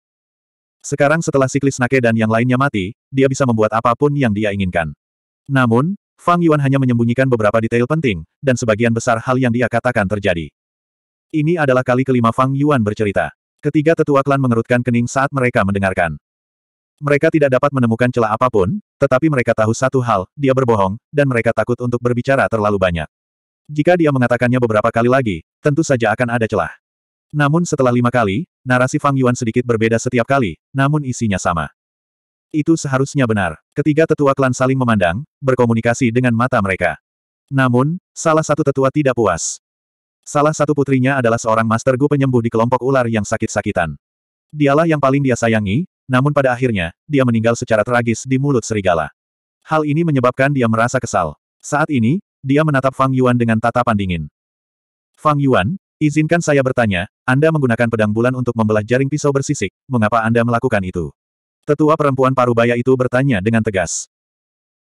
Sekarang setelah siklis Nake dan yang lainnya mati, dia bisa membuat apapun yang dia inginkan. Namun, Fang Yuan hanya menyembunyikan beberapa detail penting, dan sebagian besar hal yang dia katakan terjadi. Ini adalah kali kelima Fang Yuan bercerita. Ketiga tetua klan mengerutkan kening saat mereka mendengarkan. Mereka tidak dapat menemukan celah apapun, tetapi mereka tahu satu hal, dia berbohong, dan mereka takut untuk berbicara terlalu banyak. Jika dia mengatakannya beberapa kali lagi, tentu saja akan ada celah. Namun setelah lima kali, narasi Fang Yuan sedikit berbeda setiap kali, namun isinya sama. Itu seharusnya benar. Ketiga tetua klan saling memandang, berkomunikasi dengan mata mereka. Namun, salah satu tetua tidak puas. Salah satu putrinya adalah seorang master Gu penyembuh di kelompok ular yang sakit-sakitan. Dialah yang paling dia sayangi, namun pada akhirnya, dia meninggal secara tragis di mulut serigala. Hal ini menyebabkan dia merasa kesal. Saat ini, dia menatap Fang Yuan dengan tatapan dingin. Fang Yuan, izinkan saya bertanya, Anda menggunakan pedang bulan untuk membelah jaring pisau bersisik, mengapa Anda melakukan itu? Tetua perempuan parubaya itu bertanya dengan tegas.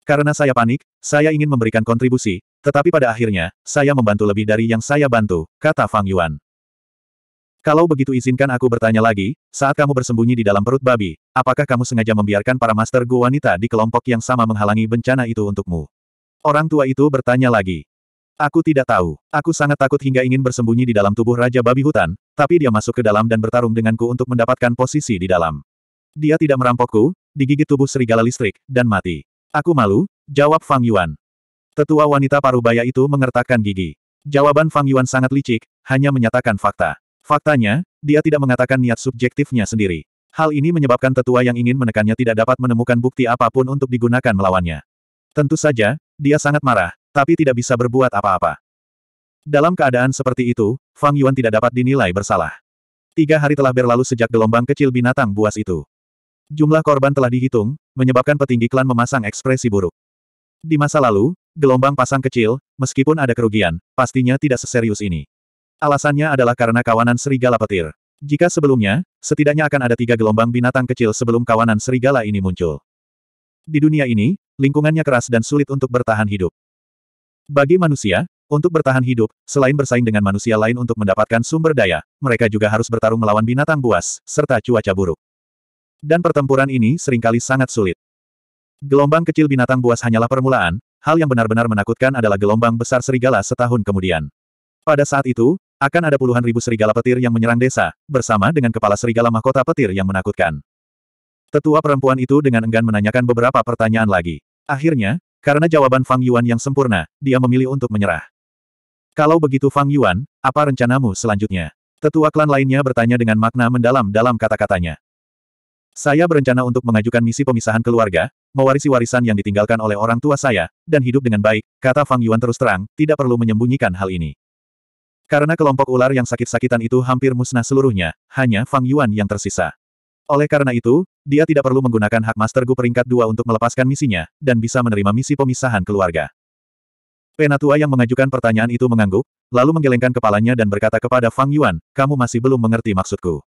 Karena saya panik, saya ingin memberikan kontribusi, tetapi pada akhirnya, saya membantu lebih dari yang saya bantu, kata Fang Yuan. Kalau begitu izinkan aku bertanya lagi, saat kamu bersembunyi di dalam perut babi, apakah kamu sengaja membiarkan para master gua wanita di kelompok yang sama menghalangi bencana itu untukmu? Orang tua itu bertanya lagi. Aku tidak tahu. Aku sangat takut hingga ingin bersembunyi di dalam tubuh Raja Babi Hutan, tapi dia masuk ke dalam dan bertarung denganku untuk mendapatkan posisi di dalam. Dia tidak merampokku, digigit tubuh serigala listrik, dan mati. Aku malu, jawab Fang Yuan. Tetua wanita parubaya itu mengertakkan gigi. Jawaban Fang Yuan sangat licik, hanya menyatakan fakta. Faktanya, dia tidak mengatakan niat subjektifnya sendiri. Hal ini menyebabkan tetua yang ingin menekannya tidak dapat menemukan bukti apapun untuk digunakan melawannya. Tentu saja, dia sangat marah, tapi tidak bisa berbuat apa-apa. Dalam keadaan seperti itu, Fang Yuan tidak dapat dinilai bersalah. Tiga hari telah berlalu sejak gelombang kecil binatang buas itu. Jumlah korban telah dihitung, menyebabkan petinggi klan memasang ekspresi buruk. Di masa lalu, gelombang pasang kecil, meskipun ada kerugian, pastinya tidak seserius ini. Alasannya adalah karena kawanan serigala petir. Jika sebelumnya, setidaknya akan ada tiga gelombang binatang kecil sebelum kawanan serigala ini muncul. Di dunia ini, lingkungannya keras dan sulit untuk bertahan hidup. Bagi manusia, untuk bertahan hidup, selain bersaing dengan manusia lain untuk mendapatkan sumber daya, mereka juga harus bertarung melawan binatang buas, serta cuaca buruk. Dan pertempuran ini seringkali sangat sulit. Gelombang kecil binatang buas hanyalah permulaan, hal yang benar-benar menakutkan adalah gelombang besar serigala setahun kemudian. Pada saat itu, akan ada puluhan ribu serigala petir yang menyerang desa, bersama dengan kepala serigala mahkota petir yang menakutkan. Tetua perempuan itu dengan enggan menanyakan beberapa pertanyaan lagi. Akhirnya, karena jawaban Fang Yuan yang sempurna, dia memilih untuk menyerah. Kalau begitu Fang Yuan, apa rencanamu selanjutnya? Tetua klan lainnya bertanya dengan makna mendalam dalam kata-katanya. Saya berencana untuk mengajukan misi pemisahan keluarga, mewarisi warisan yang ditinggalkan oleh orang tua saya, dan hidup dengan baik, kata Fang Yuan terus terang, tidak perlu menyembunyikan hal ini. Karena kelompok ular yang sakit-sakitan itu hampir musnah seluruhnya, hanya Fang Yuan yang tersisa. Oleh karena itu, dia tidak perlu menggunakan hak Master Gu peringkat dua untuk melepaskan misinya, dan bisa menerima misi pemisahan keluarga. Penatua yang mengajukan pertanyaan itu mengangguk, lalu menggelengkan kepalanya dan berkata kepada Fang Yuan, kamu masih belum mengerti maksudku.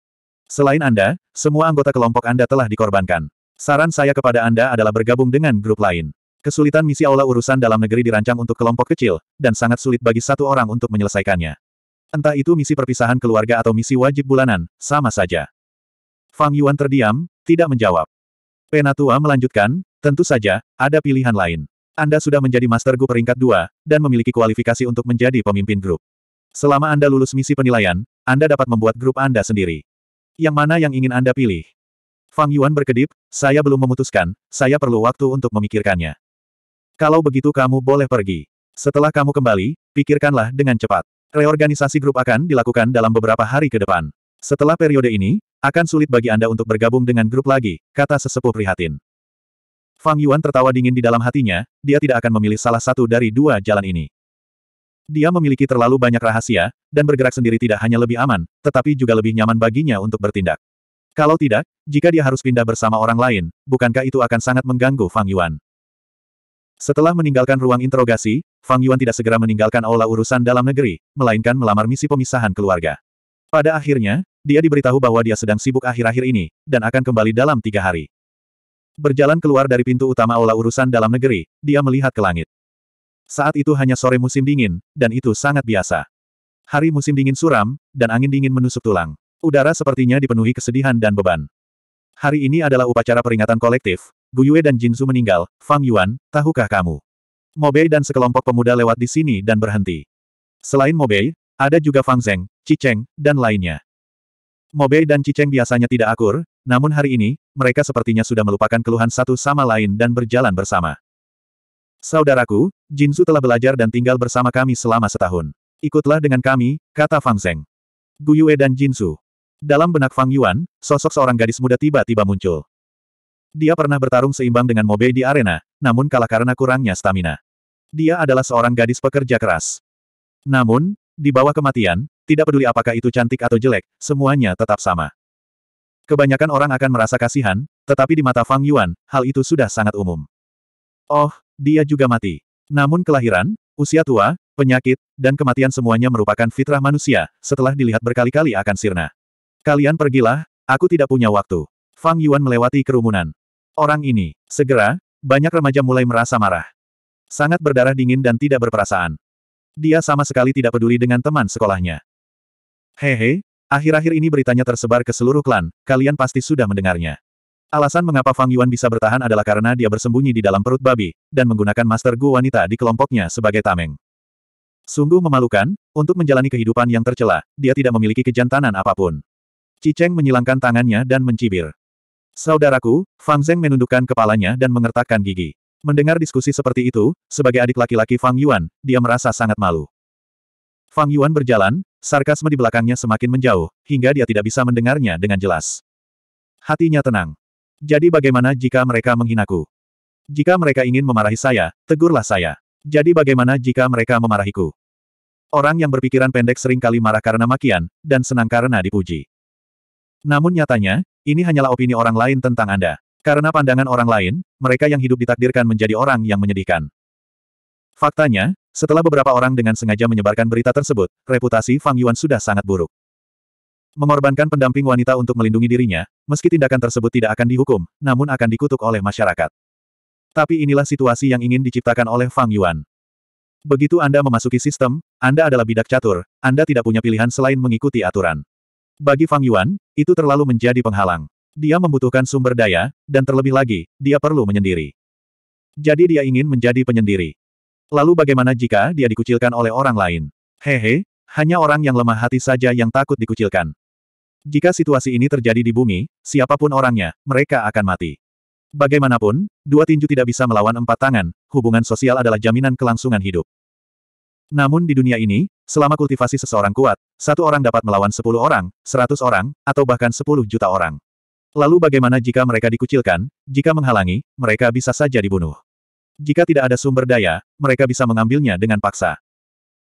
Selain Anda, semua anggota kelompok Anda telah dikorbankan. Saran saya kepada Anda adalah bergabung dengan grup lain. Kesulitan misi aula urusan dalam negeri dirancang untuk kelompok kecil, dan sangat sulit bagi satu orang untuk menyelesaikannya. Entah itu misi perpisahan keluarga atau misi wajib bulanan, sama saja. Fang Yuan terdiam, tidak menjawab. Penatua melanjutkan, tentu saja, ada pilihan lain. Anda sudah menjadi Master Gu peringkat dua dan memiliki kualifikasi untuk menjadi pemimpin grup. Selama Anda lulus misi penilaian, Anda dapat membuat grup Anda sendiri. Yang mana yang ingin Anda pilih? Fang Yuan berkedip, saya belum memutuskan, saya perlu waktu untuk memikirkannya. Kalau begitu kamu boleh pergi. Setelah kamu kembali, pikirkanlah dengan cepat. Reorganisasi grup akan dilakukan dalam beberapa hari ke depan. Setelah periode ini, akan sulit bagi Anda untuk bergabung dengan grup lagi, kata sesepuh prihatin. Fang Yuan tertawa dingin di dalam hatinya, dia tidak akan memilih salah satu dari dua jalan ini. Dia memiliki terlalu banyak rahasia, dan bergerak sendiri tidak hanya lebih aman, tetapi juga lebih nyaman baginya untuk bertindak. Kalau tidak, jika dia harus pindah bersama orang lain, bukankah itu akan sangat mengganggu Fang Yuan? Setelah meninggalkan ruang interogasi, Fang Yuan tidak segera meninggalkan aula urusan dalam negeri, melainkan melamar misi pemisahan keluarga. Pada akhirnya, dia diberitahu bahwa dia sedang sibuk akhir-akhir ini, dan akan kembali dalam tiga hari. Berjalan keluar dari pintu utama aula urusan dalam negeri, dia melihat ke langit. Saat itu hanya sore musim dingin, dan itu sangat biasa. Hari musim dingin suram, dan angin dingin menusuk tulang. Udara sepertinya dipenuhi kesedihan dan beban. Hari ini adalah upacara peringatan kolektif, Yue dan Jinzu meninggal, Fang Yuan, tahukah kamu? Mobei dan sekelompok pemuda lewat di sini dan berhenti. Selain Mobei, ada juga Fang Zeng, Cicheng, dan lainnya. Mobei dan Cicheng biasanya tidak akur, namun hari ini, mereka sepertinya sudah melupakan keluhan satu sama lain dan berjalan bersama. Saudaraku, Jinzu telah belajar dan tinggal bersama kami selama setahun. Ikutlah dengan kami, kata Fang Zeng. Gu Yue dan Jinzu. Dalam benak Fang Yuan, sosok seorang gadis muda tiba-tiba muncul. Dia pernah bertarung seimbang dengan Mobe di arena, namun kalah karena kurangnya stamina. Dia adalah seorang gadis pekerja keras. Namun, di bawah kematian, tidak peduli apakah itu cantik atau jelek, semuanya tetap sama. Kebanyakan orang akan merasa kasihan, tetapi di mata Fang Yuan, hal itu sudah sangat umum. Oh, dia juga mati. Namun kelahiran, usia tua, penyakit, dan kematian semuanya merupakan fitrah manusia, setelah dilihat berkali-kali akan sirna. Kalian pergilah, aku tidak punya waktu. Fang Yuan melewati kerumunan. Orang ini, segera, banyak remaja mulai merasa marah. Sangat berdarah dingin dan tidak berperasaan. Dia sama sekali tidak peduli dengan teman sekolahnya. Hehe, akhir-akhir ini beritanya tersebar ke seluruh klan, kalian pasti sudah mendengarnya. Alasan mengapa Fang Yuan bisa bertahan adalah karena dia bersembunyi di dalam perut babi, dan menggunakan master Gu wanita di kelompoknya sebagai tameng. Sungguh memalukan, untuk menjalani kehidupan yang tercela, dia tidak memiliki kejantanan apapun. Ciceng menyilangkan tangannya dan mencibir. Saudaraku, Fang Zeng menundukkan kepalanya dan mengertakkan gigi. Mendengar diskusi seperti itu, sebagai adik laki-laki Fang Yuan, dia merasa sangat malu. Fang Yuan berjalan, sarkasme di belakangnya semakin menjauh, hingga dia tidak bisa mendengarnya dengan jelas. Hatinya tenang. Jadi bagaimana jika mereka menghinaku? Jika mereka ingin memarahi saya, tegurlah saya. Jadi bagaimana jika mereka memarahiku? Orang yang berpikiran pendek sering kali marah karena makian, dan senang karena dipuji. Namun nyatanya, ini hanyalah opini orang lain tentang Anda. Karena pandangan orang lain, mereka yang hidup ditakdirkan menjadi orang yang menyedihkan. Faktanya, setelah beberapa orang dengan sengaja menyebarkan berita tersebut, reputasi Fang Yuan sudah sangat buruk. Mengorbankan pendamping wanita untuk melindungi dirinya, meski tindakan tersebut tidak akan dihukum, namun akan dikutuk oleh masyarakat. Tapi inilah situasi yang ingin diciptakan oleh Fang Yuan. Begitu Anda memasuki sistem, Anda adalah bidak catur, Anda tidak punya pilihan selain mengikuti aturan. Bagi Fang Yuan, itu terlalu menjadi penghalang. Dia membutuhkan sumber daya, dan terlebih lagi, dia perlu menyendiri. Jadi dia ingin menjadi penyendiri. Lalu bagaimana jika dia dikucilkan oleh orang lain? Hehe, hanya orang yang lemah hati saja yang takut dikucilkan. Jika situasi ini terjadi di bumi, siapapun orangnya, mereka akan mati. Bagaimanapun, dua tinju tidak bisa melawan empat tangan, hubungan sosial adalah jaminan kelangsungan hidup. Namun di dunia ini, selama kultivasi seseorang kuat, satu orang dapat melawan sepuluh orang, seratus orang, atau bahkan sepuluh juta orang. Lalu bagaimana jika mereka dikucilkan, jika menghalangi, mereka bisa saja dibunuh. Jika tidak ada sumber daya, mereka bisa mengambilnya dengan paksa.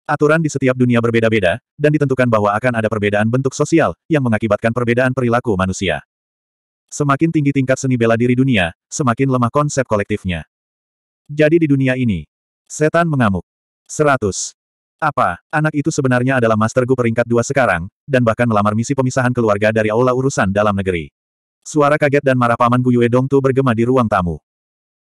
Aturan di setiap dunia berbeda-beda, dan ditentukan bahwa akan ada perbedaan bentuk sosial, yang mengakibatkan perbedaan perilaku manusia. Semakin tinggi tingkat seni bela diri dunia, semakin lemah konsep kolektifnya. Jadi di dunia ini, setan mengamuk. Seratus. Apa, anak itu sebenarnya adalah Master Gu peringkat dua sekarang, dan bahkan melamar misi pemisahan keluarga dari aula urusan dalam negeri. Suara kaget dan marah paman Dong Dongtu bergema di ruang tamu.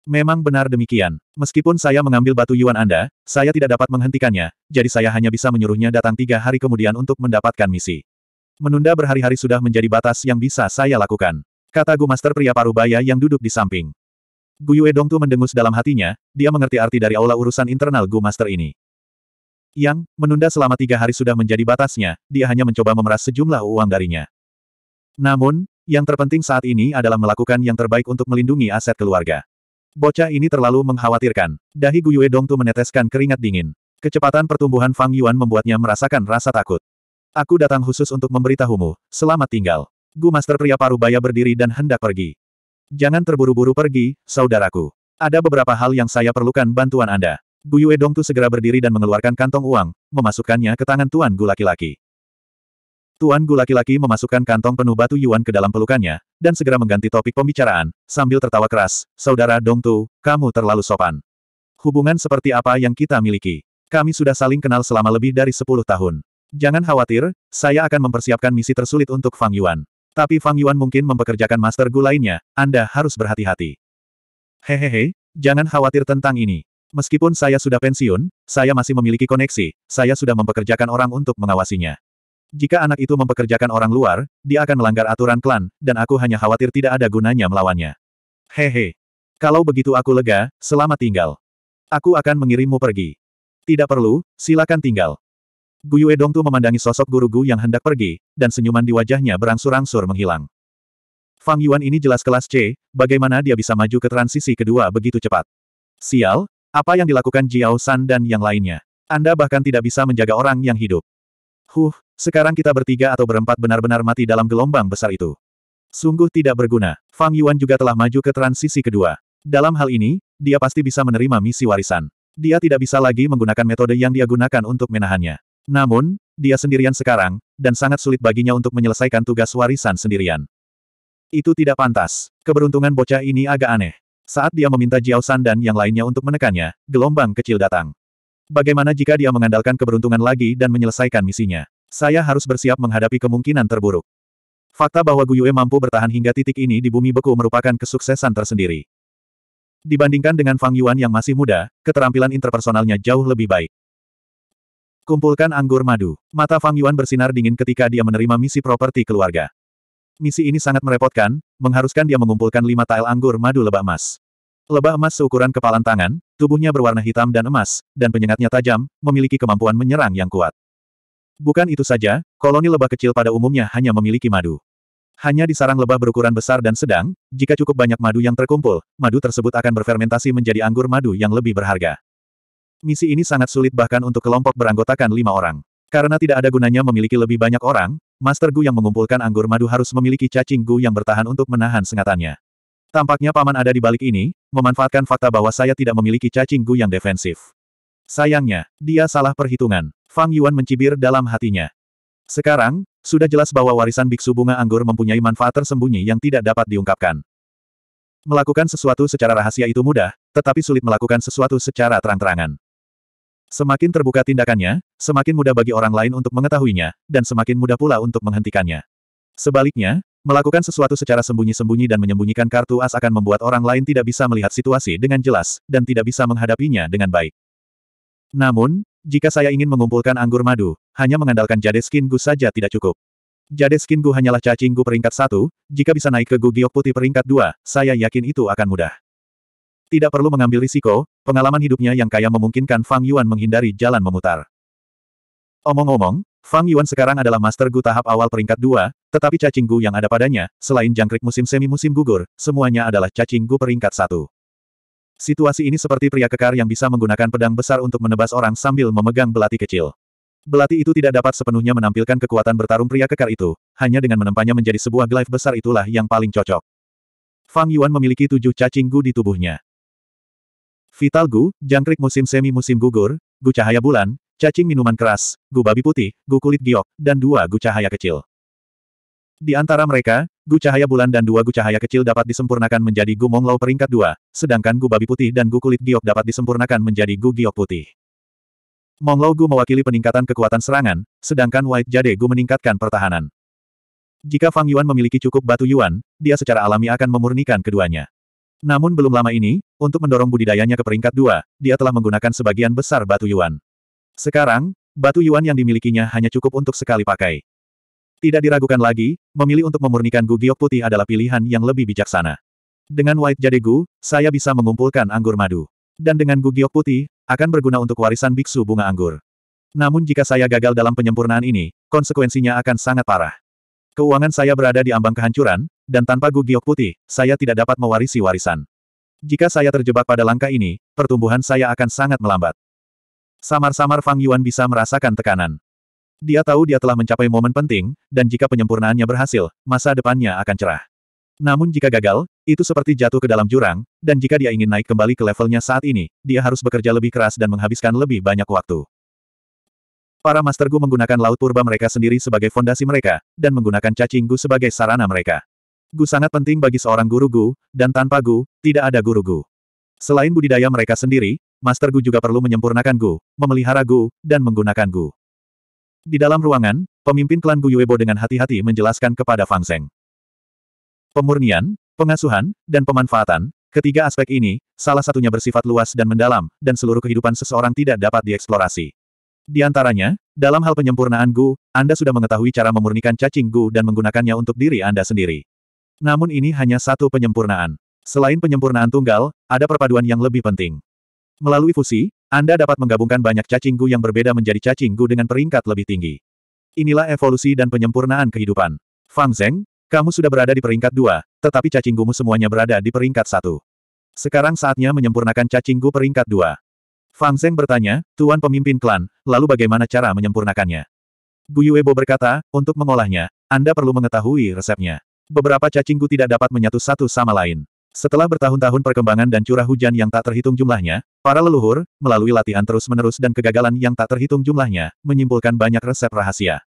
Memang benar demikian. Meskipun saya mengambil batu yuan Anda, saya tidak dapat menghentikannya, jadi saya hanya bisa menyuruhnya datang tiga hari kemudian untuk mendapatkan misi. Menunda berhari-hari sudah menjadi batas yang bisa saya lakukan. Kata Gu Master pria parubaya yang duduk di samping. Guyue tu mendengus dalam hatinya, dia mengerti arti dari aula urusan internal Gu Master ini. Yang, menunda selama tiga hari sudah menjadi batasnya, dia hanya mencoba memeras sejumlah uang darinya. Namun, yang terpenting saat ini adalah melakukan yang terbaik untuk melindungi aset keluarga. Bocah ini terlalu mengkhawatirkan. Dahi Gu Dong tu meneteskan keringat dingin. Kecepatan pertumbuhan Fang Yuan membuatnya merasakan rasa takut. Aku datang khusus untuk memberitahumu, selamat tinggal. Gu Master pria parubaya berdiri dan hendak pergi. Jangan terburu-buru pergi, saudaraku. Ada beberapa hal yang saya perlukan bantuan Anda. Guyue Dongtu segera berdiri dan mengeluarkan kantong uang, memasukkannya ke tangan Tuan Gu Laki-Laki. Tuan Gu Laki-Laki memasukkan kantong penuh batu yuan ke dalam pelukannya, dan segera mengganti topik pembicaraan, sambil tertawa keras, Saudara Dongtu, kamu terlalu sopan. Hubungan seperti apa yang kita miliki? Kami sudah saling kenal selama lebih dari 10 tahun. Jangan khawatir, saya akan mempersiapkan misi tersulit untuk Fang Yuan. Tapi Fang Yuan mungkin mempekerjakan master Gu lainnya, Anda harus berhati-hati. Hehehe, jangan khawatir tentang ini. Meskipun saya sudah pensiun, saya masih memiliki koneksi, saya sudah mempekerjakan orang untuk mengawasinya. Jika anak itu mempekerjakan orang luar, dia akan melanggar aturan klan, dan aku hanya khawatir tidak ada gunanya melawannya. Hehe. Kalau begitu aku lega, selamat tinggal. Aku akan mengirimmu pergi. Tidak perlu, silakan tinggal. Gu Yue Dongtu memandangi sosok guru Gu yang hendak pergi, dan senyuman di wajahnya berangsur-angsur menghilang. Fang Yuan ini jelas kelas C, bagaimana dia bisa maju ke transisi kedua begitu cepat. Sial, apa yang dilakukan Jiao San dan yang lainnya? Anda bahkan tidak bisa menjaga orang yang hidup. Huh, sekarang kita bertiga atau berempat benar-benar mati dalam gelombang besar itu. Sungguh tidak berguna. Fang Yuan juga telah maju ke transisi kedua. Dalam hal ini, dia pasti bisa menerima misi warisan. Dia tidak bisa lagi menggunakan metode yang dia gunakan untuk menahannya. Namun, dia sendirian sekarang, dan sangat sulit baginya untuk menyelesaikan tugas warisan sendirian. Itu tidak pantas. Keberuntungan bocah ini agak aneh. Saat dia meminta Jiao San dan yang lainnya untuk menekannya, gelombang kecil datang. Bagaimana jika dia mengandalkan keberuntungan lagi dan menyelesaikan misinya? Saya harus bersiap menghadapi kemungkinan terburuk. Fakta bahwa Guyue mampu bertahan hingga titik ini di bumi beku merupakan kesuksesan tersendiri. Dibandingkan dengan Fang Yuan yang masih muda, keterampilan interpersonalnya jauh lebih baik. Kumpulkan anggur madu. Mata Fang Yuan bersinar dingin ketika dia menerima misi properti keluarga. Misi ini sangat merepotkan, mengharuskan dia mengumpulkan lima tael anggur madu lebah emas. Lebah emas seukuran kepalan tangan, tubuhnya berwarna hitam dan emas, dan penyengatnya tajam, memiliki kemampuan menyerang yang kuat. Bukan itu saja, koloni lebah kecil pada umumnya hanya memiliki madu. Hanya di sarang lebah berukuran besar dan sedang, jika cukup banyak madu yang terkumpul, madu tersebut akan berfermentasi menjadi anggur madu yang lebih berharga. Misi ini sangat sulit bahkan untuk kelompok beranggotakan lima orang. Karena tidak ada gunanya memiliki lebih banyak orang, Master Gu yang mengumpulkan anggur madu harus memiliki cacing Gu yang bertahan untuk menahan sengatannya. Tampaknya paman ada di balik ini, memanfaatkan fakta bahwa saya tidak memiliki cacing Gu yang defensif. Sayangnya, dia salah perhitungan. Fang Yuan mencibir dalam hatinya. Sekarang, sudah jelas bahwa warisan biksu bunga anggur mempunyai manfaat tersembunyi yang tidak dapat diungkapkan. Melakukan sesuatu secara rahasia itu mudah, tetapi sulit melakukan sesuatu secara terang-terangan. Semakin terbuka tindakannya, semakin mudah bagi orang lain untuk mengetahuinya, dan semakin mudah pula untuk menghentikannya. Sebaliknya, melakukan sesuatu secara sembunyi-sembunyi dan menyembunyikan kartu as akan membuat orang lain tidak bisa melihat situasi dengan jelas, dan tidak bisa menghadapinya dengan baik. Namun, jika saya ingin mengumpulkan anggur madu, hanya mengandalkan jade skin gu saja tidak cukup. Jade skin gu hanyalah cacing gu peringkat satu, jika bisa naik ke gu giok putih peringkat dua, saya yakin itu akan mudah. Tidak perlu mengambil risiko, Pengalaman hidupnya yang kaya memungkinkan Fang Yuan menghindari jalan memutar. Omong-omong, Fang Yuan sekarang adalah Master Gu tahap awal peringkat 2, tetapi cacing Gu yang ada padanya, selain jangkrik musim semi-musim gugur, semuanya adalah cacing Gu peringkat 1. Situasi ini seperti pria kekar yang bisa menggunakan pedang besar untuk menebas orang sambil memegang belati kecil. Belati itu tidak dapat sepenuhnya menampilkan kekuatan bertarung pria kekar itu, hanya dengan menempanya menjadi sebuah glaive besar itulah yang paling cocok. Fang Yuan memiliki tujuh cacing gu di tubuhnya. Vital Gu, jangkrik musim semi musim gugur, Gu cahaya bulan, cacing minuman keras, Gu babi putih, Gu kulit giok, dan dua Gu cahaya kecil. Di antara mereka, Gu cahaya bulan dan dua Gu cahaya kecil dapat disempurnakan menjadi Gu Monglau peringkat dua, sedangkan Gu babi putih dan Gu kulit giok dapat disempurnakan menjadi Gu giok putih. Monglau Gu mewakili peningkatan kekuatan serangan, sedangkan White Jade Gu meningkatkan pertahanan. Jika Fang Yuan memiliki cukup batu Yuan, dia secara alami akan memurnikan keduanya. Namun belum lama ini, untuk mendorong budidayanya ke peringkat dua, dia telah menggunakan sebagian besar batu yuan. Sekarang, batu yuan yang dimilikinya hanya cukup untuk sekali pakai. Tidak diragukan lagi, memilih untuk memurnikan gu Giok putih adalah pilihan yang lebih bijaksana. Dengan white jade gu, saya bisa mengumpulkan anggur madu. Dan dengan gu Giok putih, akan berguna untuk warisan biksu bunga anggur. Namun jika saya gagal dalam penyempurnaan ini, konsekuensinya akan sangat parah. Keuangan saya berada di ambang kehancuran, dan tanpa gugiok putih, saya tidak dapat mewarisi warisan. Jika saya terjebak pada langkah ini, pertumbuhan saya akan sangat melambat. Samar-samar Fang Yuan bisa merasakan tekanan. Dia tahu dia telah mencapai momen penting, dan jika penyempurnaannya berhasil, masa depannya akan cerah. Namun jika gagal, itu seperti jatuh ke dalam jurang, dan jika dia ingin naik kembali ke levelnya saat ini, dia harus bekerja lebih keras dan menghabiskan lebih banyak waktu. Para Master Gu menggunakan Laut Purba mereka sendiri sebagai fondasi mereka, dan menggunakan cacing Gu sebagai sarana mereka. Gu sangat penting bagi seorang guru Gu, dan tanpa Gu, tidak ada guru Gu. Selain budidaya mereka sendiri, Master Gu juga perlu menyempurnakan Gu, memelihara Gu, dan menggunakan Gu. Di dalam ruangan, pemimpin klan Gu Yuebo dengan hati-hati menjelaskan kepada Fang Zeng. Pemurnian, pengasuhan, dan pemanfaatan, ketiga aspek ini, salah satunya bersifat luas dan mendalam, dan seluruh kehidupan seseorang tidak dapat dieksplorasi. Di antaranya, dalam hal penyempurnaan Gu, Anda sudah mengetahui cara memurnikan cacing Gu dan menggunakannya untuk diri Anda sendiri. Namun ini hanya satu penyempurnaan. Selain penyempurnaan tunggal, ada perpaduan yang lebih penting. Melalui fusi, Anda dapat menggabungkan banyak cacing Gu yang berbeda menjadi cacing Gu dengan peringkat lebih tinggi. Inilah evolusi dan penyempurnaan kehidupan. Fang Zeng, kamu sudah berada di peringkat dua, tetapi cacing mu semuanya berada di peringkat satu. Sekarang saatnya menyempurnakan cacing gu peringkat dua. Fang Zeng bertanya, Tuan pemimpin klan, lalu bagaimana cara menyempurnakannya? Yuebo berkata, untuk mengolahnya, Anda perlu mengetahui resepnya. Beberapa cacingku tidak dapat menyatu satu sama lain. Setelah bertahun-tahun perkembangan dan curah hujan yang tak terhitung jumlahnya, para leluhur, melalui latihan terus-menerus dan kegagalan yang tak terhitung jumlahnya, menyimpulkan banyak resep rahasia.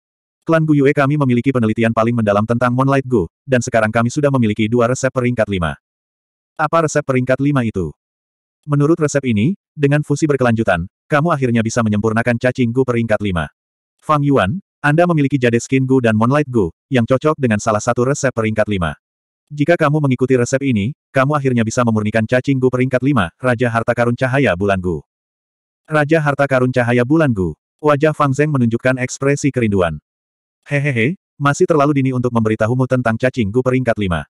Klan Yue kami memiliki penelitian paling mendalam tentang Moonlight Gu, dan sekarang kami sudah memiliki dua resep peringkat lima. Apa resep peringkat lima itu? Menurut resep ini, dengan fusi berkelanjutan, kamu akhirnya bisa menyempurnakan cacing gu peringkat 5. Fang Yuan, Anda memiliki jade skin gu dan moonlight gu, yang cocok dengan salah satu resep peringkat 5. Jika kamu mengikuti resep ini, kamu akhirnya bisa memurnikan cacing gu peringkat 5, Raja Harta Karun Cahaya Bulan Gu. Raja Harta Karun Cahaya Bulan Gu. Wajah Fang Zeng menunjukkan ekspresi kerinduan. Hehehe, masih terlalu dini untuk memberitahumu tentang cacing gu peringkat 5.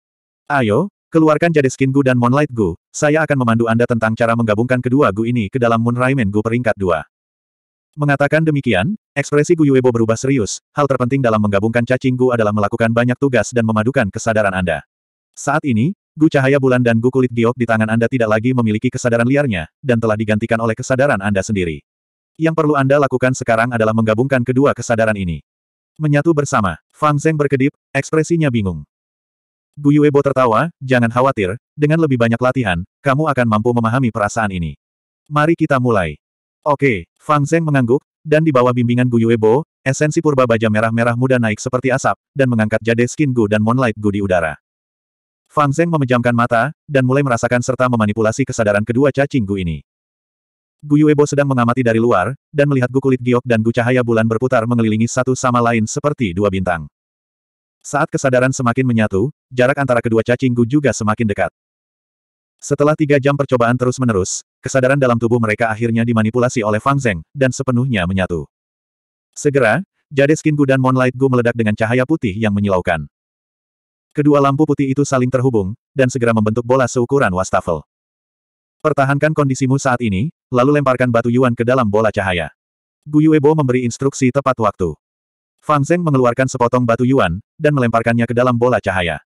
Ayo, Keluarkan Jade Skin Gu dan Moonlight Gu, saya akan memandu Anda tentang cara menggabungkan kedua Gu ini ke dalam Moon Raimen Gu peringkat 2. Mengatakan demikian, ekspresi Gu Yuebo berubah serius, hal terpenting dalam menggabungkan cacing Gu adalah melakukan banyak tugas dan memadukan kesadaran Anda. Saat ini, Gu cahaya bulan dan Gu kulit giok di tangan Anda tidak lagi memiliki kesadaran liarnya, dan telah digantikan oleh kesadaran Anda sendiri. Yang perlu Anda lakukan sekarang adalah menggabungkan kedua kesadaran ini. Menyatu bersama, Fang Zeng berkedip, ekspresinya bingung. Guyuebo tertawa, jangan khawatir, dengan lebih banyak latihan, kamu akan mampu memahami perasaan ini. Mari kita mulai. Oke, Fang Zeng mengangguk, dan di bawah bimbingan Guyuebo, esensi purba baja merah-merah muda naik seperti asap, dan mengangkat jade skin Gu dan Moonlight Gu di udara. Fang Zeng memejamkan mata, dan mulai merasakan serta memanipulasi kesadaran kedua cacing Gu ini. Guyuebo sedang mengamati dari luar, dan melihat Gu kulit giok dan Gu cahaya bulan berputar mengelilingi satu sama lain seperti dua bintang. Saat kesadaran semakin menyatu, jarak antara kedua cacing gu juga semakin dekat. Setelah tiga jam percobaan terus-menerus, kesadaran dalam tubuh mereka akhirnya dimanipulasi oleh Fang Zeng, dan sepenuhnya menyatu. Segera, jade skin gu dan moonlight gu meledak dengan cahaya putih yang menyilaukan. Kedua lampu putih itu saling terhubung, dan segera membentuk bola seukuran wastafel. Pertahankan kondisimu saat ini, lalu lemparkan batu yuan ke dalam bola cahaya. Gu Yuebo memberi instruksi tepat waktu. Fang Zeng mengeluarkan sepotong batu yuan, dan melemparkannya ke dalam bola cahaya.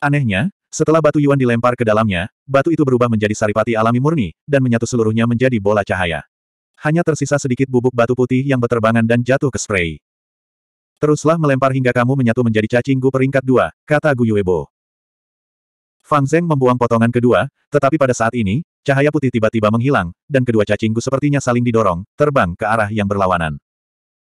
Anehnya, setelah batu yuan dilempar ke dalamnya, batu itu berubah menjadi saripati alami murni, dan menyatu seluruhnya menjadi bola cahaya. Hanya tersisa sedikit bubuk batu putih yang berterbangan dan jatuh ke spray. Teruslah melempar hingga kamu menyatu menjadi cacing peringkat dua, kata Gu Yuebo. Fang Zeng membuang potongan kedua, tetapi pada saat ini, cahaya putih tiba-tiba menghilang, dan kedua cacing sepertinya saling didorong, terbang ke arah yang berlawanan.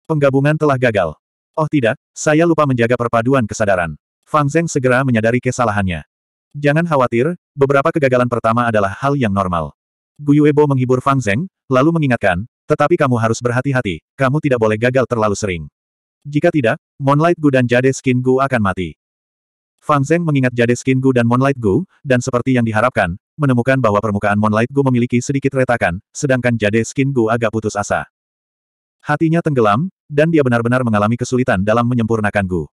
Penggabungan telah gagal. Oh tidak, saya lupa menjaga perpaduan kesadaran. Fang Zeng segera menyadari kesalahannya. Jangan khawatir, beberapa kegagalan pertama adalah hal yang normal. Guyuebo menghibur Fang Zeng, lalu mengingatkan, tetapi kamu harus berhati-hati, kamu tidak boleh gagal terlalu sering. Jika tidak, Moonlight Gu dan Jade Skin Gu akan mati. Fang Zeng mengingat Jade Skin Gu dan Moonlight Gu, dan seperti yang diharapkan, menemukan bahwa permukaan Moonlight Gu memiliki sedikit retakan, sedangkan Jade Skin Gu agak putus asa. Hatinya tenggelam, dan dia benar-benar mengalami kesulitan dalam menyempurnakan Gu.